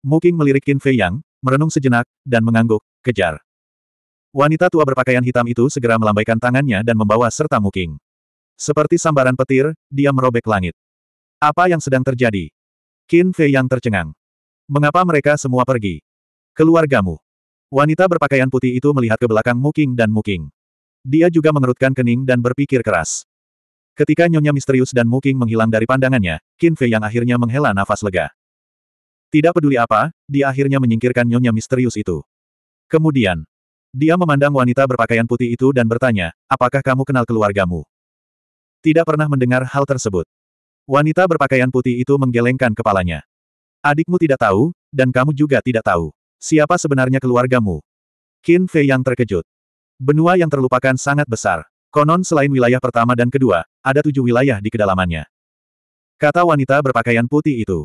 Muking melirik Qin Fei Yang, merenung sejenak, dan mengangguk, kejar. Wanita tua berpakaian hitam itu segera melambaikan tangannya dan membawa serta Muking. Seperti sambaran petir, dia merobek langit. Apa yang sedang terjadi? Qin Fei Yang tercengang. Mengapa mereka semua pergi? Keluargamu. Wanita berpakaian putih itu melihat ke belakang Muking dan Muking. Dia juga mengerutkan kening dan berpikir keras. Ketika nyonya misterius dan Muking menghilang dari pandangannya, Qin Fei yang akhirnya menghela nafas lega. Tidak peduli apa, dia akhirnya menyingkirkan nyonya misterius itu. Kemudian, dia memandang wanita berpakaian putih itu dan bertanya, apakah kamu kenal keluargamu? Tidak pernah mendengar hal tersebut. Wanita berpakaian putih itu menggelengkan kepalanya. Adikmu tidak tahu, dan kamu juga tidak tahu. Siapa sebenarnya keluargamu? Qin Fei yang terkejut. Benua yang terlupakan sangat besar. Konon selain wilayah pertama dan kedua, ada tujuh wilayah di kedalamannya. Kata wanita berpakaian putih itu.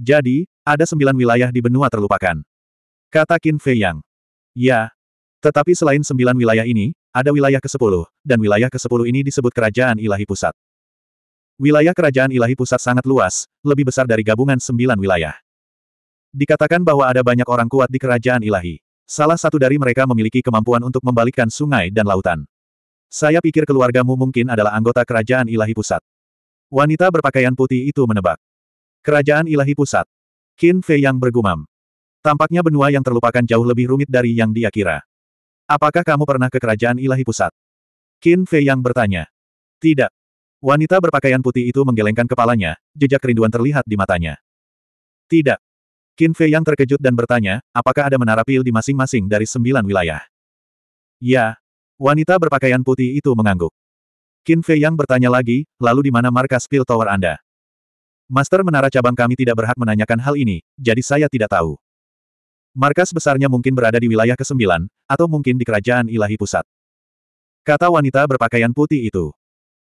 Jadi, ada sembilan wilayah di benua terlupakan. Kata Qin Fei Yang. Ya. Tetapi selain sembilan wilayah ini, ada wilayah ke-10, dan wilayah ke-10 ini disebut Kerajaan Ilahi Pusat. Wilayah Kerajaan Ilahi Pusat sangat luas, lebih besar dari gabungan sembilan wilayah. Dikatakan bahwa ada banyak orang kuat di Kerajaan Ilahi. Salah satu dari mereka memiliki kemampuan untuk membalikkan sungai dan lautan. Saya pikir keluargamu mungkin adalah anggota kerajaan ilahi pusat. Wanita berpakaian putih itu menebak. Kerajaan ilahi pusat. Qin Fei yang bergumam. Tampaknya benua yang terlupakan jauh lebih rumit dari yang dia kira. Apakah kamu pernah ke kerajaan ilahi pusat? Qin Fei yang bertanya. Tidak. Wanita berpakaian putih itu menggelengkan kepalanya, jejak kerinduan terlihat di matanya. Tidak. Qin Fei yang terkejut dan bertanya, apakah ada menara pil di masing-masing dari sembilan wilayah? Ya, Wanita berpakaian putih itu mengangguk. Qin Fei Yang bertanya lagi, lalu di mana markas Pil Tower Anda? Master Menara Cabang kami tidak berhak menanyakan hal ini, jadi saya tidak tahu. Markas besarnya mungkin berada di wilayah ke-9, atau mungkin di kerajaan ilahi pusat. Kata wanita berpakaian putih itu.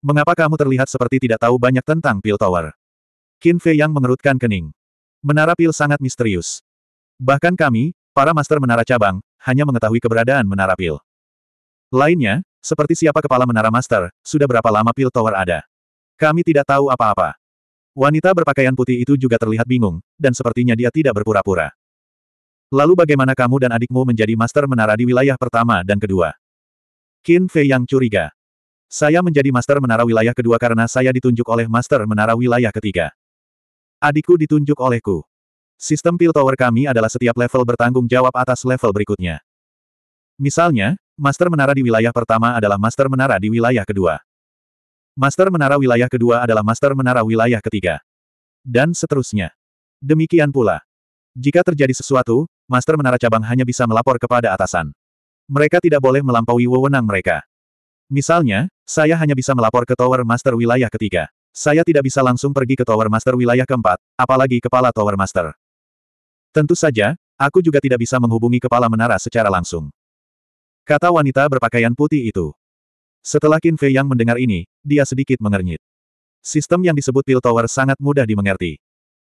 Mengapa kamu terlihat seperti tidak tahu banyak tentang Pil Tower? Qin Fei Yang mengerutkan kening. Menara Pil sangat misterius. Bahkan kami, para master menara cabang, hanya mengetahui keberadaan menara pil. Lainnya, seperti siapa kepala menara master, sudah berapa lama Pil Tower ada. Kami tidak tahu apa-apa. Wanita berpakaian putih itu juga terlihat bingung, dan sepertinya dia tidak berpura-pura. Lalu bagaimana kamu dan adikmu menjadi master menara di wilayah pertama dan kedua? Qin Fei yang curiga. Saya menjadi master menara wilayah kedua karena saya ditunjuk oleh master menara wilayah ketiga. Adikku ditunjuk olehku. Sistem Pil Tower kami adalah setiap level bertanggung jawab atas level berikutnya. Misalnya, master menara di wilayah pertama adalah master menara di wilayah kedua. Master menara wilayah kedua adalah master menara wilayah ketiga. Dan seterusnya. Demikian pula. Jika terjadi sesuatu, master menara cabang hanya bisa melapor kepada atasan. Mereka tidak boleh melampaui wewenang mereka. Misalnya, saya hanya bisa melapor ke Tower Master wilayah ketiga. Saya tidak bisa langsung pergi ke Tower Master wilayah keempat, apalagi kepala Tower Master. Tentu saja, aku juga tidak bisa menghubungi kepala menara secara langsung. Kata wanita berpakaian putih itu. Setelah Qin Fei yang mendengar ini, dia sedikit mengernyit. Sistem yang disebut Pil Tower sangat mudah dimengerti.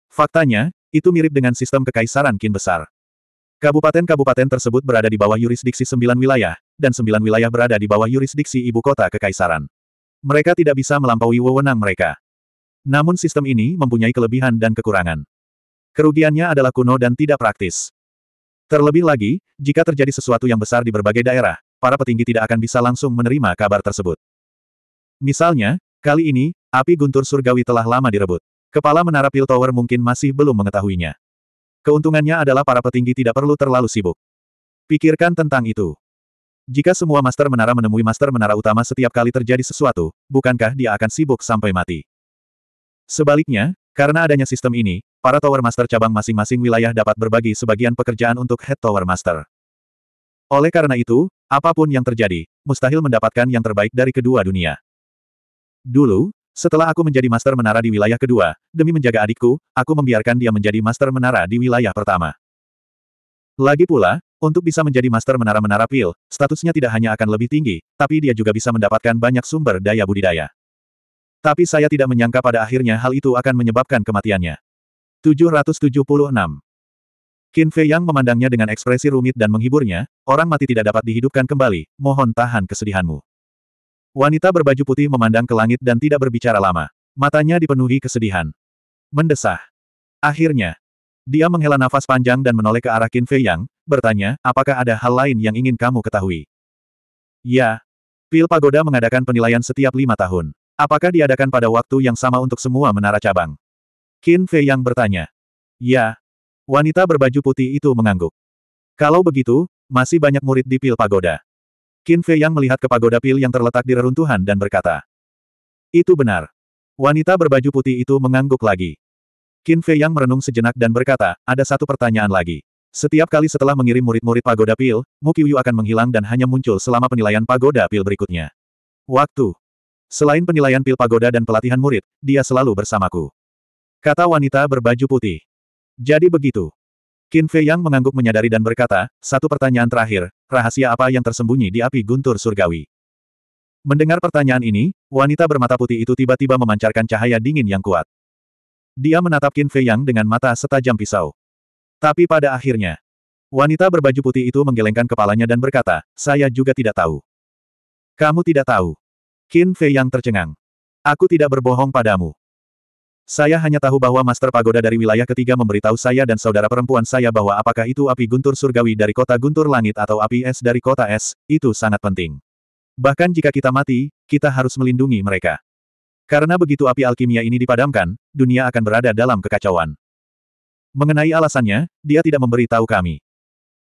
Faktanya, itu mirip dengan sistem kekaisaran Qin Besar. Kabupaten-kabupaten tersebut berada di bawah yurisdiksi sembilan wilayah, dan sembilan wilayah berada di bawah yurisdiksi ibu kota kekaisaran. Mereka tidak bisa melampaui wewenang mereka. Namun sistem ini mempunyai kelebihan dan kekurangan. Kerugiannya adalah kuno dan tidak praktis. Terlebih lagi, jika terjadi sesuatu yang besar di berbagai daerah, para petinggi tidak akan bisa langsung menerima kabar tersebut. Misalnya, kali ini, api guntur surgawi telah lama direbut. Kepala Menara Pil Tower mungkin masih belum mengetahuinya. Keuntungannya adalah para petinggi tidak perlu terlalu sibuk. Pikirkan tentang itu. Jika semua Master Menara menemui Master Menara Utama setiap kali terjadi sesuatu, bukankah dia akan sibuk sampai mati? Sebaliknya, karena adanya sistem ini, para Tower Master cabang masing-masing wilayah dapat berbagi sebagian pekerjaan untuk Head Tower Master. Oleh karena itu, apapun yang terjadi, mustahil mendapatkan yang terbaik dari kedua dunia. Dulu, setelah aku menjadi Master Menara di wilayah kedua, demi menjaga adikku, aku membiarkan dia menjadi Master Menara di wilayah pertama. Lagi pula, untuk bisa menjadi Master Menara-Menara Pil, statusnya tidak hanya akan lebih tinggi, tapi dia juga bisa mendapatkan banyak sumber daya budidaya. Tapi saya tidak menyangka pada akhirnya hal itu akan menyebabkan kematiannya. 776. Qin Fei Yang memandangnya dengan ekspresi rumit dan menghiburnya, orang mati tidak dapat dihidupkan kembali, mohon tahan kesedihanmu. Wanita berbaju putih memandang ke langit dan tidak berbicara lama. Matanya dipenuhi kesedihan. Mendesah. Akhirnya. Dia menghela nafas panjang dan menoleh ke arah Qin Fei Yang, bertanya, apakah ada hal lain yang ingin kamu ketahui? Ya. Pil Pagoda mengadakan penilaian setiap lima tahun. Apakah diadakan pada waktu yang sama untuk semua menara cabang? Qin Fei yang bertanya. Ya. Wanita berbaju putih itu mengangguk. Kalau begitu, masih banyak murid di pil pagoda. Qin Fei yang melihat ke pagoda pil yang terletak di reruntuhan dan berkata. Itu benar. Wanita berbaju putih itu mengangguk lagi. Qin Fei yang merenung sejenak dan berkata, ada satu pertanyaan lagi. Setiap kali setelah mengirim murid-murid pagoda pil, Mu Qiuyu akan menghilang dan hanya muncul selama penilaian pagoda pil berikutnya. Waktu. Selain penilaian pil pagoda dan pelatihan murid, dia selalu bersamaku. Kata wanita berbaju putih. Jadi begitu. Qin Fei Yang mengangguk menyadari dan berkata, satu pertanyaan terakhir, rahasia apa yang tersembunyi di api guntur surgawi? Mendengar pertanyaan ini, wanita bermata putih itu tiba-tiba memancarkan cahaya dingin yang kuat. Dia menatap Qin Fei Yang dengan mata setajam pisau. Tapi pada akhirnya, wanita berbaju putih itu menggelengkan kepalanya dan berkata, saya juga tidak tahu. Kamu tidak tahu. Qin Fei yang tercengang. Aku tidak berbohong padamu. Saya hanya tahu bahwa Master Pagoda dari wilayah ketiga memberitahu saya dan saudara perempuan saya bahwa apakah itu api guntur surgawi dari kota guntur langit atau api es dari kota es, itu sangat penting. Bahkan jika kita mati, kita harus melindungi mereka. Karena begitu api alkimia ini dipadamkan, dunia akan berada dalam kekacauan. Mengenai alasannya, dia tidak memberitahu kami.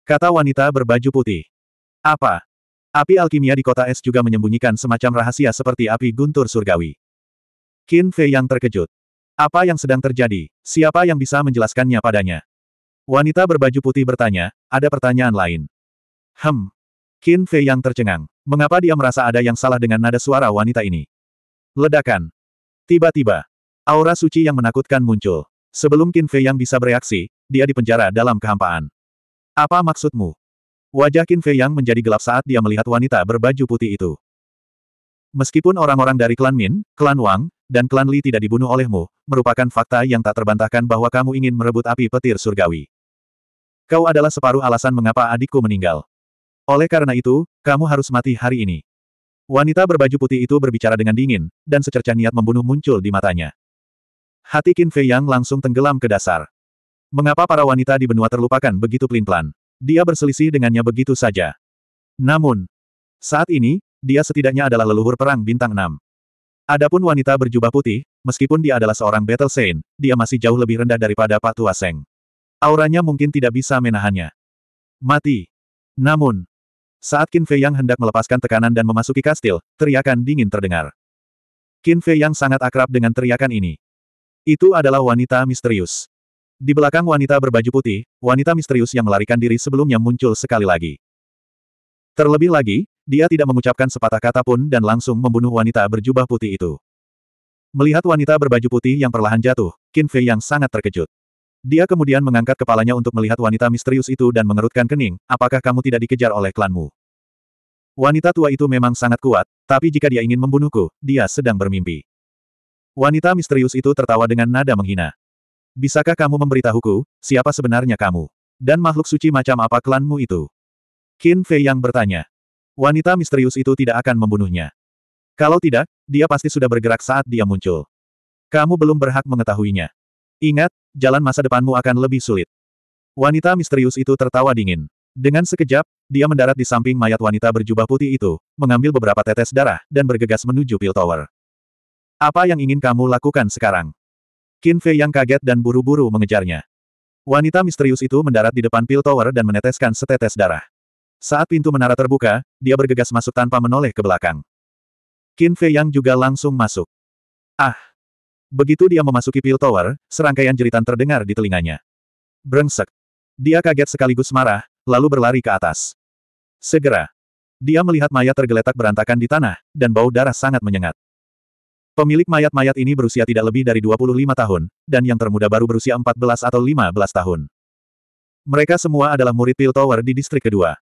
Kata wanita berbaju putih. Apa? Api alkimia di kota es juga menyembunyikan semacam rahasia seperti api guntur surgawi. Qin Fei yang terkejut. Apa yang sedang terjadi? Siapa yang bisa menjelaskannya padanya? Wanita berbaju putih bertanya, ada pertanyaan lain. Hem. Qin Fei yang tercengang. Mengapa dia merasa ada yang salah dengan nada suara wanita ini? Ledakan. Tiba-tiba, aura suci yang menakutkan muncul. Sebelum Qin Fei yang bisa bereaksi, dia dipenjara dalam kehampaan. Apa maksudmu? Wajah Qin Fei Yang menjadi gelap saat dia melihat wanita berbaju putih itu. Meskipun orang-orang dari klan Min, klan Wang, dan klan Li tidak dibunuh olehmu, merupakan fakta yang tak terbantahkan bahwa kamu ingin merebut api petir surgawi. Kau adalah separuh alasan mengapa adikku meninggal. Oleh karena itu, kamu harus mati hari ini. Wanita berbaju putih itu berbicara dengan dingin, dan secercah niat membunuh muncul di matanya. Hati Qin Fei Yang langsung tenggelam ke dasar. Mengapa para wanita di benua terlupakan begitu pelin-pelan? Dia berselisih dengannya begitu saja. Namun, saat ini, dia setidaknya adalah leluhur perang bintang 6. Adapun wanita berjubah putih, meskipun dia adalah seorang Battle Saint, dia masih jauh lebih rendah daripada Pak Tua Seng. Auranya mungkin tidak bisa menahannya. Mati. Namun, saat Qin Fei Yang hendak melepaskan tekanan dan memasuki kastil, teriakan dingin terdengar. Qin Fei Yang sangat akrab dengan teriakan ini. Itu adalah wanita misterius. Di belakang wanita berbaju putih, wanita misterius yang melarikan diri sebelumnya muncul sekali lagi. Terlebih lagi, dia tidak mengucapkan sepatah kata pun dan langsung membunuh wanita berjubah putih itu. Melihat wanita berbaju putih yang perlahan jatuh, Qin Fei yang sangat terkejut. Dia kemudian mengangkat kepalanya untuk melihat wanita misterius itu dan mengerutkan kening, apakah kamu tidak dikejar oleh klanmu? Wanita tua itu memang sangat kuat, tapi jika dia ingin membunuhku, dia sedang bermimpi. Wanita misterius itu tertawa dengan nada menghina. Bisakah kamu memberitahuku, siapa sebenarnya kamu? Dan makhluk suci macam apa klanmu itu? Qin Fei yang bertanya. Wanita misterius itu tidak akan membunuhnya. Kalau tidak, dia pasti sudah bergerak saat dia muncul. Kamu belum berhak mengetahuinya. Ingat, jalan masa depanmu akan lebih sulit. Wanita misterius itu tertawa dingin. Dengan sekejap, dia mendarat di samping mayat wanita berjubah putih itu, mengambil beberapa tetes darah, dan bergegas menuju Pil Tower. Apa yang ingin kamu lakukan sekarang? Qin Fei yang kaget dan buru-buru mengejarnya. Wanita misterius itu mendarat di depan pil tower dan meneteskan setetes darah. Saat pintu menara terbuka, dia bergegas masuk tanpa menoleh ke belakang. Qin Fei yang juga langsung masuk. Ah! Begitu dia memasuki pil tower, serangkaian jeritan terdengar di telinganya. Brengsek! Dia kaget sekaligus marah, lalu berlari ke atas. Segera, dia melihat mayat tergeletak berantakan di tanah, dan bau darah sangat menyengat. Pemilik mayat-mayat ini berusia tidak lebih dari 25 tahun, dan yang termuda baru berusia 14 atau 15 tahun. Mereka semua adalah murid Piltower di distrik kedua.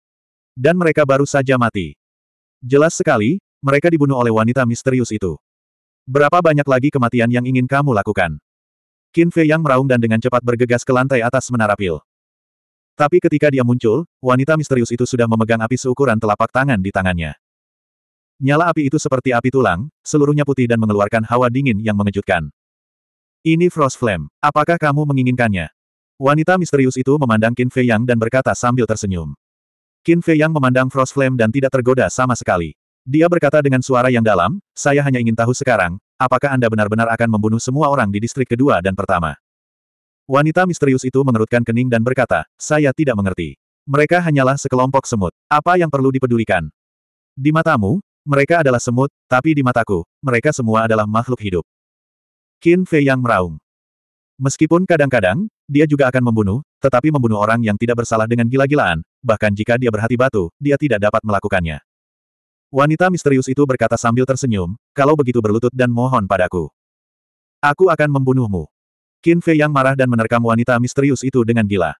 Dan mereka baru saja mati. Jelas sekali, mereka dibunuh oleh wanita misterius itu. Berapa banyak lagi kematian yang ingin kamu lakukan? Qin Fei Yang meraung dan dengan cepat bergegas ke lantai atas menara pil. Tapi ketika dia muncul, wanita misterius itu sudah memegang api seukuran telapak tangan di tangannya. Nyala api itu seperti api tulang, seluruhnya putih dan mengeluarkan hawa dingin yang mengejutkan. Ini Frost Flame. Apakah kamu menginginkannya? Wanita misterius itu memandang Qin Fei Yang dan berkata sambil tersenyum. Qin Fei Yang memandang Frost Flame dan tidak tergoda sama sekali. Dia berkata dengan suara yang dalam, saya hanya ingin tahu sekarang, apakah Anda benar-benar akan membunuh semua orang di distrik kedua dan pertama? Wanita misterius itu mengerutkan kening dan berkata, saya tidak mengerti. Mereka hanyalah sekelompok semut. Apa yang perlu dipedulikan? Di matamu, mereka adalah semut, tapi di mataku, mereka semua adalah makhluk hidup. Qin Fei yang meraung. Meskipun kadang-kadang, dia juga akan membunuh, tetapi membunuh orang yang tidak bersalah dengan gila-gilaan, bahkan jika dia berhati batu, dia tidak dapat melakukannya. Wanita misterius itu berkata sambil tersenyum, kalau begitu berlutut dan mohon padaku. Aku akan membunuhmu. Qin Fei yang marah dan menerkam wanita misterius itu dengan gila.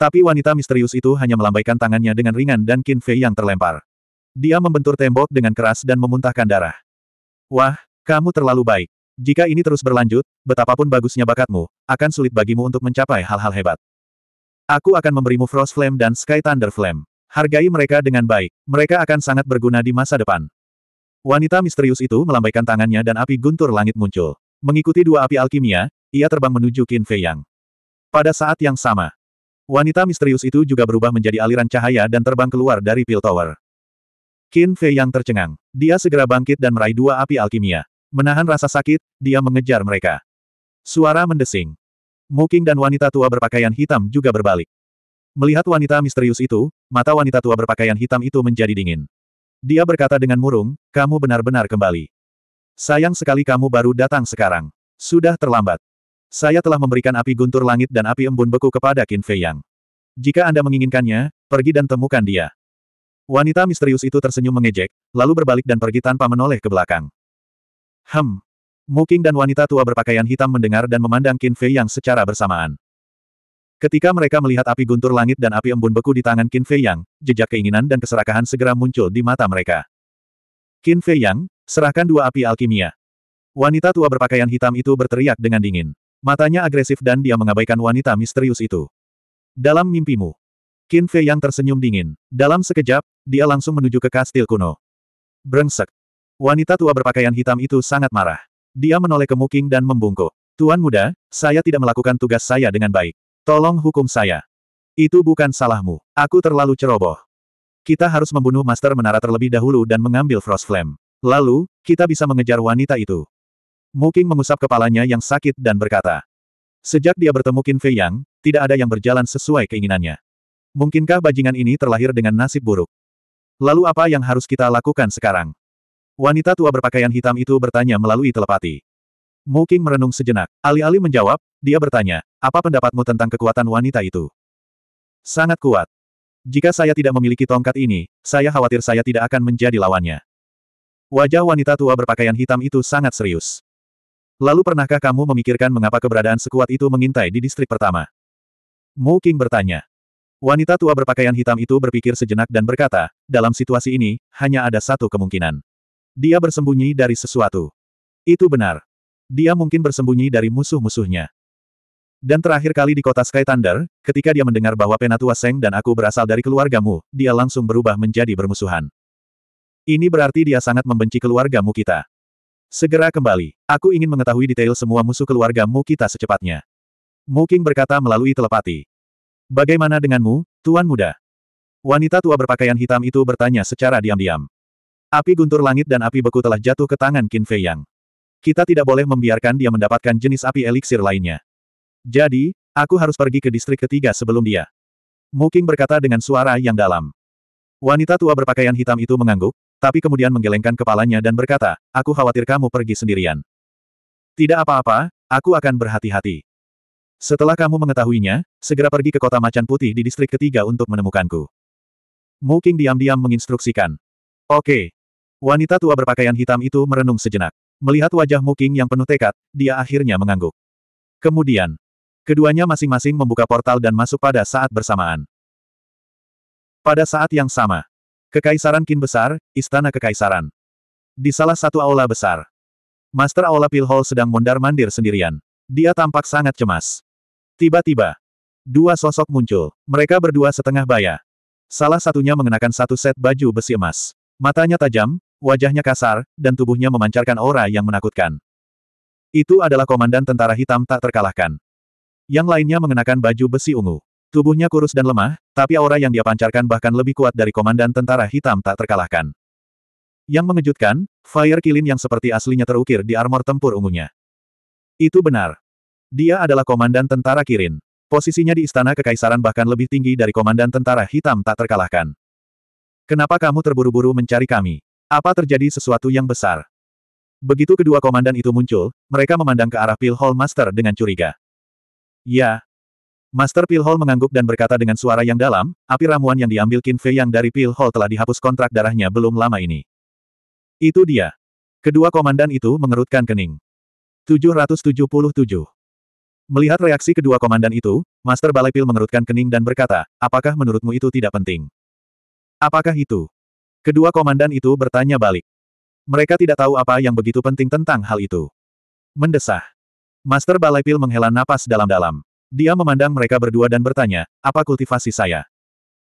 Tapi wanita misterius itu hanya melambaikan tangannya dengan ringan dan Qin Fei yang terlempar. Dia membentur tembok dengan keras dan memuntahkan darah. Wah, kamu terlalu baik. Jika ini terus berlanjut, betapapun bagusnya bakatmu, akan sulit bagimu untuk mencapai hal-hal hebat. Aku akan memberimu Frost Flame dan Sky Thunder Flame. Hargai mereka dengan baik, mereka akan sangat berguna di masa depan. Wanita misterius itu melambaikan tangannya dan api guntur langit muncul. Mengikuti dua api alkimia, ia terbang menuju Qin Fei Yang. Pada saat yang sama, wanita misterius itu juga berubah menjadi aliran cahaya dan terbang keluar dari Pill Tower. Qin Fei yang tercengang. Dia segera bangkit dan meraih dua api alkimia. Menahan rasa sakit, dia mengejar mereka. Suara mendesing. Muking dan wanita tua berpakaian hitam juga berbalik. Melihat wanita misterius itu, mata wanita tua berpakaian hitam itu menjadi dingin. Dia berkata dengan murung, kamu benar-benar kembali. Sayang sekali kamu baru datang sekarang. Sudah terlambat. Saya telah memberikan api guntur langit dan api embun beku kepada Qin Fei Yang. Jika Anda menginginkannya, pergi dan temukan dia. Wanita misterius itu tersenyum mengejek, lalu berbalik dan pergi tanpa menoleh ke belakang. Hem. Muking dan wanita tua berpakaian hitam mendengar dan memandang Qin Fei yang secara bersamaan. Ketika mereka melihat api guntur langit dan api embun beku di tangan Qin Fei Yang, jejak keinginan dan keserakahan segera muncul di mata mereka. Qin Fei Yang, serahkan dua api alkimia. Wanita tua berpakaian hitam itu berteriak dengan dingin. Matanya agresif dan dia mengabaikan wanita misterius itu. Dalam mimpimu, Qin Fei yang tersenyum dingin. Dalam sekejap, dia langsung menuju ke kastil kuno. Brengsek. Wanita tua berpakaian hitam itu sangat marah. Dia menoleh ke Muking dan membungkuk. Tuan muda, saya tidak melakukan tugas saya dengan baik. Tolong hukum saya. Itu bukan salahmu. Aku terlalu ceroboh. Kita harus membunuh Master Menara terlebih dahulu dan mengambil Frost Flame. Lalu, kita bisa mengejar wanita itu. Muking mengusap kepalanya yang sakit dan berkata. Sejak dia bertemu Qin Fei Yang, tidak ada yang berjalan sesuai keinginannya. Mungkinkah bajingan ini terlahir dengan nasib buruk? Lalu apa yang harus kita lakukan sekarang? Wanita tua berpakaian hitam itu bertanya melalui telepati. Qing merenung sejenak. Alih-alih menjawab, dia bertanya, apa pendapatmu tentang kekuatan wanita itu? Sangat kuat. Jika saya tidak memiliki tongkat ini, saya khawatir saya tidak akan menjadi lawannya. Wajah wanita tua berpakaian hitam itu sangat serius. Lalu pernahkah kamu memikirkan mengapa keberadaan sekuat itu mengintai di distrik pertama? Mu Qing bertanya. Wanita tua berpakaian hitam itu berpikir sejenak dan berkata, dalam situasi ini, hanya ada satu kemungkinan. Dia bersembunyi dari sesuatu. Itu benar. Dia mungkin bersembunyi dari musuh-musuhnya. Dan terakhir kali di kota Sky Thunder, ketika dia mendengar bahwa Penatua Seng dan aku berasal dari keluargamu, dia langsung berubah menjadi bermusuhan. Ini berarti dia sangat membenci keluargamu kita. Segera kembali. Aku ingin mengetahui detail semua musuh keluargamu kita secepatnya. Muking berkata melalui telepati. Bagaimana denganmu, Tuan Muda? Wanita tua berpakaian hitam itu bertanya secara diam-diam. Api guntur langit dan api beku telah jatuh ke tangan Qin Fei Yang. Kita tidak boleh membiarkan dia mendapatkan jenis api eliksir lainnya. Jadi, aku harus pergi ke distrik ketiga sebelum dia. Muking berkata dengan suara yang dalam. Wanita tua berpakaian hitam itu mengangguk, tapi kemudian menggelengkan kepalanya dan berkata, aku khawatir kamu pergi sendirian. Tidak apa-apa, aku akan berhati-hati. Setelah kamu mengetahuinya, segera pergi ke kota macan putih di distrik ketiga untuk menemukanku. Mu diam-diam menginstruksikan. Oke. Wanita tua berpakaian hitam itu merenung sejenak. Melihat wajah Mu yang penuh tekad, dia akhirnya mengangguk. Kemudian, keduanya masing-masing membuka portal dan masuk pada saat bersamaan. Pada saat yang sama, Kekaisaran Kin Besar, Istana Kekaisaran. Di salah satu aula besar, Master Aula Pilhol sedang mondar-mandir sendirian. Dia tampak sangat cemas. Tiba-tiba, dua sosok muncul. Mereka berdua setengah baya. Salah satunya mengenakan satu set baju besi emas. Matanya tajam, wajahnya kasar, dan tubuhnya memancarkan aura yang menakutkan. Itu adalah komandan tentara hitam tak terkalahkan. Yang lainnya mengenakan baju besi ungu. Tubuhnya kurus dan lemah, tapi aura yang dia pancarkan bahkan lebih kuat dari komandan tentara hitam tak terkalahkan. Yang mengejutkan, Fire Kilin yang seperti aslinya terukir di armor tempur ungunya. Itu benar, dia adalah komandan tentara Kirin. Posisinya di istana kekaisaran bahkan lebih tinggi dari komandan tentara hitam tak terkalahkan. Kenapa kamu terburu-buru mencari kami? Apa terjadi sesuatu yang besar? Begitu kedua komandan itu muncul, mereka memandang ke arah Pil Hall Master dengan curiga. Ya. Master Pil Hall mengangguk dan berkata dengan suara yang dalam, api ramuan yang diambil Qin Fei Yang dari Pil Hall telah dihapus kontrak darahnya belum lama ini. Itu dia. Kedua komandan itu mengerutkan kening. 777 Melihat reaksi kedua komandan itu, Master Balai Pil mengerutkan kening dan berkata, apakah menurutmu itu tidak penting? Apakah itu? Kedua komandan itu bertanya balik. Mereka tidak tahu apa yang begitu penting tentang hal itu. Mendesah. Master Balai Pil menghela napas dalam-dalam. Dia memandang mereka berdua dan bertanya, apa kultivasi saya?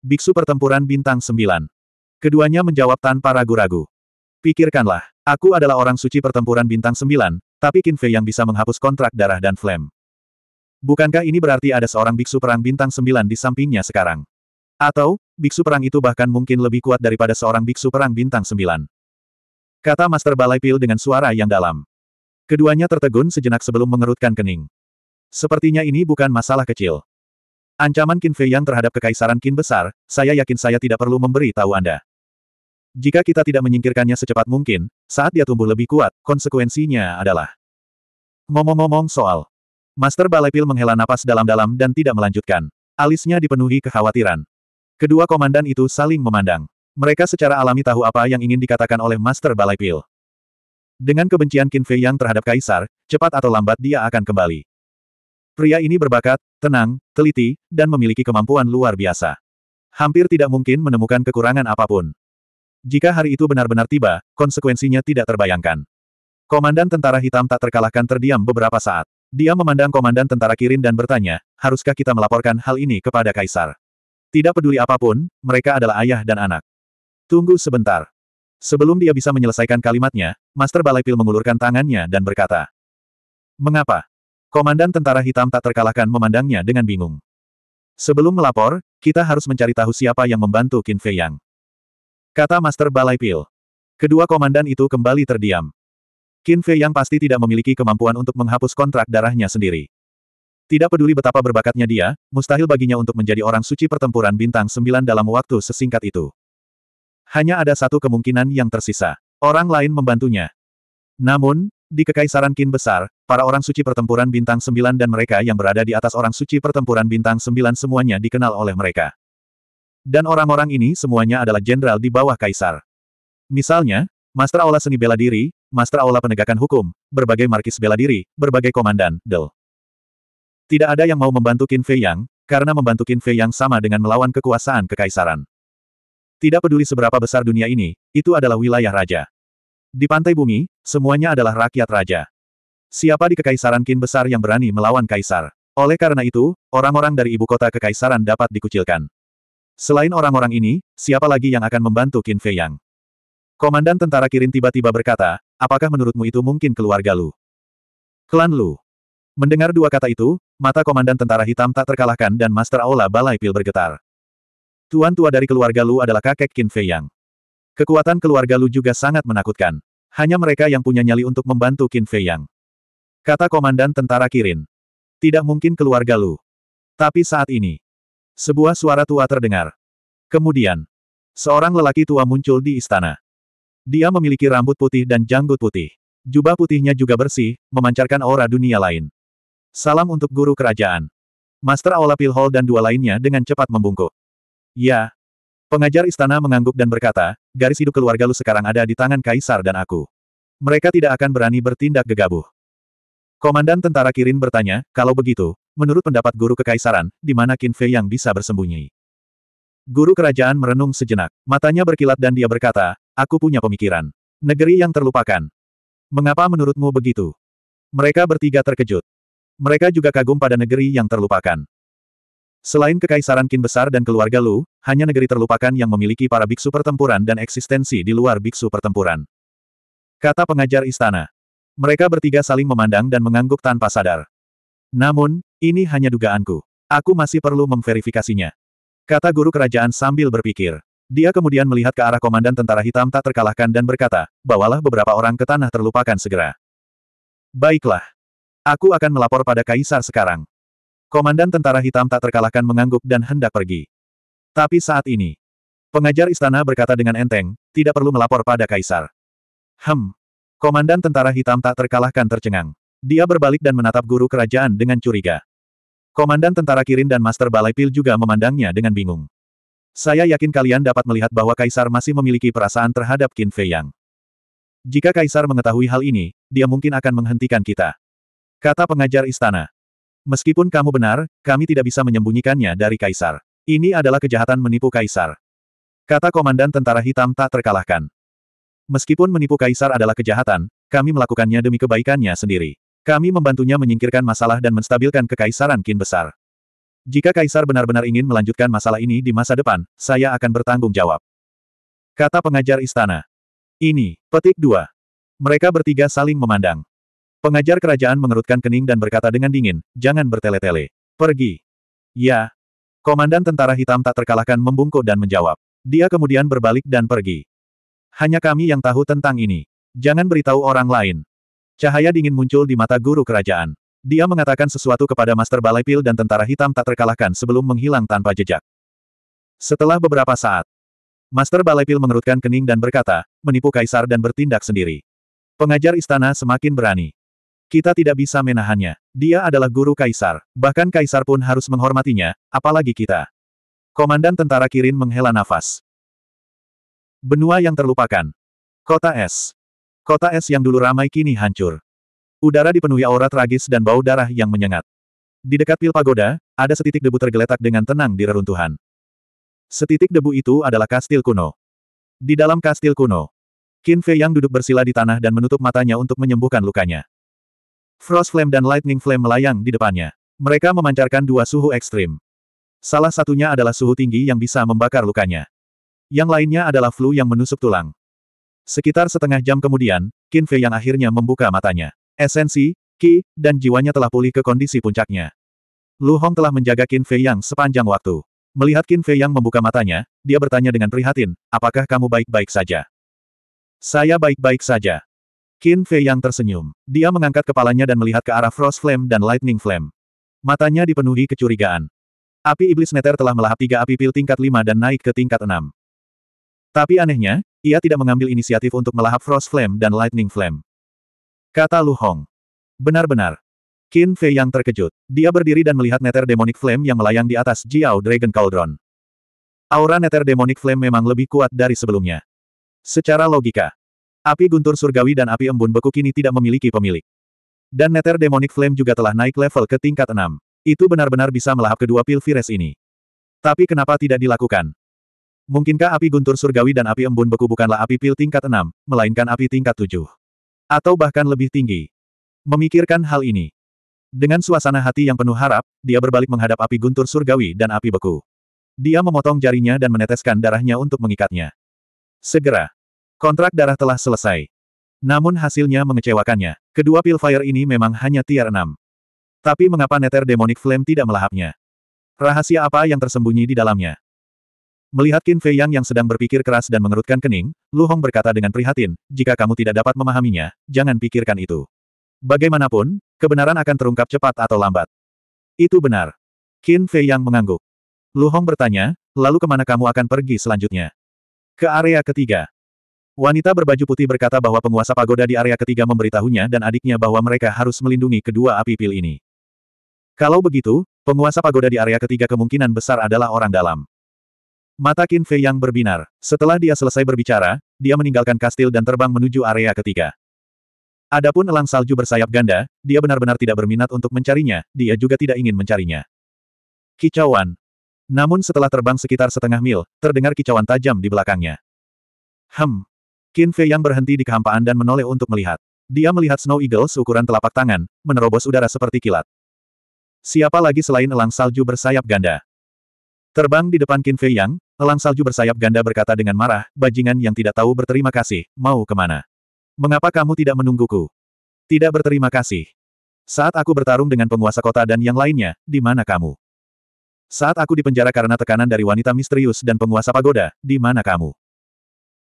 Biksu pertempuran bintang 9. Keduanya menjawab tanpa ragu-ragu. Pikirkanlah, aku adalah orang suci pertempuran bintang 9, tapi Kinfe yang bisa menghapus kontrak darah dan flame. Bukankah ini berarti ada seorang biksu perang bintang sembilan di sampingnya sekarang? Atau, biksu perang itu bahkan mungkin lebih kuat daripada seorang biksu perang bintang sembilan. Kata Master Balai Pil dengan suara yang dalam. Keduanya tertegun sejenak sebelum mengerutkan kening. Sepertinya ini bukan masalah kecil. Ancaman Qin Fei Yang terhadap kekaisaran Qin besar, saya yakin saya tidak perlu memberi tahu Anda. Jika kita tidak menyingkirkannya secepat mungkin, saat dia tumbuh lebih kuat, konsekuensinya adalah. Ngomong-ngomong soal Master Balai Pil menghela napas dalam-dalam dan tidak melanjutkan. Alisnya dipenuhi kekhawatiran. Kedua komandan itu saling memandang. Mereka secara alami tahu apa yang ingin dikatakan oleh Master Balai Pil. Dengan kebencian Qin Fei yang terhadap Kaisar, cepat atau lambat dia akan kembali. Pria ini berbakat, tenang, teliti, dan memiliki kemampuan luar biasa. Hampir tidak mungkin menemukan kekurangan apapun. Jika hari itu benar-benar tiba, konsekuensinya tidak terbayangkan. Komandan tentara hitam tak terkalahkan terdiam beberapa saat. Dia memandang komandan tentara Kirin dan bertanya, haruskah kita melaporkan hal ini kepada Kaisar? Tidak peduli apapun, mereka adalah ayah dan anak. Tunggu sebentar. Sebelum dia bisa menyelesaikan kalimatnya, Master Balai Pil mengulurkan tangannya dan berkata. Mengapa? Komandan tentara hitam tak terkalahkan memandangnya dengan bingung. Sebelum melapor, kita harus mencari tahu siapa yang membantu Qin Fei Yang. Kata Master Balai Pil. Kedua komandan itu kembali terdiam. Qin Fei yang pasti tidak memiliki kemampuan untuk menghapus kontrak darahnya sendiri. Tidak peduli betapa berbakatnya dia, mustahil baginya untuk menjadi orang suci pertempuran bintang sembilan dalam waktu sesingkat itu. Hanya ada satu kemungkinan yang tersisa. Orang lain membantunya. Namun, di Kekaisaran Qin Besar, para orang suci pertempuran bintang sembilan dan mereka yang berada di atas orang suci pertempuran bintang sembilan semuanya dikenal oleh mereka. Dan orang-orang ini semuanya adalah jenderal di bawah kaisar. Misalnya, Master Aula Seni Bela Diri, Master Aula Penegakan Hukum, berbagai markis bela diri, berbagai komandan, del. Tidak ada yang mau membantu Qin Fei Yang, karena membantu Qin Fei Yang sama dengan melawan kekuasaan kekaisaran. Tidak peduli seberapa besar dunia ini, itu adalah wilayah raja. Di pantai bumi, semuanya adalah rakyat raja. Siapa di kekaisaran Qin besar yang berani melawan kaisar? Oleh karena itu, orang-orang dari ibu kota kekaisaran dapat dikucilkan. Selain orang-orang ini, siapa lagi yang akan membantu Qin Fei Yang? Komandan tentara Kirin tiba-tiba berkata, apakah menurutmu itu mungkin keluarga Lu? Klan Lu. Mendengar dua kata itu, mata Komandan Tentara Hitam tak terkalahkan dan Master Aula Balai Pil bergetar. Tuan tua dari keluarga Lu adalah kakek Qin Fei Yang. Kekuatan keluarga Lu juga sangat menakutkan. Hanya mereka yang punya nyali untuk membantu Qin Fei Yang. Kata Komandan Tentara Kirin. Tidak mungkin keluarga Lu. Tapi saat ini, sebuah suara tua terdengar. Kemudian, seorang lelaki tua muncul di istana. Dia memiliki rambut putih dan janggut putih. Jubah putihnya juga bersih, memancarkan aura dunia lain. Salam untuk guru kerajaan. Master Aula Pilhol dan dua lainnya dengan cepat membungkuk. Ya. Pengajar istana mengangguk dan berkata, garis hidup keluarga lu sekarang ada di tangan Kaisar dan aku. Mereka tidak akan berani bertindak gegabah. Komandan tentara Kirin bertanya, kalau begitu, menurut pendapat guru kekaisaran, di mana Qin Fei yang bisa bersembunyi? Guru kerajaan merenung sejenak, matanya berkilat dan dia berkata, Aku punya pemikiran. Negeri yang terlupakan. Mengapa menurutmu begitu? Mereka bertiga terkejut. Mereka juga kagum pada negeri yang terlupakan. Selain kekaisaran Kin besar dan keluarga Lu, hanya negeri terlupakan yang memiliki para biksu pertempuran dan eksistensi di luar biksu pertempuran. Kata pengajar istana. Mereka bertiga saling memandang dan mengangguk tanpa sadar. Namun, ini hanya dugaanku. Aku masih perlu memverifikasinya. Kata guru kerajaan sambil berpikir. Dia kemudian melihat ke arah komandan tentara hitam tak terkalahkan dan berkata, bawalah beberapa orang ke tanah terlupakan segera. Baiklah. Aku akan melapor pada Kaisar sekarang. Komandan tentara hitam tak terkalahkan mengangguk dan hendak pergi. Tapi saat ini, pengajar istana berkata dengan enteng, tidak perlu melapor pada Kaisar. Hem. Komandan tentara hitam tak terkalahkan tercengang. Dia berbalik dan menatap guru kerajaan dengan curiga. Komandan tentara Kirin dan Master Balai Pil juga memandangnya dengan bingung. Saya yakin kalian dapat melihat bahwa Kaisar masih memiliki perasaan terhadap Qin Fei Yang. Jika Kaisar mengetahui hal ini, dia mungkin akan menghentikan kita. Kata pengajar istana. Meskipun kamu benar, kami tidak bisa menyembunyikannya dari Kaisar. Ini adalah kejahatan menipu Kaisar. Kata Komandan Tentara Hitam tak terkalahkan. Meskipun menipu Kaisar adalah kejahatan, kami melakukannya demi kebaikannya sendiri. Kami membantunya menyingkirkan masalah dan menstabilkan kekaisaran Qin besar. Jika Kaisar benar-benar ingin melanjutkan masalah ini di masa depan, saya akan bertanggung jawab. Kata pengajar istana. Ini, petik dua. Mereka bertiga saling memandang. Pengajar kerajaan mengerutkan kening dan berkata dengan dingin, jangan bertele-tele. Pergi. Ya. Komandan tentara hitam tak terkalahkan membungkuk dan menjawab. Dia kemudian berbalik dan pergi. Hanya kami yang tahu tentang ini. Jangan beritahu orang lain. Cahaya dingin muncul di mata guru kerajaan. Dia mengatakan sesuatu kepada Master Balai Pil dan tentara hitam tak terkalahkan sebelum menghilang tanpa jejak. Setelah beberapa saat, Master Balai Pil mengerutkan kening dan berkata, menipu Kaisar dan bertindak sendiri. Pengajar istana semakin berani. Kita tidak bisa menahannya. Dia adalah guru Kaisar. Bahkan Kaisar pun harus menghormatinya, apalagi kita. Komandan tentara Kirin menghela nafas. Benua yang terlupakan. Kota Es. Kota Es yang dulu ramai kini hancur. Udara dipenuhi aura tragis dan bau darah yang menyengat. Di dekat pil pagoda, ada setitik debu tergeletak dengan tenang di reruntuhan. Setitik debu itu adalah kastil kuno. Di dalam kastil kuno, Qin Fei yang duduk bersila di tanah dan menutup matanya untuk menyembuhkan lukanya. Frost Flame dan Lightning Flame melayang di depannya. Mereka memancarkan dua suhu ekstrim. Salah satunya adalah suhu tinggi yang bisa membakar lukanya. Yang lainnya adalah flu yang menusuk tulang. Sekitar setengah jam kemudian, Qin Fei yang akhirnya membuka matanya. Esensi, Ki, dan jiwanya telah pulih ke kondisi puncaknya. Lu Hong telah menjaga Qin Fei Yang sepanjang waktu. Melihat Qin Fei Yang membuka matanya, dia bertanya dengan prihatin, apakah kamu baik-baik saja? Saya baik-baik saja. Qin Fei Yang tersenyum. Dia mengangkat kepalanya dan melihat ke arah Frost Flame dan Lightning Flame. Matanya dipenuhi kecurigaan. Api Iblis Neter telah melahap tiga api pil tingkat lima dan naik ke tingkat enam. Tapi anehnya, ia tidak mengambil inisiatif untuk melahap Frost Flame dan Lightning Flame. Kata Lu Hong. Benar-benar. Qin Fei yang terkejut. Dia berdiri dan melihat neter demonic flame yang melayang di atas Jiao Dragon Cauldron. Aura neter demonic flame memang lebih kuat dari sebelumnya. Secara logika, api guntur surgawi dan api embun beku kini tidak memiliki pemilik. Dan neter demonic flame juga telah naik level ke tingkat 6. Itu benar-benar bisa melahap kedua pil pilvires ini. Tapi kenapa tidak dilakukan? Mungkinkah api guntur surgawi dan api embun beku bukanlah api pil tingkat 6, melainkan api tingkat 7? Atau bahkan lebih tinggi. Memikirkan hal ini. Dengan suasana hati yang penuh harap, dia berbalik menghadap api guntur surgawi dan api beku. Dia memotong jarinya dan meneteskan darahnya untuk mengikatnya. Segera. Kontrak darah telah selesai. Namun hasilnya mengecewakannya. Kedua pil fire ini memang hanya tier 6. Tapi mengapa Nether Demonic Flame tidak melahapnya? Rahasia apa yang tersembunyi di dalamnya? Melihat Qin Fei Yang yang sedang berpikir keras dan mengerutkan kening, Lu Hong berkata dengan prihatin, jika kamu tidak dapat memahaminya, jangan pikirkan itu. Bagaimanapun, kebenaran akan terungkap cepat atau lambat. Itu benar. Qin Fei Yang mengangguk. Lu Hong bertanya, lalu kemana kamu akan pergi selanjutnya? Ke area ketiga. Wanita berbaju putih berkata bahwa penguasa pagoda di area ketiga memberitahunya dan adiknya bahwa mereka harus melindungi kedua api pil ini. Kalau begitu, penguasa pagoda di area ketiga kemungkinan besar adalah orang dalam. Mata Qin Fei yang berbinar. Setelah dia selesai berbicara, dia meninggalkan kastil dan terbang menuju area ketiga. Adapun elang salju bersayap ganda, dia benar-benar tidak berminat untuk mencarinya, dia juga tidak ingin mencarinya. Kicauan. Namun setelah terbang sekitar setengah mil, terdengar kicauan tajam di belakangnya. Hem. Qin Fei yang berhenti di kehampaan dan menoleh untuk melihat. Dia melihat Snow Eagle seukuran telapak tangan, menerobos udara seperti kilat. Siapa lagi selain elang salju bersayap ganda? Terbang di depan Qin Fei Yang, Elang salju bersayap ganda berkata dengan marah, bajingan yang tidak tahu berterima kasih, mau kemana? Mengapa kamu tidak menungguku? Tidak berterima kasih. Saat aku bertarung dengan penguasa kota dan yang lainnya, di mana kamu? Saat aku dipenjara karena tekanan dari wanita misterius dan penguasa pagoda, di mana kamu?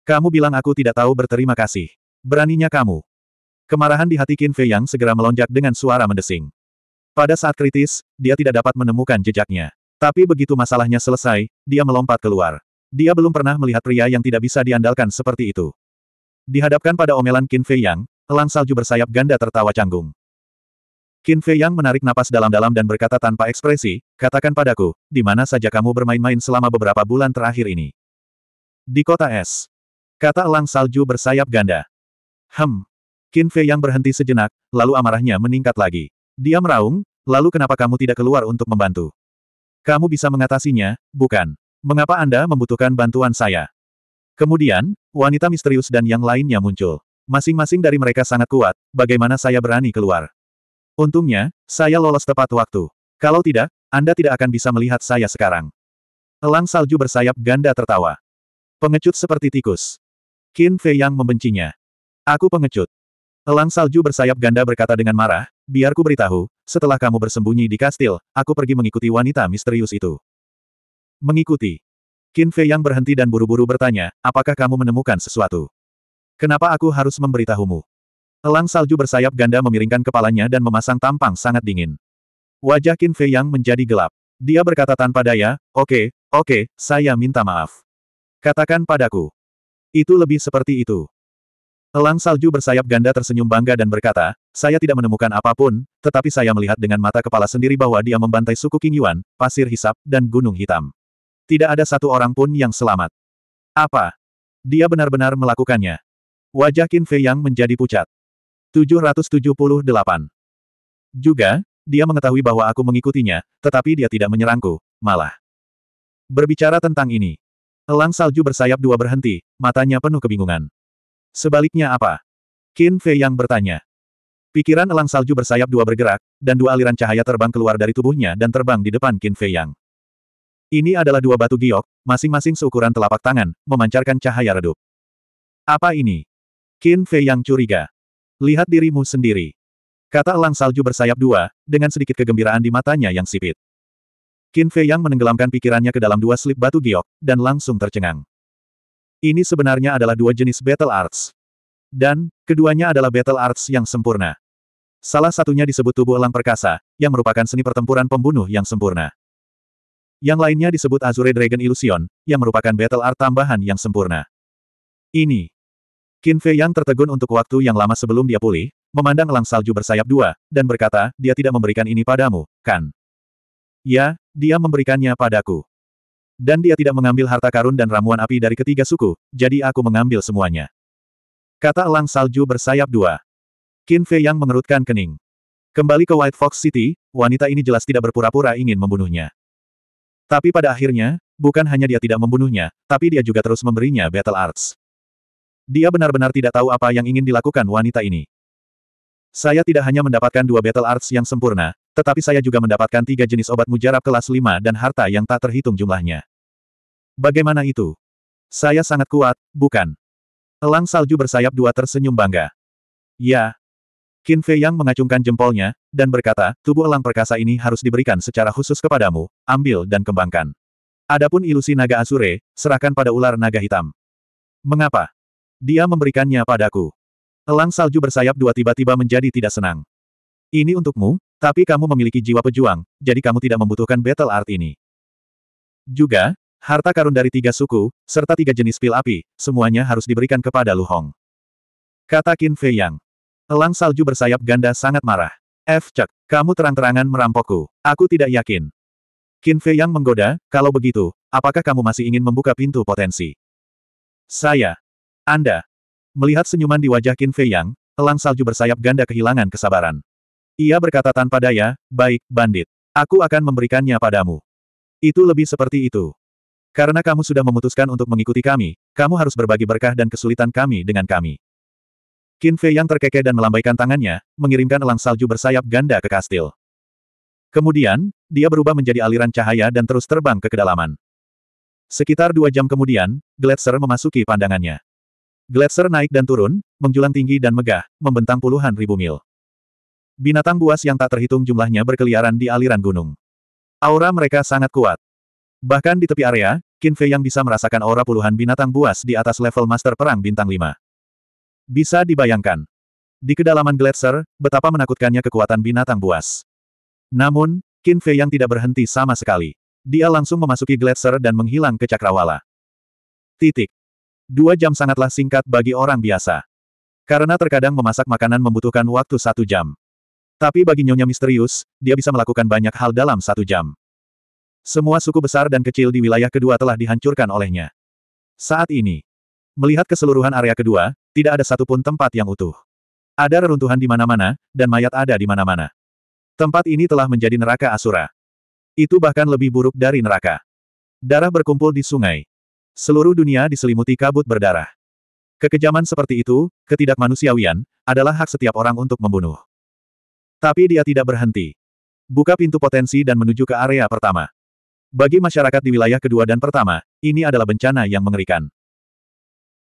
Kamu bilang aku tidak tahu berterima kasih. Beraninya kamu. Kemarahan di hati Qin Fei Yang segera melonjak dengan suara mendesing. Pada saat kritis, dia tidak dapat menemukan jejaknya. Tapi begitu masalahnya selesai, dia melompat keluar. Dia belum pernah melihat pria yang tidak bisa diandalkan seperti itu. Dihadapkan pada omelan Qin Fei Yang, elang salju bersayap ganda tertawa canggung. Qin Fei Yang menarik napas dalam-dalam dan berkata tanpa ekspresi, katakan padaku, di mana saja kamu bermain-main selama beberapa bulan terakhir ini. Di kota S. Kata elang salju bersayap ganda. Hem. Qin Fei Yang berhenti sejenak, lalu amarahnya meningkat lagi. Dia meraung, lalu kenapa kamu tidak keluar untuk membantu? Kamu bisa mengatasinya, bukan? Mengapa Anda membutuhkan bantuan saya? Kemudian, wanita misterius dan yang lainnya muncul. Masing-masing dari mereka sangat kuat, bagaimana saya berani keluar? Untungnya, saya lolos tepat waktu. Kalau tidak, Anda tidak akan bisa melihat saya sekarang. Elang salju bersayap ganda tertawa. Pengecut seperti tikus. Qin Fei yang membencinya. Aku pengecut. Elang salju bersayap ganda berkata dengan marah, biar ku beritahu, setelah kamu bersembunyi di kastil, aku pergi mengikuti wanita misterius itu. Mengikuti. Qin Fei yang berhenti dan buru-buru bertanya, apakah kamu menemukan sesuatu? Kenapa aku harus memberitahumu? Elang salju bersayap ganda memiringkan kepalanya dan memasang tampang sangat dingin. Wajah Qin Fei yang menjadi gelap. Dia berkata tanpa daya, oke, okay, oke, okay, saya minta maaf. Katakan padaku. Itu lebih seperti itu. Elang salju bersayap ganda tersenyum bangga dan berkata, saya tidak menemukan apapun, tetapi saya melihat dengan mata kepala sendiri bahwa dia membantai suku King Yuan, pasir hisap, dan gunung hitam. Tidak ada satu orang pun yang selamat. Apa? Dia benar-benar melakukannya. Wajah Qin Fei Yang menjadi pucat. 778. Juga, dia mengetahui bahwa aku mengikutinya, tetapi dia tidak menyerangku, malah. Berbicara tentang ini. Elang salju bersayap dua berhenti, matanya penuh kebingungan. Sebaliknya apa? Qin Fei yang bertanya. Pikiran elang salju bersayap dua bergerak, dan dua aliran cahaya terbang keluar dari tubuhnya dan terbang di depan Qin Fei yang. Ini adalah dua batu giok, masing-masing seukuran telapak tangan, memancarkan cahaya redup. Apa ini? Qin Fei yang curiga. Lihat dirimu sendiri. Kata elang salju bersayap dua, dengan sedikit kegembiraan di matanya yang sipit. Qin Fei yang menenggelamkan pikirannya ke dalam dua slip batu giok, dan langsung tercengang. Ini sebenarnya adalah dua jenis battle arts. Dan, keduanya adalah battle arts yang sempurna. Salah satunya disebut tubuh elang perkasa, yang merupakan seni pertempuran pembunuh yang sempurna. Yang lainnya disebut Azure Dragon Illusion, yang merupakan battle art tambahan yang sempurna. Ini. Qin Fei yang tertegun untuk waktu yang lama sebelum dia pulih, memandang elang salju bersayap dua, dan berkata, dia tidak memberikan ini padamu, kan? Ya, dia memberikannya padaku. Dan dia tidak mengambil harta karun dan ramuan api dari ketiga suku, jadi aku mengambil semuanya. Kata elang salju bersayap dua. Qin Fei yang mengerutkan kening. Kembali ke White Fox City, wanita ini jelas tidak berpura-pura ingin membunuhnya. Tapi pada akhirnya, bukan hanya dia tidak membunuhnya, tapi dia juga terus memberinya battle arts. Dia benar-benar tidak tahu apa yang ingin dilakukan wanita ini. Saya tidak hanya mendapatkan dua battle arts yang sempurna, tetapi saya juga mendapatkan tiga jenis obat mujarab kelas lima dan harta yang tak terhitung jumlahnya. Bagaimana itu? Saya sangat kuat, bukan? Elang salju bersayap dua tersenyum bangga. Ya. Qin Fei Yang mengacungkan jempolnya, dan berkata, tubuh elang perkasa ini harus diberikan secara khusus kepadamu, ambil dan kembangkan. Adapun ilusi naga Asure, serahkan pada ular naga hitam. Mengapa? Dia memberikannya padaku. Elang salju bersayap dua tiba-tiba menjadi tidak senang. Ini untukmu, tapi kamu memiliki jiwa pejuang, jadi kamu tidak membutuhkan battle art ini. Juga, harta karun dari tiga suku, serta tiga jenis pil api, semuanya harus diberikan kepada Lu Hong. Kata Qin Fei Yang. Elang salju bersayap ganda sangat marah. F. Cek, kamu terang-terangan merampokku. Aku tidak yakin. Qin Fei Yang menggoda, kalau begitu, apakah kamu masih ingin membuka pintu potensi? Saya. Anda. Melihat senyuman di wajah Qin Fei Yang, elang salju bersayap ganda kehilangan kesabaran. Ia berkata tanpa daya, baik, bandit. Aku akan memberikannya padamu. Itu lebih seperti itu. Karena kamu sudah memutuskan untuk mengikuti kami, kamu harus berbagi berkah dan kesulitan kami dengan kami. Qin Fei yang terkekeh dan melambaikan tangannya, mengirimkan elang salju bersayap ganda ke kastil. Kemudian, dia berubah menjadi aliran cahaya dan terus terbang ke kedalaman. Sekitar dua jam kemudian, Gletser memasuki pandangannya. Gletser naik dan turun, menjulang tinggi dan megah, membentang puluhan ribu mil. Binatang buas yang tak terhitung jumlahnya berkeliaran di aliran gunung. Aura mereka sangat kuat. Bahkan di tepi area, Qin Fei yang bisa merasakan aura puluhan binatang buas di atas level master perang bintang 5. Bisa dibayangkan. Di kedalaman gletser, betapa menakutkannya kekuatan binatang buas. Namun, Qin Fei yang tidak berhenti sama sekali. Dia langsung memasuki gletser dan menghilang ke cakrawala. Titik. Dua jam sangatlah singkat bagi orang biasa. Karena terkadang memasak makanan membutuhkan waktu satu jam. Tapi bagi Nyonya Misterius, dia bisa melakukan banyak hal dalam satu jam. Semua suku besar dan kecil di wilayah kedua telah dihancurkan olehnya. Saat ini, melihat keseluruhan area kedua, tidak ada satupun tempat yang utuh. Ada reruntuhan di mana-mana, dan mayat ada di mana-mana. Tempat ini telah menjadi neraka Asura. Itu bahkan lebih buruk dari neraka. Darah berkumpul di sungai. Seluruh dunia diselimuti kabut berdarah. Kekejaman seperti itu, ketidakmanusiawian, adalah hak setiap orang untuk membunuh. Tapi dia tidak berhenti. Buka pintu potensi dan menuju ke area pertama. Bagi masyarakat di wilayah kedua dan pertama, ini adalah bencana yang mengerikan.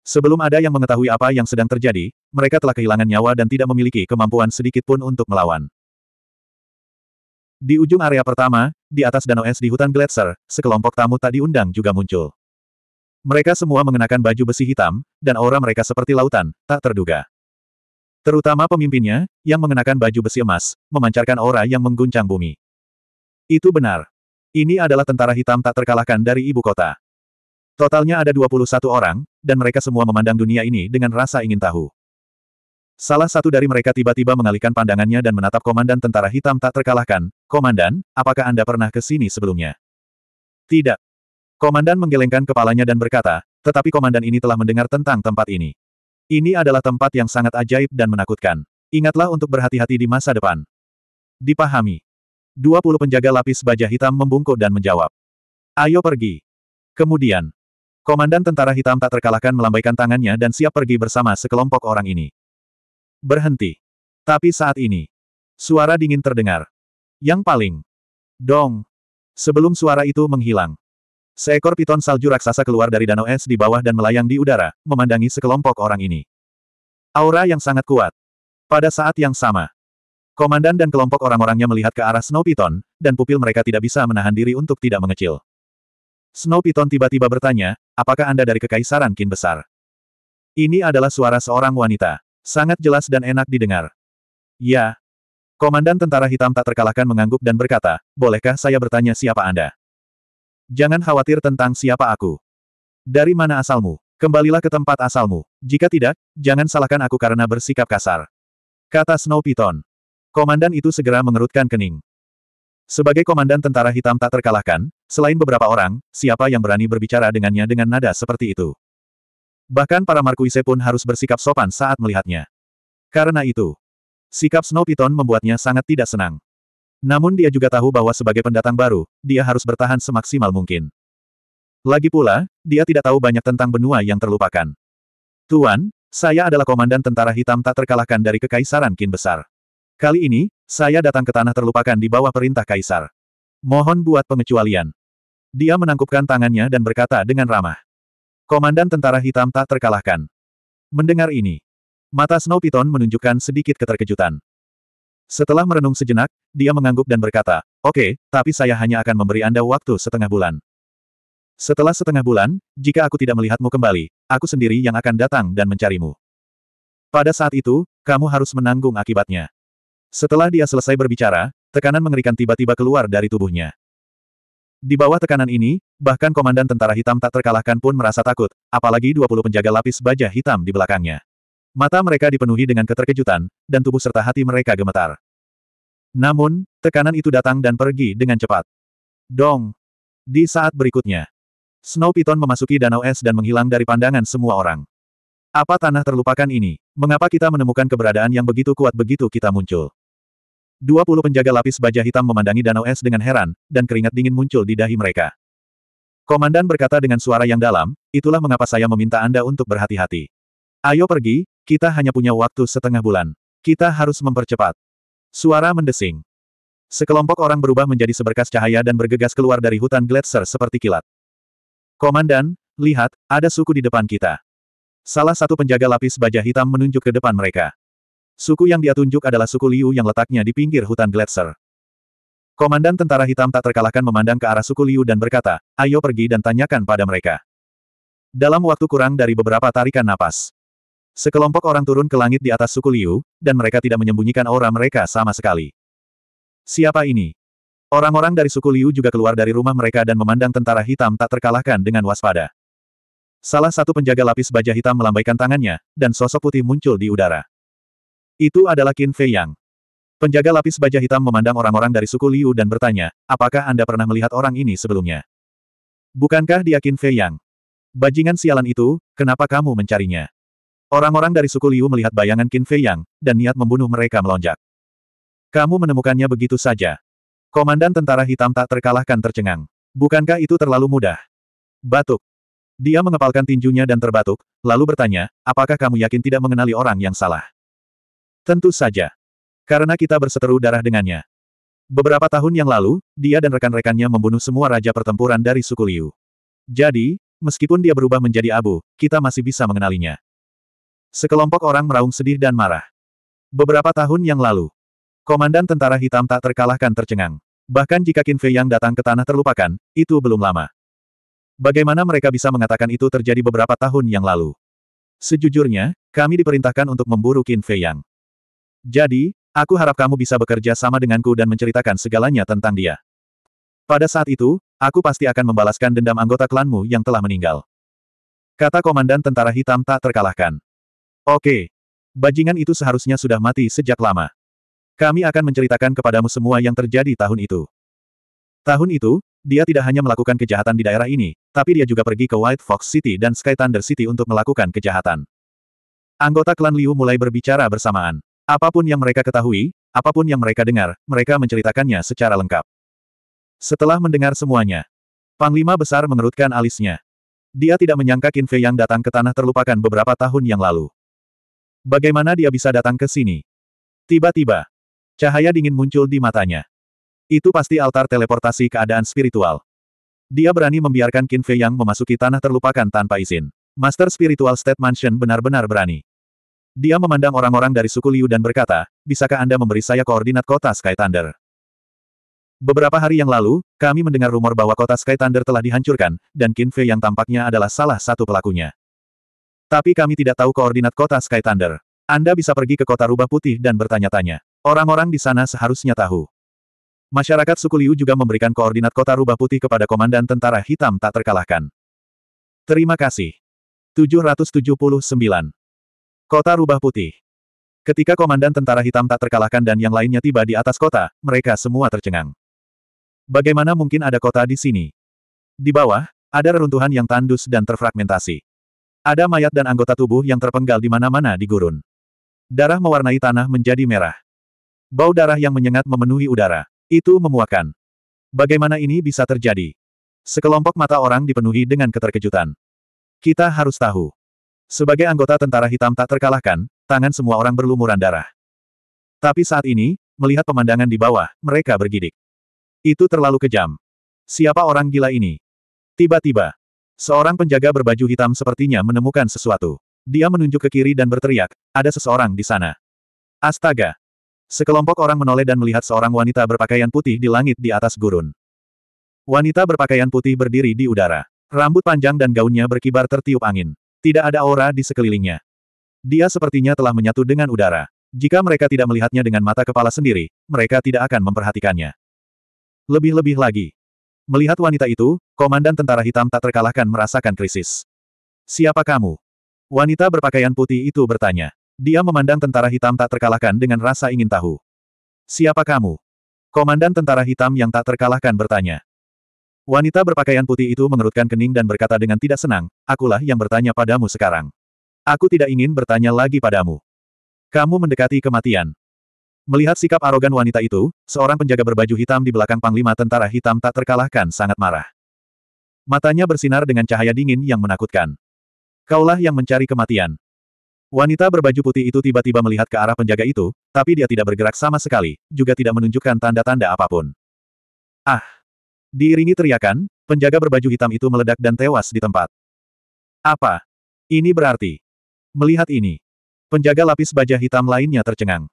Sebelum ada yang mengetahui apa yang sedang terjadi, mereka telah kehilangan nyawa dan tidak memiliki kemampuan sedikit pun untuk melawan. Di ujung area pertama, di atas danau es di hutan Gletser, sekelompok tamu tak diundang juga muncul. Mereka semua mengenakan baju besi hitam, dan aura mereka seperti lautan, tak terduga. Terutama pemimpinnya, yang mengenakan baju besi emas, memancarkan aura yang mengguncang bumi. Itu benar. Ini adalah tentara hitam tak terkalahkan dari ibu kota. Totalnya ada 21 orang, dan mereka semua memandang dunia ini dengan rasa ingin tahu. Salah satu dari mereka tiba-tiba mengalihkan pandangannya dan menatap komandan tentara hitam tak terkalahkan. Komandan, apakah Anda pernah ke sini sebelumnya? Tidak. Komandan menggelengkan kepalanya dan berkata, tetapi komandan ini telah mendengar tentang tempat ini. Ini adalah tempat yang sangat ajaib dan menakutkan. Ingatlah untuk berhati-hati di masa depan. Dipahami. Dua penjaga lapis baja hitam membungkuk dan menjawab. Ayo pergi. Kemudian, komandan tentara hitam tak terkalahkan melambaikan tangannya dan siap pergi bersama sekelompok orang ini. Berhenti. Tapi saat ini, suara dingin terdengar. Yang paling. Dong. Sebelum suara itu menghilang, Seekor piton salju raksasa keluar dari danau es di bawah dan melayang di udara, memandangi sekelompok orang ini. Aura yang sangat kuat. Pada saat yang sama, komandan dan kelompok orang-orangnya melihat ke arah Snow Piton, dan pupil mereka tidak bisa menahan diri untuk tidak mengecil. Snow Piton tiba-tiba bertanya, apakah Anda dari Kekaisaran Kin Besar? Ini adalah suara seorang wanita. Sangat jelas dan enak didengar. Ya. Komandan tentara hitam tak terkalahkan mengangguk dan berkata, bolehkah saya bertanya siapa Anda? Jangan khawatir tentang siapa aku. Dari mana asalmu? Kembalilah ke tempat asalmu. Jika tidak, jangan salahkan aku karena bersikap kasar. Kata Snow Piton. Komandan itu segera mengerutkan kening. Sebagai komandan tentara hitam tak terkalahkan, selain beberapa orang, siapa yang berani berbicara dengannya dengan nada seperti itu? Bahkan para Markuise pun harus bersikap sopan saat melihatnya. Karena itu, sikap Snow Piton membuatnya sangat tidak senang. Namun dia juga tahu bahwa sebagai pendatang baru, dia harus bertahan semaksimal mungkin. Lagi pula, dia tidak tahu banyak tentang benua yang terlupakan. Tuan, saya adalah komandan tentara hitam tak terkalahkan dari Kekaisaran Kin Besar. Kali ini, saya datang ke tanah terlupakan di bawah perintah Kaisar. Mohon buat pengecualian. Dia menangkupkan tangannya dan berkata dengan ramah. Komandan tentara hitam tak terkalahkan. Mendengar ini, mata Snow Piton menunjukkan sedikit keterkejutan. Setelah merenung sejenak, dia mengangguk dan berkata, Oke, okay, tapi saya hanya akan memberi Anda waktu setengah bulan. Setelah setengah bulan, jika aku tidak melihatmu kembali, aku sendiri yang akan datang dan mencarimu. Pada saat itu, kamu harus menanggung akibatnya. Setelah dia selesai berbicara, tekanan mengerikan tiba-tiba keluar dari tubuhnya. Di bawah tekanan ini, bahkan komandan tentara hitam tak terkalahkan pun merasa takut, apalagi 20 penjaga lapis baja hitam di belakangnya. Mata mereka dipenuhi dengan keterkejutan, dan tubuh serta hati mereka gemetar. Namun, tekanan itu datang dan pergi dengan cepat. Dong! Di saat berikutnya, Snow Piton memasuki danau es dan menghilang dari pandangan semua orang. Apa tanah terlupakan ini? Mengapa kita menemukan keberadaan yang begitu kuat begitu kita muncul? Dua penjaga lapis baja hitam memandangi danau es dengan heran, dan keringat dingin muncul di dahi mereka. Komandan berkata dengan suara yang dalam, itulah mengapa saya meminta Anda untuk berhati-hati. Ayo pergi, kita hanya punya waktu setengah bulan. Kita harus mempercepat. Suara mendesing. Sekelompok orang berubah menjadi seberkas cahaya dan bergegas keluar dari hutan gletser seperti kilat. Komandan, lihat, ada suku di depan kita. Salah satu penjaga lapis baja hitam menunjuk ke depan mereka. Suku yang dia tunjuk adalah suku Liu yang letaknya di pinggir hutan gletser. Komandan tentara hitam tak terkalahkan memandang ke arah suku Liu dan berkata, ayo pergi dan tanyakan pada mereka. Dalam waktu kurang dari beberapa tarikan napas, Sekelompok orang turun ke langit di atas suku Liu, dan mereka tidak menyembunyikan aura mereka sama sekali. Siapa ini? Orang-orang dari suku Liu juga keluar dari rumah mereka dan memandang tentara hitam tak terkalahkan dengan waspada. Salah satu penjaga lapis baja hitam melambaikan tangannya, dan sosok putih muncul di udara. Itu adalah Qin Fei Yang. Penjaga lapis baja hitam memandang orang-orang dari suku Liu dan bertanya, apakah Anda pernah melihat orang ini sebelumnya? Bukankah dia Qin Fei Yang? Bajingan sialan itu, kenapa kamu mencarinya? Orang-orang dari suku Liu melihat bayangan Qin Fei Yang, dan niat membunuh mereka melonjak. Kamu menemukannya begitu saja. Komandan tentara hitam tak terkalahkan tercengang. Bukankah itu terlalu mudah? Batuk. Dia mengepalkan tinjunya dan terbatuk, lalu bertanya, apakah kamu yakin tidak mengenali orang yang salah? Tentu saja. Karena kita berseteru darah dengannya. Beberapa tahun yang lalu, dia dan rekan-rekannya membunuh semua raja pertempuran dari suku Liu. Jadi, meskipun dia berubah menjadi abu, kita masih bisa mengenalinya. Sekelompok orang meraung sedih dan marah. Beberapa tahun yang lalu, komandan tentara hitam tak terkalahkan tercengang. Bahkan jika Qin Fei yang datang ke tanah terlupakan, itu belum lama. Bagaimana mereka bisa mengatakan itu terjadi beberapa tahun yang lalu? Sejujurnya, kami diperintahkan untuk memburu Qin Fei Yang. Jadi, aku harap kamu bisa bekerja sama denganku dan menceritakan segalanya tentang dia. Pada saat itu, aku pasti akan membalaskan dendam anggota klanmu yang telah meninggal. Kata Komandan Tentara Hitam tak terkalahkan. Oke. Bajingan itu seharusnya sudah mati sejak lama. Kami akan menceritakan kepadamu semua yang terjadi tahun itu. Tahun itu, dia tidak hanya melakukan kejahatan di daerah ini, tapi dia juga pergi ke White Fox City dan Sky Thunder City untuk melakukan kejahatan. Anggota klan Liu mulai berbicara bersamaan. Apapun yang mereka ketahui, apapun yang mereka dengar, mereka menceritakannya secara lengkap. Setelah mendengar semuanya, Panglima Besar mengerutkan alisnya. Dia tidak menyangka Qin Fei yang datang ke tanah terlupakan beberapa tahun yang lalu. Bagaimana dia bisa datang ke sini? Tiba-tiba, cahaya dingin muncul di matanya. Itu pasti altar teleportasi keadaan spiritual. Dia berani membiarkan Qin Fei yang memasuki tanah terlupakan tanpa izin. Master Spiritual State Mansion benar-benar berani. Dia memandang orang-orang dari suku Liu dan berkata, bisakah Anda memberi saya koordinat kota Sky Thunder? Beberapa hari yang lalu, kami mendengar rumor bahwa kota Sky Thunder telah dihancurkan, dan Qin Fei yang tampaknya adalah salah satu pelakunya. Tapi kami tidak tahu koordinat kota Sky Thunder. Anda bisa pergi ke kota rubah putih dan bertanya-tanya. Orang-orang di sana seharusnya tahu. Masyarakat suku Liu juga memberikan koordinat kota rubah putih kepada komandan tentara hitam tak terkalahkan. Terima kasih. 779. Kota Rubah Putih. Ketika komandan tentara hitam tak terkalahkan dan yang lainnya tiba di atas kota, mereka semua tercengang. Bagaimana mungkin ada kota di sini? Di bawah, ada reruntuhan yang tandus dan terfragmentasi. Ada mayat dan anggota tubuh yang terpenggal di mana-mana di gurun. Darah mewarnai tanah menjadi merah. Bau darah yang menyengat memenuhi udara. Itu memuakan. Bagaimana ini bisa terjadi? Sekelompok mata orang dipenuhi dengan keterkejutan. Kita harus tahu. Sebagai anggota tentara hitam tak terkalahkan, tangan semua orang berlumuran darah. Tapi saat ini, melihat pemandangan di bawah, mereka bergidik. Itu terlalu kejam. Siapa orang gila ini? Tiba-tiba, Seorang penjaga berbaju hitam sepertinya menemukan sesuatu. Dia menunjuk ke kiri dan berteriak, ada seseorang di sana. Astaga! Sekelompok orang menoleh dan melihat seorang wanita berpakaian putih di langit di atas gurun. Wanita berpakaian putih berdiri di udara. Rambut panjang dan gaunnya berkibar tertiup angin. Tidak ada aura di sekelilingnya. Dia sepertinya telah menyatu dengan udara. Jika mereka tidak melihatnya dengan mata kepala sendiri, mereka tidak akan memperhatikannya. Lebih-lebih lagi, Melihat wanita itu, komandan tentara hitam tak terkalahkan merasakan krisis. Siapa kamu? Wanita berpakaian putih itu bertanya. Dia memandang tentara hitam tak terkalahkan dengan rasa ingin tahu. Siapa kamu? Komandan tentara hitam yang tak terkalahkan bertanya. Wanita berpakaian putih itu mengerutkan kening dan berkata dengan tidak senang, akulah yang bertanya padamu sekarang. Aku tidak ingin bertanya lagi padamu. Kamu mendekati kematian. Melihat sikap arogan wanita itu, seorang penjaga berbaju hitam di belakang panglima tentara hitam tak terkalahkan sangat marah. Matanya bersinar dengan cahaya dingin yang menakutkan. Kaulah yang mencari kematian. Wanita berbaju putih itu tiba-tiba melihat ke arah penjaga itu, tapi dia tidak bergerak sama sekali, juga tidak menunjukkan tanda-tanda apapun. Ah! Diiringi teriakan, penjaga berbaju hitam itu meledak dan tewas di tempat. Apa? Ini berarti. Melihat ini. Penjaga lapis baja hitam lainnya tercengang.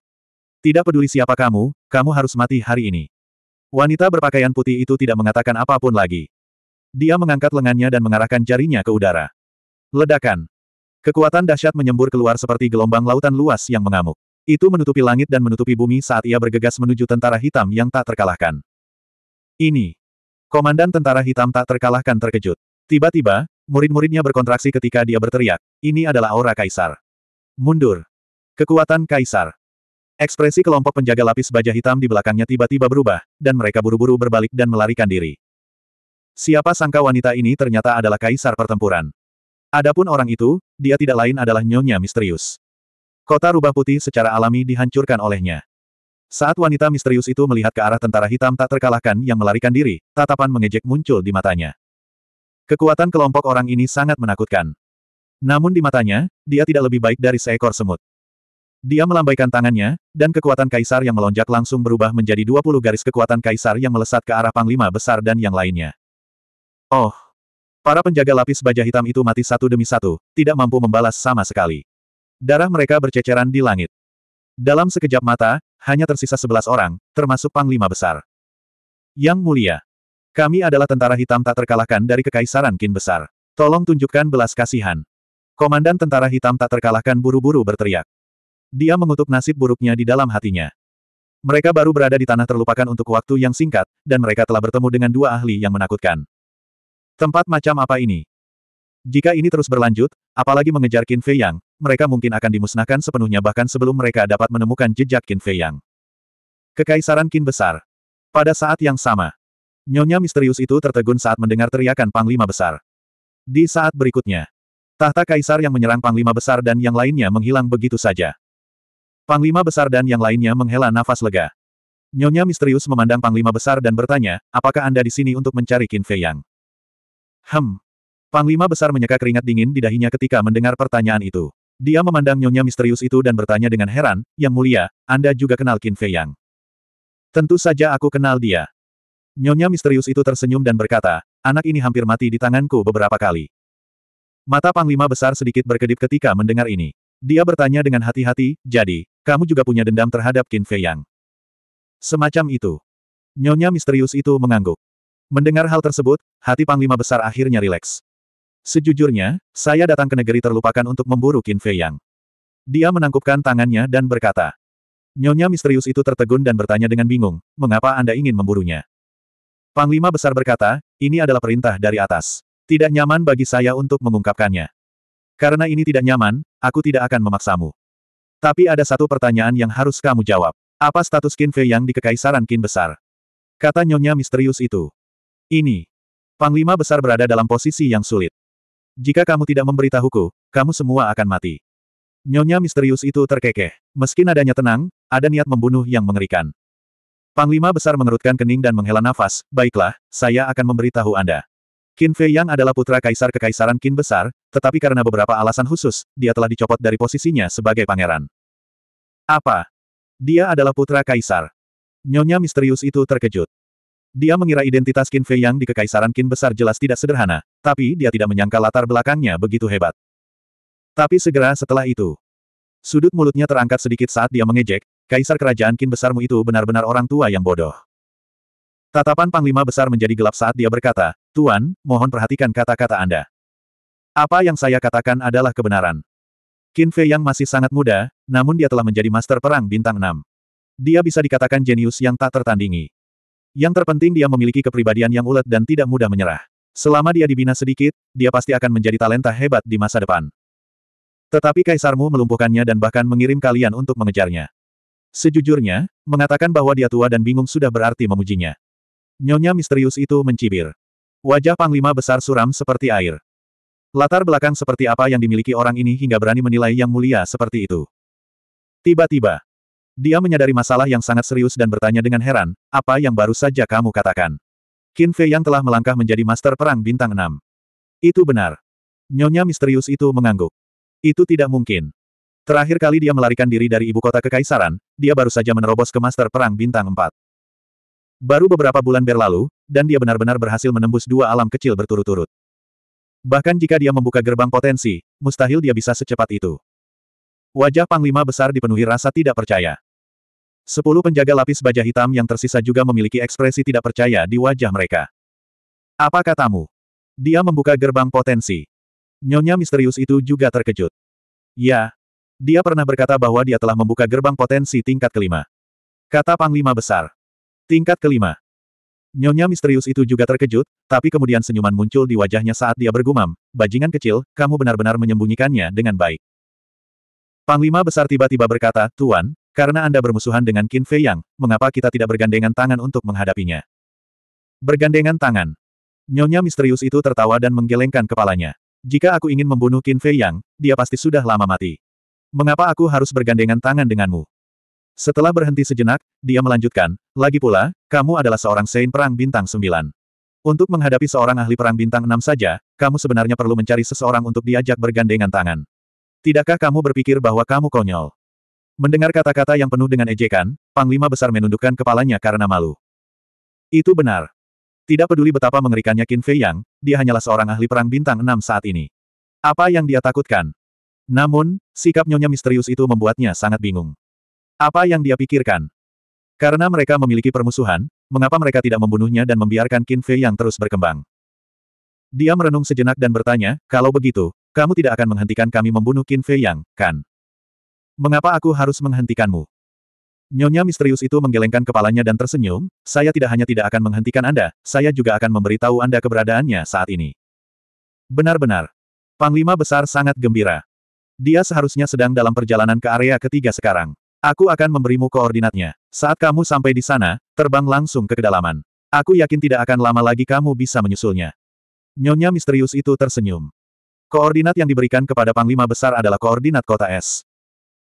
Tidak peduli siapa kamu, kamu harus mati hari ini. Wanita berpakaian putih itu tidak mengatakan apapun lagi. Dia mengangkat lengannya dan mengarahkan jarinya ke udara. Ledakan. Kekuatan dahsyat menyembur keluar seperti gelombang lautan luas yang mengamuk. Itu menutupi langit dan menutupi bumi saat ia bergegas menuju tentara hitam yang tak terkalahkan. Ini. Komandan tentara hitam tak terkalahkan terkejut. Tiba-tiba, murid-muridnya berkontraksi ketika dia berteriak, ini adalah aura kaisar. Mundur. Kekuatan kaisar. Ekspresi kelompok penjaga lapis baja hitam di belakangnya tiba-tiba berubah, dan mereka buru-buru berbalik dan melarikan diri. Siapa sangka wanita ini ternyata adalah kaisar pertempuran. Adapun orang itu, dia tidak lain adalah nyonya misterius. Kota rubah putih secara alami dihancurkan olehnya. Saat wanita misterius itu melihat ke arah tentara hitam tak terkalahkan yang melarikan diri, tatapan mengejek muncul di matanya. Kekuatan kelompok orang ini sangat menakutkan. Namun di matanya, dia tidak lebih baik dari seekor semut. Dia melambaikan tangannya, dan kekuatan kaisar yang melonjak langsung berubah menjadi 20 garis kekuatan kaisar yang melesat ke arah panglima besar dan yang lainnya. Oh! Para penjaga lapis baja hitam itu mati satu demi satu, tidak mampu membalas sama sekali. Darah mereka berceceran di langit. Dalam sekejap mata, hanya tersisa sebelas orang, termasuk panglima besar. Yang mulia, kami adalah tentara hitam tak terkalahkan dari Kekaisaran Kin Besar. Tolong tunjukkan belas kasihan. Komandan tentara hitam tak terkalahkan buru-buru berteriak. Dia mengutuk nasib buruknya di dalam hatinya. Mereka baru berada di tanah terlupakan untuk waktu yang singkat, dan mereka telah bertemu dengan dua ahli yang menakutkan. Tempat macam apa ini? Jika ini terus berlanjut, apalagi mengejar Qin Fei Yang, mereka mungkin akan dimusnahkan sepenuhnya bahkan sebelum mereka dapat menemukan jejak Qin Fei Yang. Kekaisaran Qin Besar. Pada saat yang sama, Nyonya misterius itu tertegun saat mendengar teriakan Panglima Besar. Di saat berikutnya, tahta kaisar yang menyerang Panglima Besar dan yang lainnya menghilang begitu saja. Panglima besar dan yang lainnya menghela nafas lega. Nyonya misterius memandang Panglima besar dan bertanya, apakah Anda di sini untuk mencari Qin Fei Yang? Hem. Panglima besar menyeka keringat dingin di dahinya ketika mendengar pertanyaan itu. Dia memandang nyonya misterius itu dan bertanya dengan heran, Yang mulia, Anda juga kenal Qin Fei Yang? Tentu saja aku kenal dia. Nyonya misterius itu tersenyum dan berkata, anak ini hampir mati di tanganku beberapa kali. Mata Panglima besar sedikit berkedip ketika mendengar ini. Dia bertanya dengan hati-hati, jadi, kamu juga punya dendam terhadap Qin Fei Yang. Semacam itu. Nyonya misterius itu mengangguk. Mendengar hal tersebut, hati Panglima Besar akhirnya rileks. Sejujurnya, saya datang ke negeri terlupakan untuk memburu Qin Fei Yang. Dia menangkupkan tangannya dan berkata. Nyonya misterius itu tertegun dan bertanya dengan bingung, mengapa Anda ingin memburunya? Panglima Besar berkata, ini adalah perintah dari atas. Tidak nyaman bagi saya untuk mengungkapkannya. Karena ini tidak nyaman, aku tidak akan memaksamu. Tapi ada satu pertanyaan yang harus kamu jawab. Apa status Qin Fei yang di kekaisaran Qin besar? Kata nyonya misterius itu. Ini. Panglima besar berada dalam posisi yang sulit. Jika kamu tidak memberitahuku, kamu semua akan mati. Nyonya misterius itu terkekeh. Meski nadanya tenang, ada niat membunuh yang mengerikan. Panglima besar mengerutkan kening dan menghela nafas, baiklah, saya akan memberitahu Anda. Qin Fei Yang adalah putra kaisar kekaisaran Qin Besar, tetapi karena beberapa alasan khusus, dia telah dicopot dari posisinya sebagai pangeran. Apa? Dia adalah putra kaisar. Nyonya misterius itu terkejut. Dia mengira identitas Qin Fei Yang di kekaisaran Qin Besar jelas tidak sederhana, tapi dia tidak menyangka latar belakangnya begitu hebat. Tapi segera setelah itu, sudut mulutnya terangkat sedikit saat dia mengejek, kaisar kerajaan Qin Besarmu itu benar-benar orang tua yang bodoh. Tatapan Panglima Besar menjadi gelap saat dia berkata, Tuan, mohon perhatikan kata-kata Anda. Apa yang saya katakan adalah kebenaran. Qin Fei yang masih sangat muda, namun dia telah menjadi master perang bintang 6. Dia bisa dikatakan jenius yang tak tertandingi. Yang terpenting dia memiliki kepribadian yang ulet dan tidak mudah menyerah. Selama dia dibina sedikit, dia pasti akan menjadi talenta hebat di masa depan. Tetapi kaisarmu melumpuhkannya dan bahkan mengirim kalian untuk mengejarnya. Sejujurnya, mengatakan bahwa dia tua dan bingung sudah berarti memujinya. Nyonya misterius itu mencibir. Wajah Panglima Besar suram seperti air. Latar belakang seperti apa yang dimiliki orang ini hingga berani menilai yang mulia seperti itu. Tiba-tiba, dia menyadari masalah yang sangat serius dan bertanya dengan heran, apa yang baru saja kamu katakan? Qin Fei yang telah melangkah menjadi master perang bintang Enam? Itu benar. Nyonya misterius itu mengangguk. Itu tidak mungkin. Terakhir kali dia melarikan diri dari ibu kota kekaisaran, dia baru saja menerobos ke master perang bintang 4. Baru beberapa bulan berlalu, dan dia benar-benar berhasil menembus dua alam kecil berturut-turut. Bahkan jika dia membuka gerbang potensi, mustahil dia bisa secepat itu. Wajah Panglima besar dipenuhi rasa tidak percaya. Sepuluh penjaga lapis baja hitam yang tersisa juga memiliki ekspresi tidak percaya di wajah mereka. Apa katamu? Dia membuka gerbang potensi. Nyonya misterius itu juga terkejut. Ya, dia pernah berkata bahwa dia telah membuka gerbang potensi tingkat kelima. Kata Panglima Besar. Tingkat kelima. Nyonya misterius itu juga terkejut, tapi kemudian senyuman muncul di wajahnya saat dia bergumam, bajingan kecil, kamu benar-benar menyembunyikannya dengan baik. Panglima besar tiba-tiba berkata, Tuan, karena Anda bermusuhan dengan Qin Fei Yang, mengapa kita tidak bergandengan tangan untuk menghadapinya? Bergandengan tangan. Nyonya misterius itu tertawa dan menggelengkan kepalanya. Jika aku ingin membunuh Qin Fei Yang, dia pasti sudah lama mati. Mengapa aku harus bergandengan tangan denganmu? Setelah berhenti sejenak, dia melanjutkan, lagi pula, kamu adalah seorang Sein Perang Bintang 9. Untuk menghadapi seorang ahli Perang Bintang enam saja, kamu sebenarnya perlu mencari seseorang untuk diajak bergandengan tangan. Tidakkah kamu berpikir bahwa kamu konyol? Mendengar kata-kata yang penuh dengan ejekan, Panglima Besar menundukkan kepalanya karena malu. Itu benar. Tidak peduli betapa mengerikannya Qin Fei Yang, dia hanyalah seorang ahli Perang Bintang enam saat ini. Apa yang dia takutkan? Namun, sikap nyonya misterius itu membuatnya sangat bingung. Apa yang dia pikirkan? Karena mereka memiliki permusuhan, mengapa mereka tidak membunuhnya dan membiarkan Qin Fei yang terus berkembang? Dia merenung sejenak dan bertanya, kalau begitu, kamu tidak akan menghentikan kami membunuh Qin Fei yang, kan? Mengapa aku harus menghentikanmu? Nyonya misterius itu menggelengkan kepalanya dan tersenyum, saya tidak hanya tidak akan menghentikan Anda, saya juga akan memberitahu Anda keberadaannya saat ini. Benar-benar. Panglima besar sangat gembira. Dia seharusnya sedang dalam perjalanan ke area ketiga sekarang. Aku akan memberimu koordinatnya. Saat kamu sampai di sana, terbang langsung ke kedalaman. Aku yakin tidak akan lama lagi kamu bisa menyusulnya. Nyonya misterius itu tersenyum. Koordinat yang diberikan kepada Panglima Besar adalah koordinat kota S.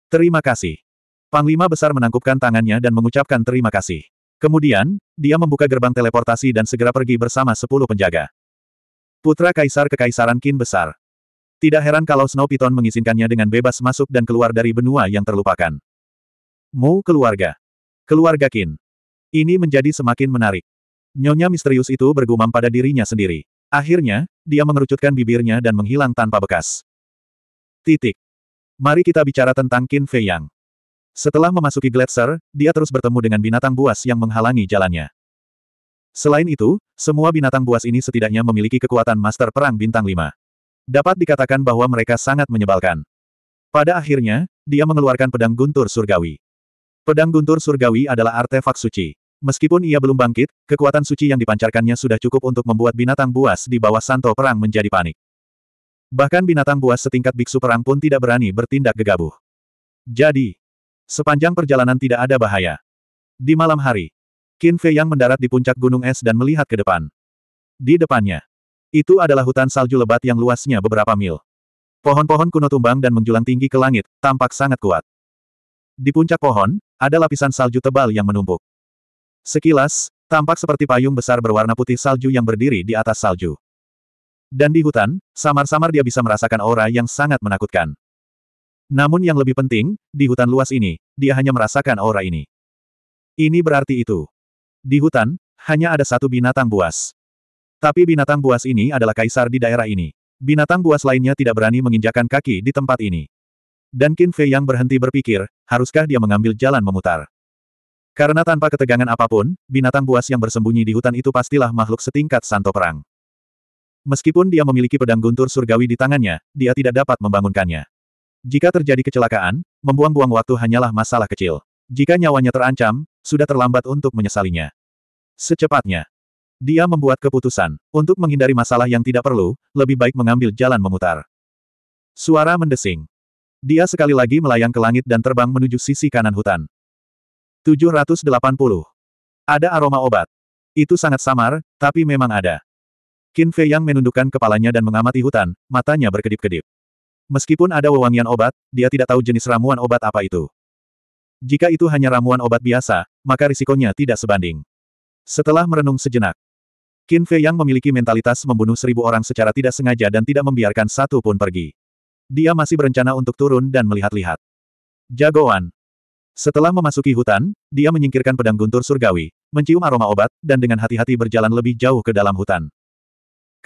Terima kasih. Panglima Besar menangkupkan tangannya dan mengucapkan terima kasih. Kemudian, dia membuka gerbang teleportasi dan segera pergi bersama sepuluh penjaga. Putra Kaisar Kekaisaran Kin Besar. Tidak heran kalau Snow Python mengizinkannya dengan bebas masuk dan keluar dari benua yang terlupakan. Mau keluarga. Keluarga Qin. Ini menjadi semakin menarik. Nyonya misterius itu bergumam pada dirinya sendiri. Akhirnya, dia mengerucutkan bibirnya dan menghilang tanpa bekas. Titik. Mari kita bicara tentang Qin Fei Yang. Setelah memasuki gletser, dia terus bertemu dengan binatang buas yang menghalangi jalannya. Selain itu, semua binatang buas ini setidaknya memiliki kekuatan master perang bintang 5. Dapat dikatakan bahwa mereka sangat menyebalkan. Pada akhirnya, dia mengeluarkan pedang guntur surgawi. Pedang Guntur Surgawi adalah artefak suci. Meskipun ia belum bangkit, kekuatan suci yang dipancarkannya sudah cukup untuk membuat binatang buas di bawah santo perang menjadi panik. Bahkan binatang buas setingkat biksu perang pun tidak berani bertindak gegabah. Jadi, sepanjang perjalanan tidak ada bahaya. Di malam hari, Qin Fei yang mendarat di puncak gunung es dan melihat ke depan. Di depannya, itu adalah hutan salju lebat yang luasnya beberapa mil. Pohon-pohon kuno tumbang dan menjulang tinggi ke langit, tampak sangat kuat. Di puncak pohon, ada lapisan salju tebal yang menumpuk. Sekilas, tampak seperti payung besar berwarna putih salju yang berdiri di atas salju. Dan di hutan, samar-samar dia bisa merasakan aura yang sangat menakutkan. Namun yang lebih penting, di hutan luas ini, dia hanya merasakan aura ini. Ini berarti itu. Di hutan, hanya ada satu binatang buas. Tapi binatang buas ini adalah kaisar di daerah ini. Binatang buas lainnya tidak berani menginjakan kaki di tempat ini. Dan Qin Fei yang berhenti berpikir, haruskah dia mengambil jalan memutar. Karena tanpa ketegangan apapun, binatang buas yang bersembunyi di hutan itu pastilah makhluk setingkat santo perang. Meskipun dia memiliki pedang guntur surgawi di tangannya, dia tidak dapat membangunkannya. Jika terjadi kecelakaan, membuang-buang waktu hanyalah masalah kecil. Jika nyawanya terancam, sudah terlambat untuk menyesalinya. Secepatnya, dia membuat keputusan. Untuk menghindari masalah yang tidak perlu, lebih baik mengambil jalan memutar. Suara mendesing. Dia sekali lagi melayang ke langit dan terbang menuju sisi kanan hutan. 780. Ada aroma obat. Itu sangat samar, tapi memang ada. Qin Fei Yang menundukkan kepalanya dan mengamati hutan, matanya berkedip-kedip. Meskipun ada wewangian obat, dia tidak tahu jenis ramuan obat apa itu. Jika itu hanya ramuan obat biasa, maka risikonya tidak sebanding. Setelah merenung sejenak, Qin Fei Yang memiliki mentalitas membunuh seribu orang secara tidak sengaja dan tidak membiarkan satu pun pergi. Dia masih berencana untuk turun dan melihat-lihat. Jagoan. Setelah memasuki hutan, dia menyingkirkan pedang guntur surgawi, mencium aroma obat, dan dengan hati-hati berjalan lebih jauh ke dalam hutan.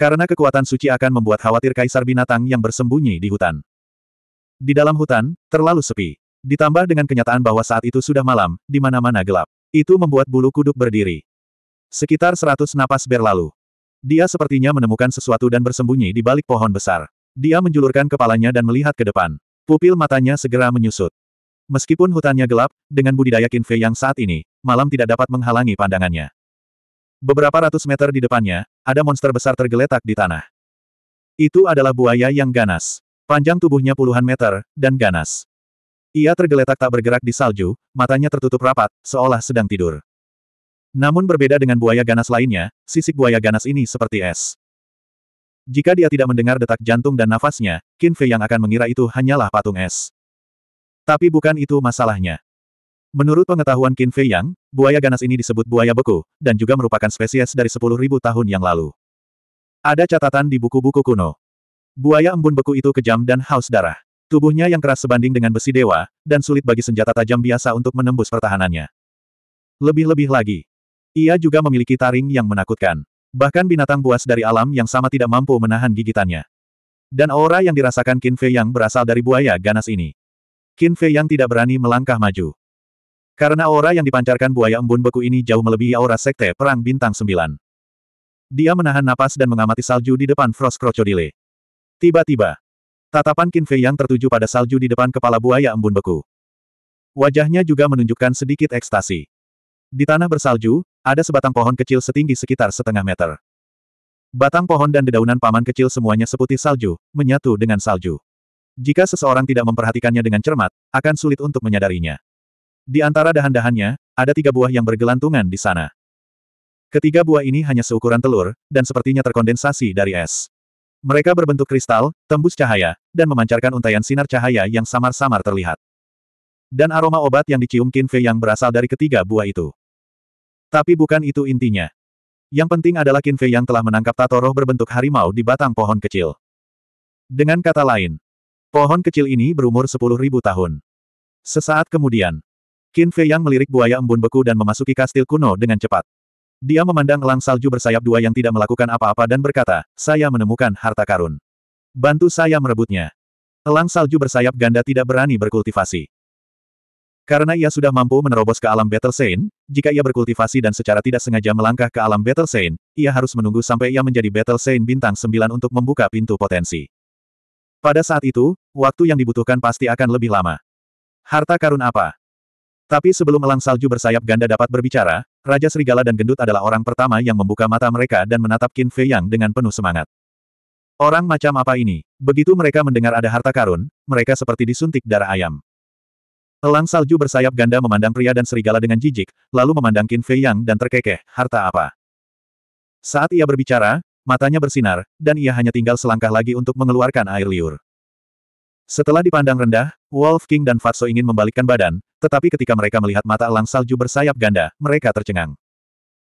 Karena kekuatan suci akan membuat khawatir kaisar binatang yang bersembunyi di hutan. Di dalam hutan, terlalu sepi. Ditambah dengan kenyataan bahwa saat itu sudah malam, di mana-mana gelap. Itu membuat bulu kuduk berdiri. Sekitar seratus napas berlalu. Dia sepertinya menemukan sesuatu dan bersembunyi di balik pohon besar. Dia menjulurkan kepalanya dan melihat ke depan. Pupil matanya segera menyusut. Meskipun hutannya gelap, dengan budidaya kinfe yang saat ini, malam tidak dapat menghalangi pandangannya. Beberapa ratus meter di depannya, ada monster besar tergeletak di tanah. Itu adalah buaya yang ganas. Panjang tubuhnya puluhan meter, dan ganas. Ia tergeletak tak bergerak di salju, matanya tertutup rapat, seolah sedang tidur. Namun berbeda dengan buaya ganas lainnya, sisik buaya ganas ini seperti es. Jika dia tidak mendengar detak jantung dan nafasnya, Qin Fei yang akan mengira itu hanyalah patung es. Tapi bukan itu masalahnya. Menurut pengetahuan Qin Fei Yang, buaya ganas ini disebut buaya beku, dan juga merupakan spesies dari 10.000 tahun yang lalu. Ada catatan di buku-buku kuno. Buaya embun beku itu kejam dan haus darah. Tubuhnya yang keras sebanding dengan besi dewa, dan sulit bagi senjata tajam biasa untuk menembus pertahanannya. Lebih-lebih lagi, ia juga memiliki taring yang menakutkan. Bahkan binatang buas dari alam yang sama tidak mampu menahan gigitannya. Dan aura yang dirasakan Qin Fei Yang berasal dari buaya ganas ini. Qin Fei Yang tidak berani melangkah maju. Karena aura yang dipancarkan buaya embun beku ini jauh melebihi aura sekte perang bintang sembilan. Dia menahan napas dan mengamati salju di depan Frost Crocodile. Tiba-tiba, tatapan Qin Fei Yang tertuju pada salju di depan kepala buaya embun beku. Wajahnya juga menunjukkan sedikit ekstasi. Di tanah bersalju, ada sebatang pohon kecil setinggi sekitar setengah meter. Batang pohon dan dedaunan paman kecil semuanya seputih salju, menyatu dengan salju. Jika seseorang tidak memperhatikannya dengan cermat, akan sulit untuk menyadarinya. Di antara dahan-dahannya, ada tiga buah yang bergelantungan di sana. Ketiga buah ini hanya seukuran telur, dan sepertinya terkondensasi dari es. Mereka berbentuk kristal, tembus cahaya, dan memancarkan untaian sinar cahaya yang samar-samar terlihat. Dan aroma obat yang dicium Qin Fei yang berasal dari ketiga buah itu. Tapi bukan itu intinya. Yang penting adalah Qin Fei yang telah menangkap tato roh berbentuk harimau di batang pohon kecil. Dengan kata lain, pohon kecil ini berumur 10.000 tahun. Sesaat kemudian, Qin Fei yang melirik buaya embun beku dan memasuki kastil kuno dengan cepat. Dia memandang elang salju bersayap dua yang tidak melakukan apa-apa dan berkata, saya menemukan harta karun. Bantu saya merebutnya. Elang salju bersayap ganda tidak berani berkultivasi. Karena ia sudah mampu menerobos ke alam Battle Saint, jika ia berkultivasi dan secara tidak sengaja melangkah ke alam Battle Saint, ia harus menunggu sampai ia menjadi Battle Saint bintang 9 untuk membuka pintu potensi. Pada saat itu, waktu yang dibutuhkan pasti akan lebih lama. Harta karun apa? Tapi sebelum elang salju bersayap ganda dapat berbicara, Raja Serigala dan Gendut adalah orang pertama yang membuka mata mereka dan menatap Qin Fei Yang dengan penuh semangat. Orang macam apa ini? Begitu mereka mendengar ada harta karun, mereka seperti disuntik darah ayam. Elang salju bersayap ganda memandang pria dan serigala dengan jijik, lalu memandang Qin Fei Yang dan terkekeh, harta apa? Saat ia berbicara, matanya bersinar, dan ia hanya tinggal selangkah lagi untuk mengeluarkan air liur. Setelah dipandang rendah, Wolf King dan Fatso ingin membalikkan badan, tetapi ketika mereka melihat mata elang salju bersayap ganda, mereka tercengang.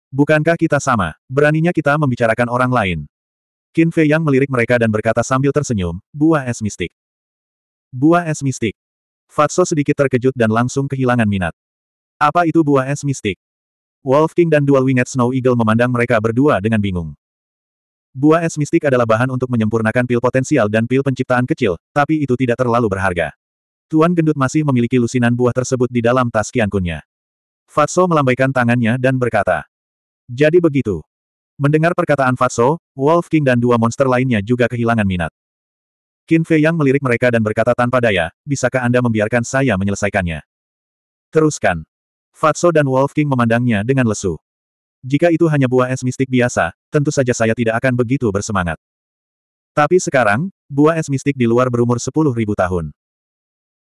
Bukankah kita sama? Beraninya kita membicarakan orang lain. Qin Fei Yang melirik mereka dan berkata sambil tersenyum, buah es mistik. Buah es mistik, Fatso sedikit terkejut dan langsung kehilangan minat. Apa itu buah es mistik? Wolf King dan Dual Winged Snow Eagle memandang mereka berdua dengan bingung. Buah es mistik adalah bahan untuk menyempurnakan pil potensial dan pil penciptaan kecil, tapi itu tidak terlalu berharga. Tuan Gendut masih memiliki lusinan buah tersebut di dalam tas kiankunnya. Fatso melambaikan tangannya dan berkata, Jadi begitu. Mendengar perkataan Fatso, Wolf King dan dua monster lainnya juga kehilangan minat. Qin Fei Yang melirik mereka dan berkata tanpa daya, bisakah Anda membiarkan saya menyelesaikannya? Teruskan. Fatso dan Wolf King memandangnya dengan lesu. Jika itu hanya buah es mistik biasa, tentu saja saya tidak akan begitu bersemangat. Tapi sekarang, buah es mistik di luar berumur 10.000 tahun.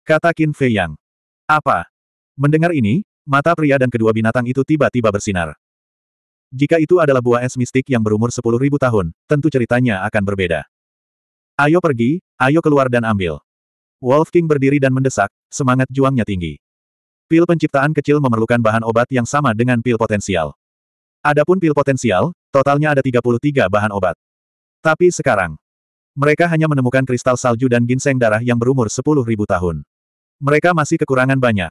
Kata Qin Fei Yang. Apa? Mendengar ini, mata pria dan kedua binatang itu tiba-tiba bersinar. Jika itu adalah buah es mistik yang berumur 10.000 tahun, tentu ceritanya akan berbeda. Ayo pergi, ayo keluar dan ambil. Wolf King berdiri dan mendesak, semangat juangnya tinggi. Pil penciptaan kecil memerlukan bahan obat yang sama dengan pil potensial. Adapun pil potensial, totalnya ada 33 bahan obat. Tapi sekarang, mereka hanya menemukan kristal salju dan ginseng darah yang berumur 10.000 tahun. Mereka masih kekurangan banyak.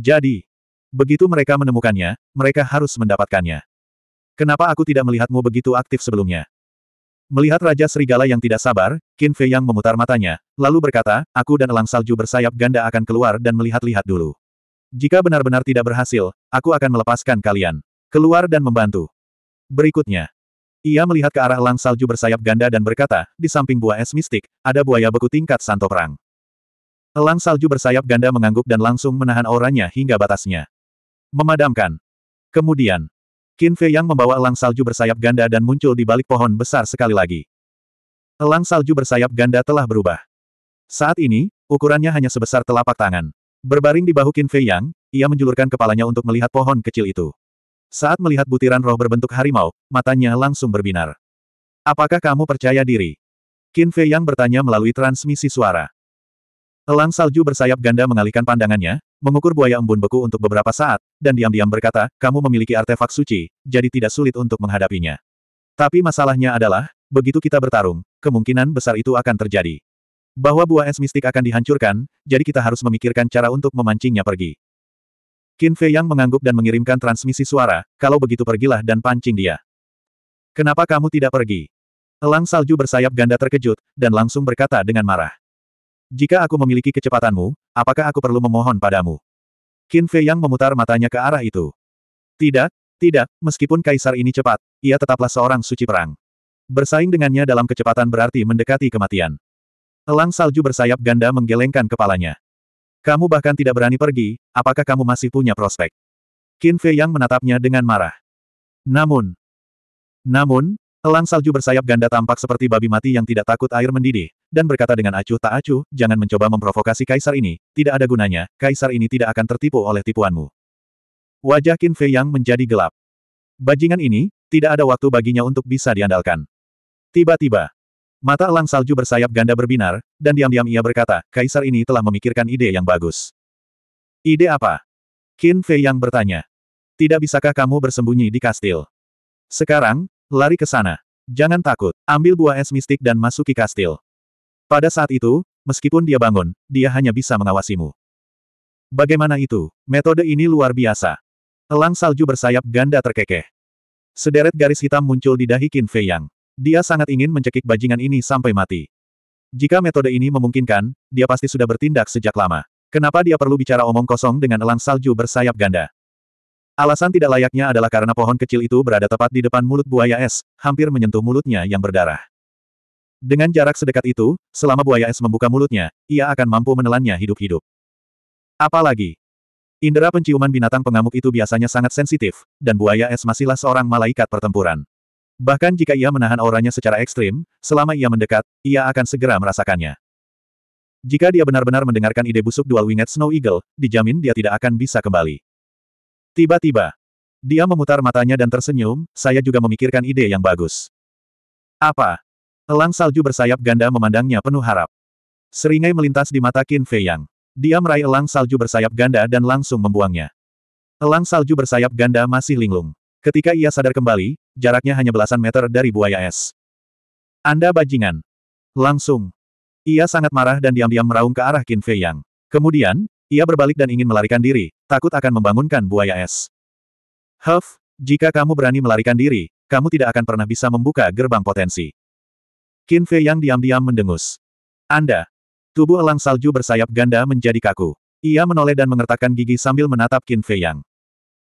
Jadi, begitu mereka menemukannya, mereka harus mendapatkannya. Kenapa aku tidak melihatmu begitu aktif sebelumnya? Melihat Raja Serigala yang tidak sabar, Qin Fei yang memutar matanya, lalu berkata, aku dan elang salju bersayap ganda akan keluar dan melihat-lihat dulu. Jika benar-benar tidak berhasil, aku akan melepaskan kalian. Keluar dan membantu. Berikutnya. Ia melihat ke arah elang salju bersayap ganda dan berkata, di samping buah es mistik, ada buaya beku tingkat santo perang. Elang salju bersayap ganda mengangguk dan langsung menahan auranya hingga batasnya. Memadamkan. Kemudian, Qin Fei yang membawa elang salju bersayap ganda dan muncul di balik pohon besar sekali lagi. Elang salju bersayap ganda telah berubah. Saat ini, ukurannya hanya sebesar telapak tangan. Berbaring di bahu Qin Fei Yang, ia menjulurkan kepalanya untuk melihat pohon kecil itu. Saat melihat butiran roh berbentuk harimau, matanya langsung berbinar. Apakah kamu percaya diri? Qin Fei Yang bertanya melalui transmisi suara. Elang salju bersayap ganda mengalihkan pandangannya, mengukur buaya embun beku untuk beberapa saat, dan diam-diam berkata, kamu memiliki artefak suci, jadi tidak sulit untuk menghadapinya. Tapi masalahnya adalah, begitu kita bertarung, kemungkinan besar itu akan terjadi. Bahwa buah es mistik akan dihancurkan, jadi kita harus memikirkan cara untuk memancingnya pergi. Qin Fei Yang mengangguk dan mengirimkan transmisi suara, kalau begitu pergilah dan pancing dia. Kenapa kamu tidak pergi? Elang salju bersayap ganda terkejut, dan langsung berkata dengan marah. Jika aku memiliki kecepatanmu, apakah aku perlu memohon padamu? Qin Fei Yang memutar matanya ke arah itu. Tidak, tidak, meskipun kaisar ini cepat, ia tetaplah seorang suci perang. Bersaing dengannya dalam kecepatan berarti mendekati kematian. Elang salju bersayap ganda menggelengkan kepalanya. Kamu bahkan tidak berani pergi, apakah kamu masih punya prospek? Qin Fei Yang menatapnya dengan marah. Namun, namun, Elang salju bersayap ganda tampak seperti babi mati yang tidak takut air mendidih, dan berkata dengan acuh tak acuh, jangan mencoba memprovokasi kaisar ini, tidak ada gunanya, kaisar ini tidak akan tertipu oleh tipuanmu. Wajah Qin Fei yang menjadi gelap. Bajingan ini, tidak ada waktu baginya untuk bisa diandalkan. Tiba-tiba, mata elang salju bersayap ganda berbinar, dan diam-diam ia berkata, kaisar ini telah memikirkan ide yang bagus. Ide apa? Qin Fei yang bertanya. Tidak bisakah kamu bersembunyi di kastil? Sekarang, Lari ke sana. Jangan takut, ambil buah es mistik dan masuki kastil. Pada saat itu, meskipun dia bangun, dia hanya bisa mengawasimu. Bagaimana itu? Metode ini luar biasa. Elang salju bersayap ganda terkekeh. Sederet garis hitam muncul di dahi Qin Fei Yang. Dia sangat ingin mencekik bajingan ini sampai mati. Jika metode ini memungkinkan, dia pasti sudah bertindak sejak lama. Kenapa dia perlu bicara omong kosong dengan elang salju bersayap ganda? Alasan tidak layaknya adalah karena pohon kecil itu berada tepat di depan mulut buaya es, hampir menyentuh mulutnya yang berdarah. Dengan jarak sedekat itu, selama buaya es membuka mulutnya, ia akan mampu menelannya hidup-hidup. Apalagi, indera penciuman binatang pengamuk itu biasanya sangat sensitif, dan buaya es masihlah seorang malaikat pertempuran. Bahkan jika ia menahan auranya secara ekstrim, selama ia mendekat, ia akan segera merasakannya. Jika dia benar-benar mendengarkan ide busuk dual winged Snow Eagle, dijamin dia tidak akan bisa kembali. Tiba-tiba, dia memutar matanya dan tersenyum, saya juga memikirkan ide yang bagus. Apa? Elang salju bersayap ganda memandangnya penuh harap. Seringai melintas di mata Qin Fei Yang. Dia meraih elang salju bersayap ganda dan langsung membuangnya. Elang salju bersayap ganda masih linglung. Ketika ia sadar kembali, jaraknya hanya belasan meter dari buaya es. Anda bajingan. Langsung. Ia sangat marah dan diam-diam meraung ke arah Qin Fei Yang. Kemudian, ia berbalik dan ingin melarikan diri, takut akan membangunkan buaya es. Huff, jika kamu berani melarikan diri, kamu tidak akan pernah bisa membuka gerbang potensi. Qin Fei yang diam-diam mendengus. Anda. Tubuh elang salju bersayap ganda menjadi kaku. Ia menoleh dan mengertakkan gigi sambil menatap Qin Fei Yang.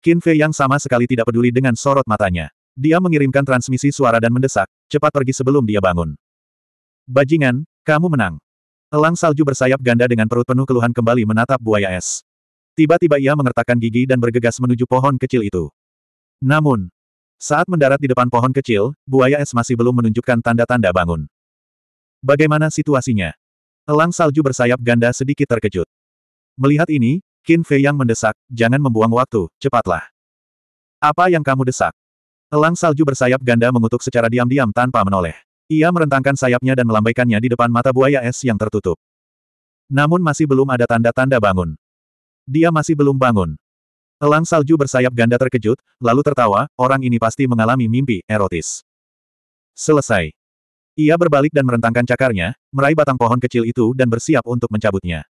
Qin Fei Yang sama sekali tidak peduli dengan sorot matanya. Dia mengirimkan transmisi suara dan mendesak, cepat pergi sebelum dia bangun. Bajingan, kamu menang. Elang salju bersayap ganda dengan perut penuh keluhan kembali menatap buaya es. Tiba-tiba ia mengertakkan gigi dan bergegas menuju pohon kecil itu. Namun, saat mendarat di depan pohon kecil, buaya es masih belum menunjukkan tanda-tanda bangun. Bagaimana situasinya? Elang salju bersayap ganda sedikit terkejut. Melihat ini, Qin Fei yang mendesak, jangan membuang waktu, cepatlah. Apa yang kamu desak? Elang salju bersayap ganda mengutuk secara diam-diam tanpa menoleh. Ia merentangkan sayapnya dan melambaikannya di depan mata buaya es yang tertutup. Namun masih belum ada tanda-tanda bangun. Dia masih belum bangun. Elang salju bersayap ganda terkejut, lalu tertawa, orang ini pasti mengalami mimpi erotis. Selesai. Ia berbalik dan merentangkan cakarnya, meraih batang pohon kecil itu dan bersiap untuk mencabutnya.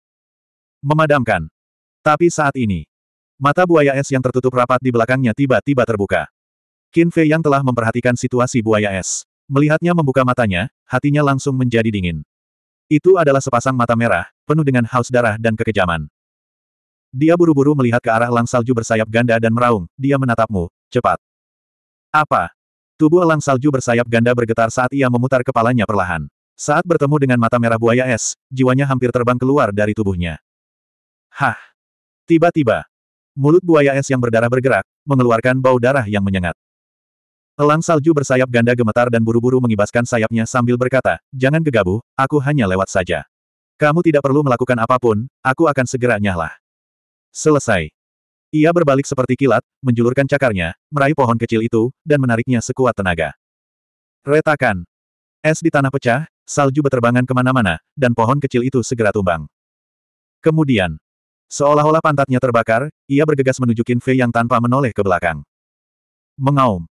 Memadamkan. Tapi saat ini, mata buaya es yang tertutup rapat di belakangnya tiba-tiba terbuka. Qin Fei yang telah memperhatikan situasi buaya es. Melihatnya membuka matanya, hatinya langsung menjadi dingin. Itu adalah sepasang mata merah, penuh dengan haus darah dan kekejaman. Dia buru-buru melihat ke arah lang salju bersayap ganda dan meraung, dia menatapmu, cepat. Apa? Tubuh lang salju bersayap ganda bergetar saat ia memutar kepalanya perlahan. Saat bertemu dengan mata merah buaya es, jiwanya hampir terbang keluar dari tubuhnya. Hah! Tiba-tiba, mulut buaya es yang berdarah bergerak, mengeluarkan bau darah yang menyengat. Elang salju bersayap ganda gemetar dan buru-buru mengibaskan sayapnya sambil berkata, Jangan gegabah, aku hanya lewat saja. Kamu tidak perlu melakukan apapun, aku akan segera nyahlah. Selesai. Ia berbalik seperti kilat, menjulurkan cakarnya, meraih pohon kecil itu, dan menariknya sekuat tenaga. Retakan. Es di tanah pecah, salju berterbangan kemana-mana, dan pohon kecil itu segera tumbang. Kemudian, seolah-olah pantatnya terbakar, ia bergegas menuju Qin yang tanpa menoleh ke belakang. Mengaum.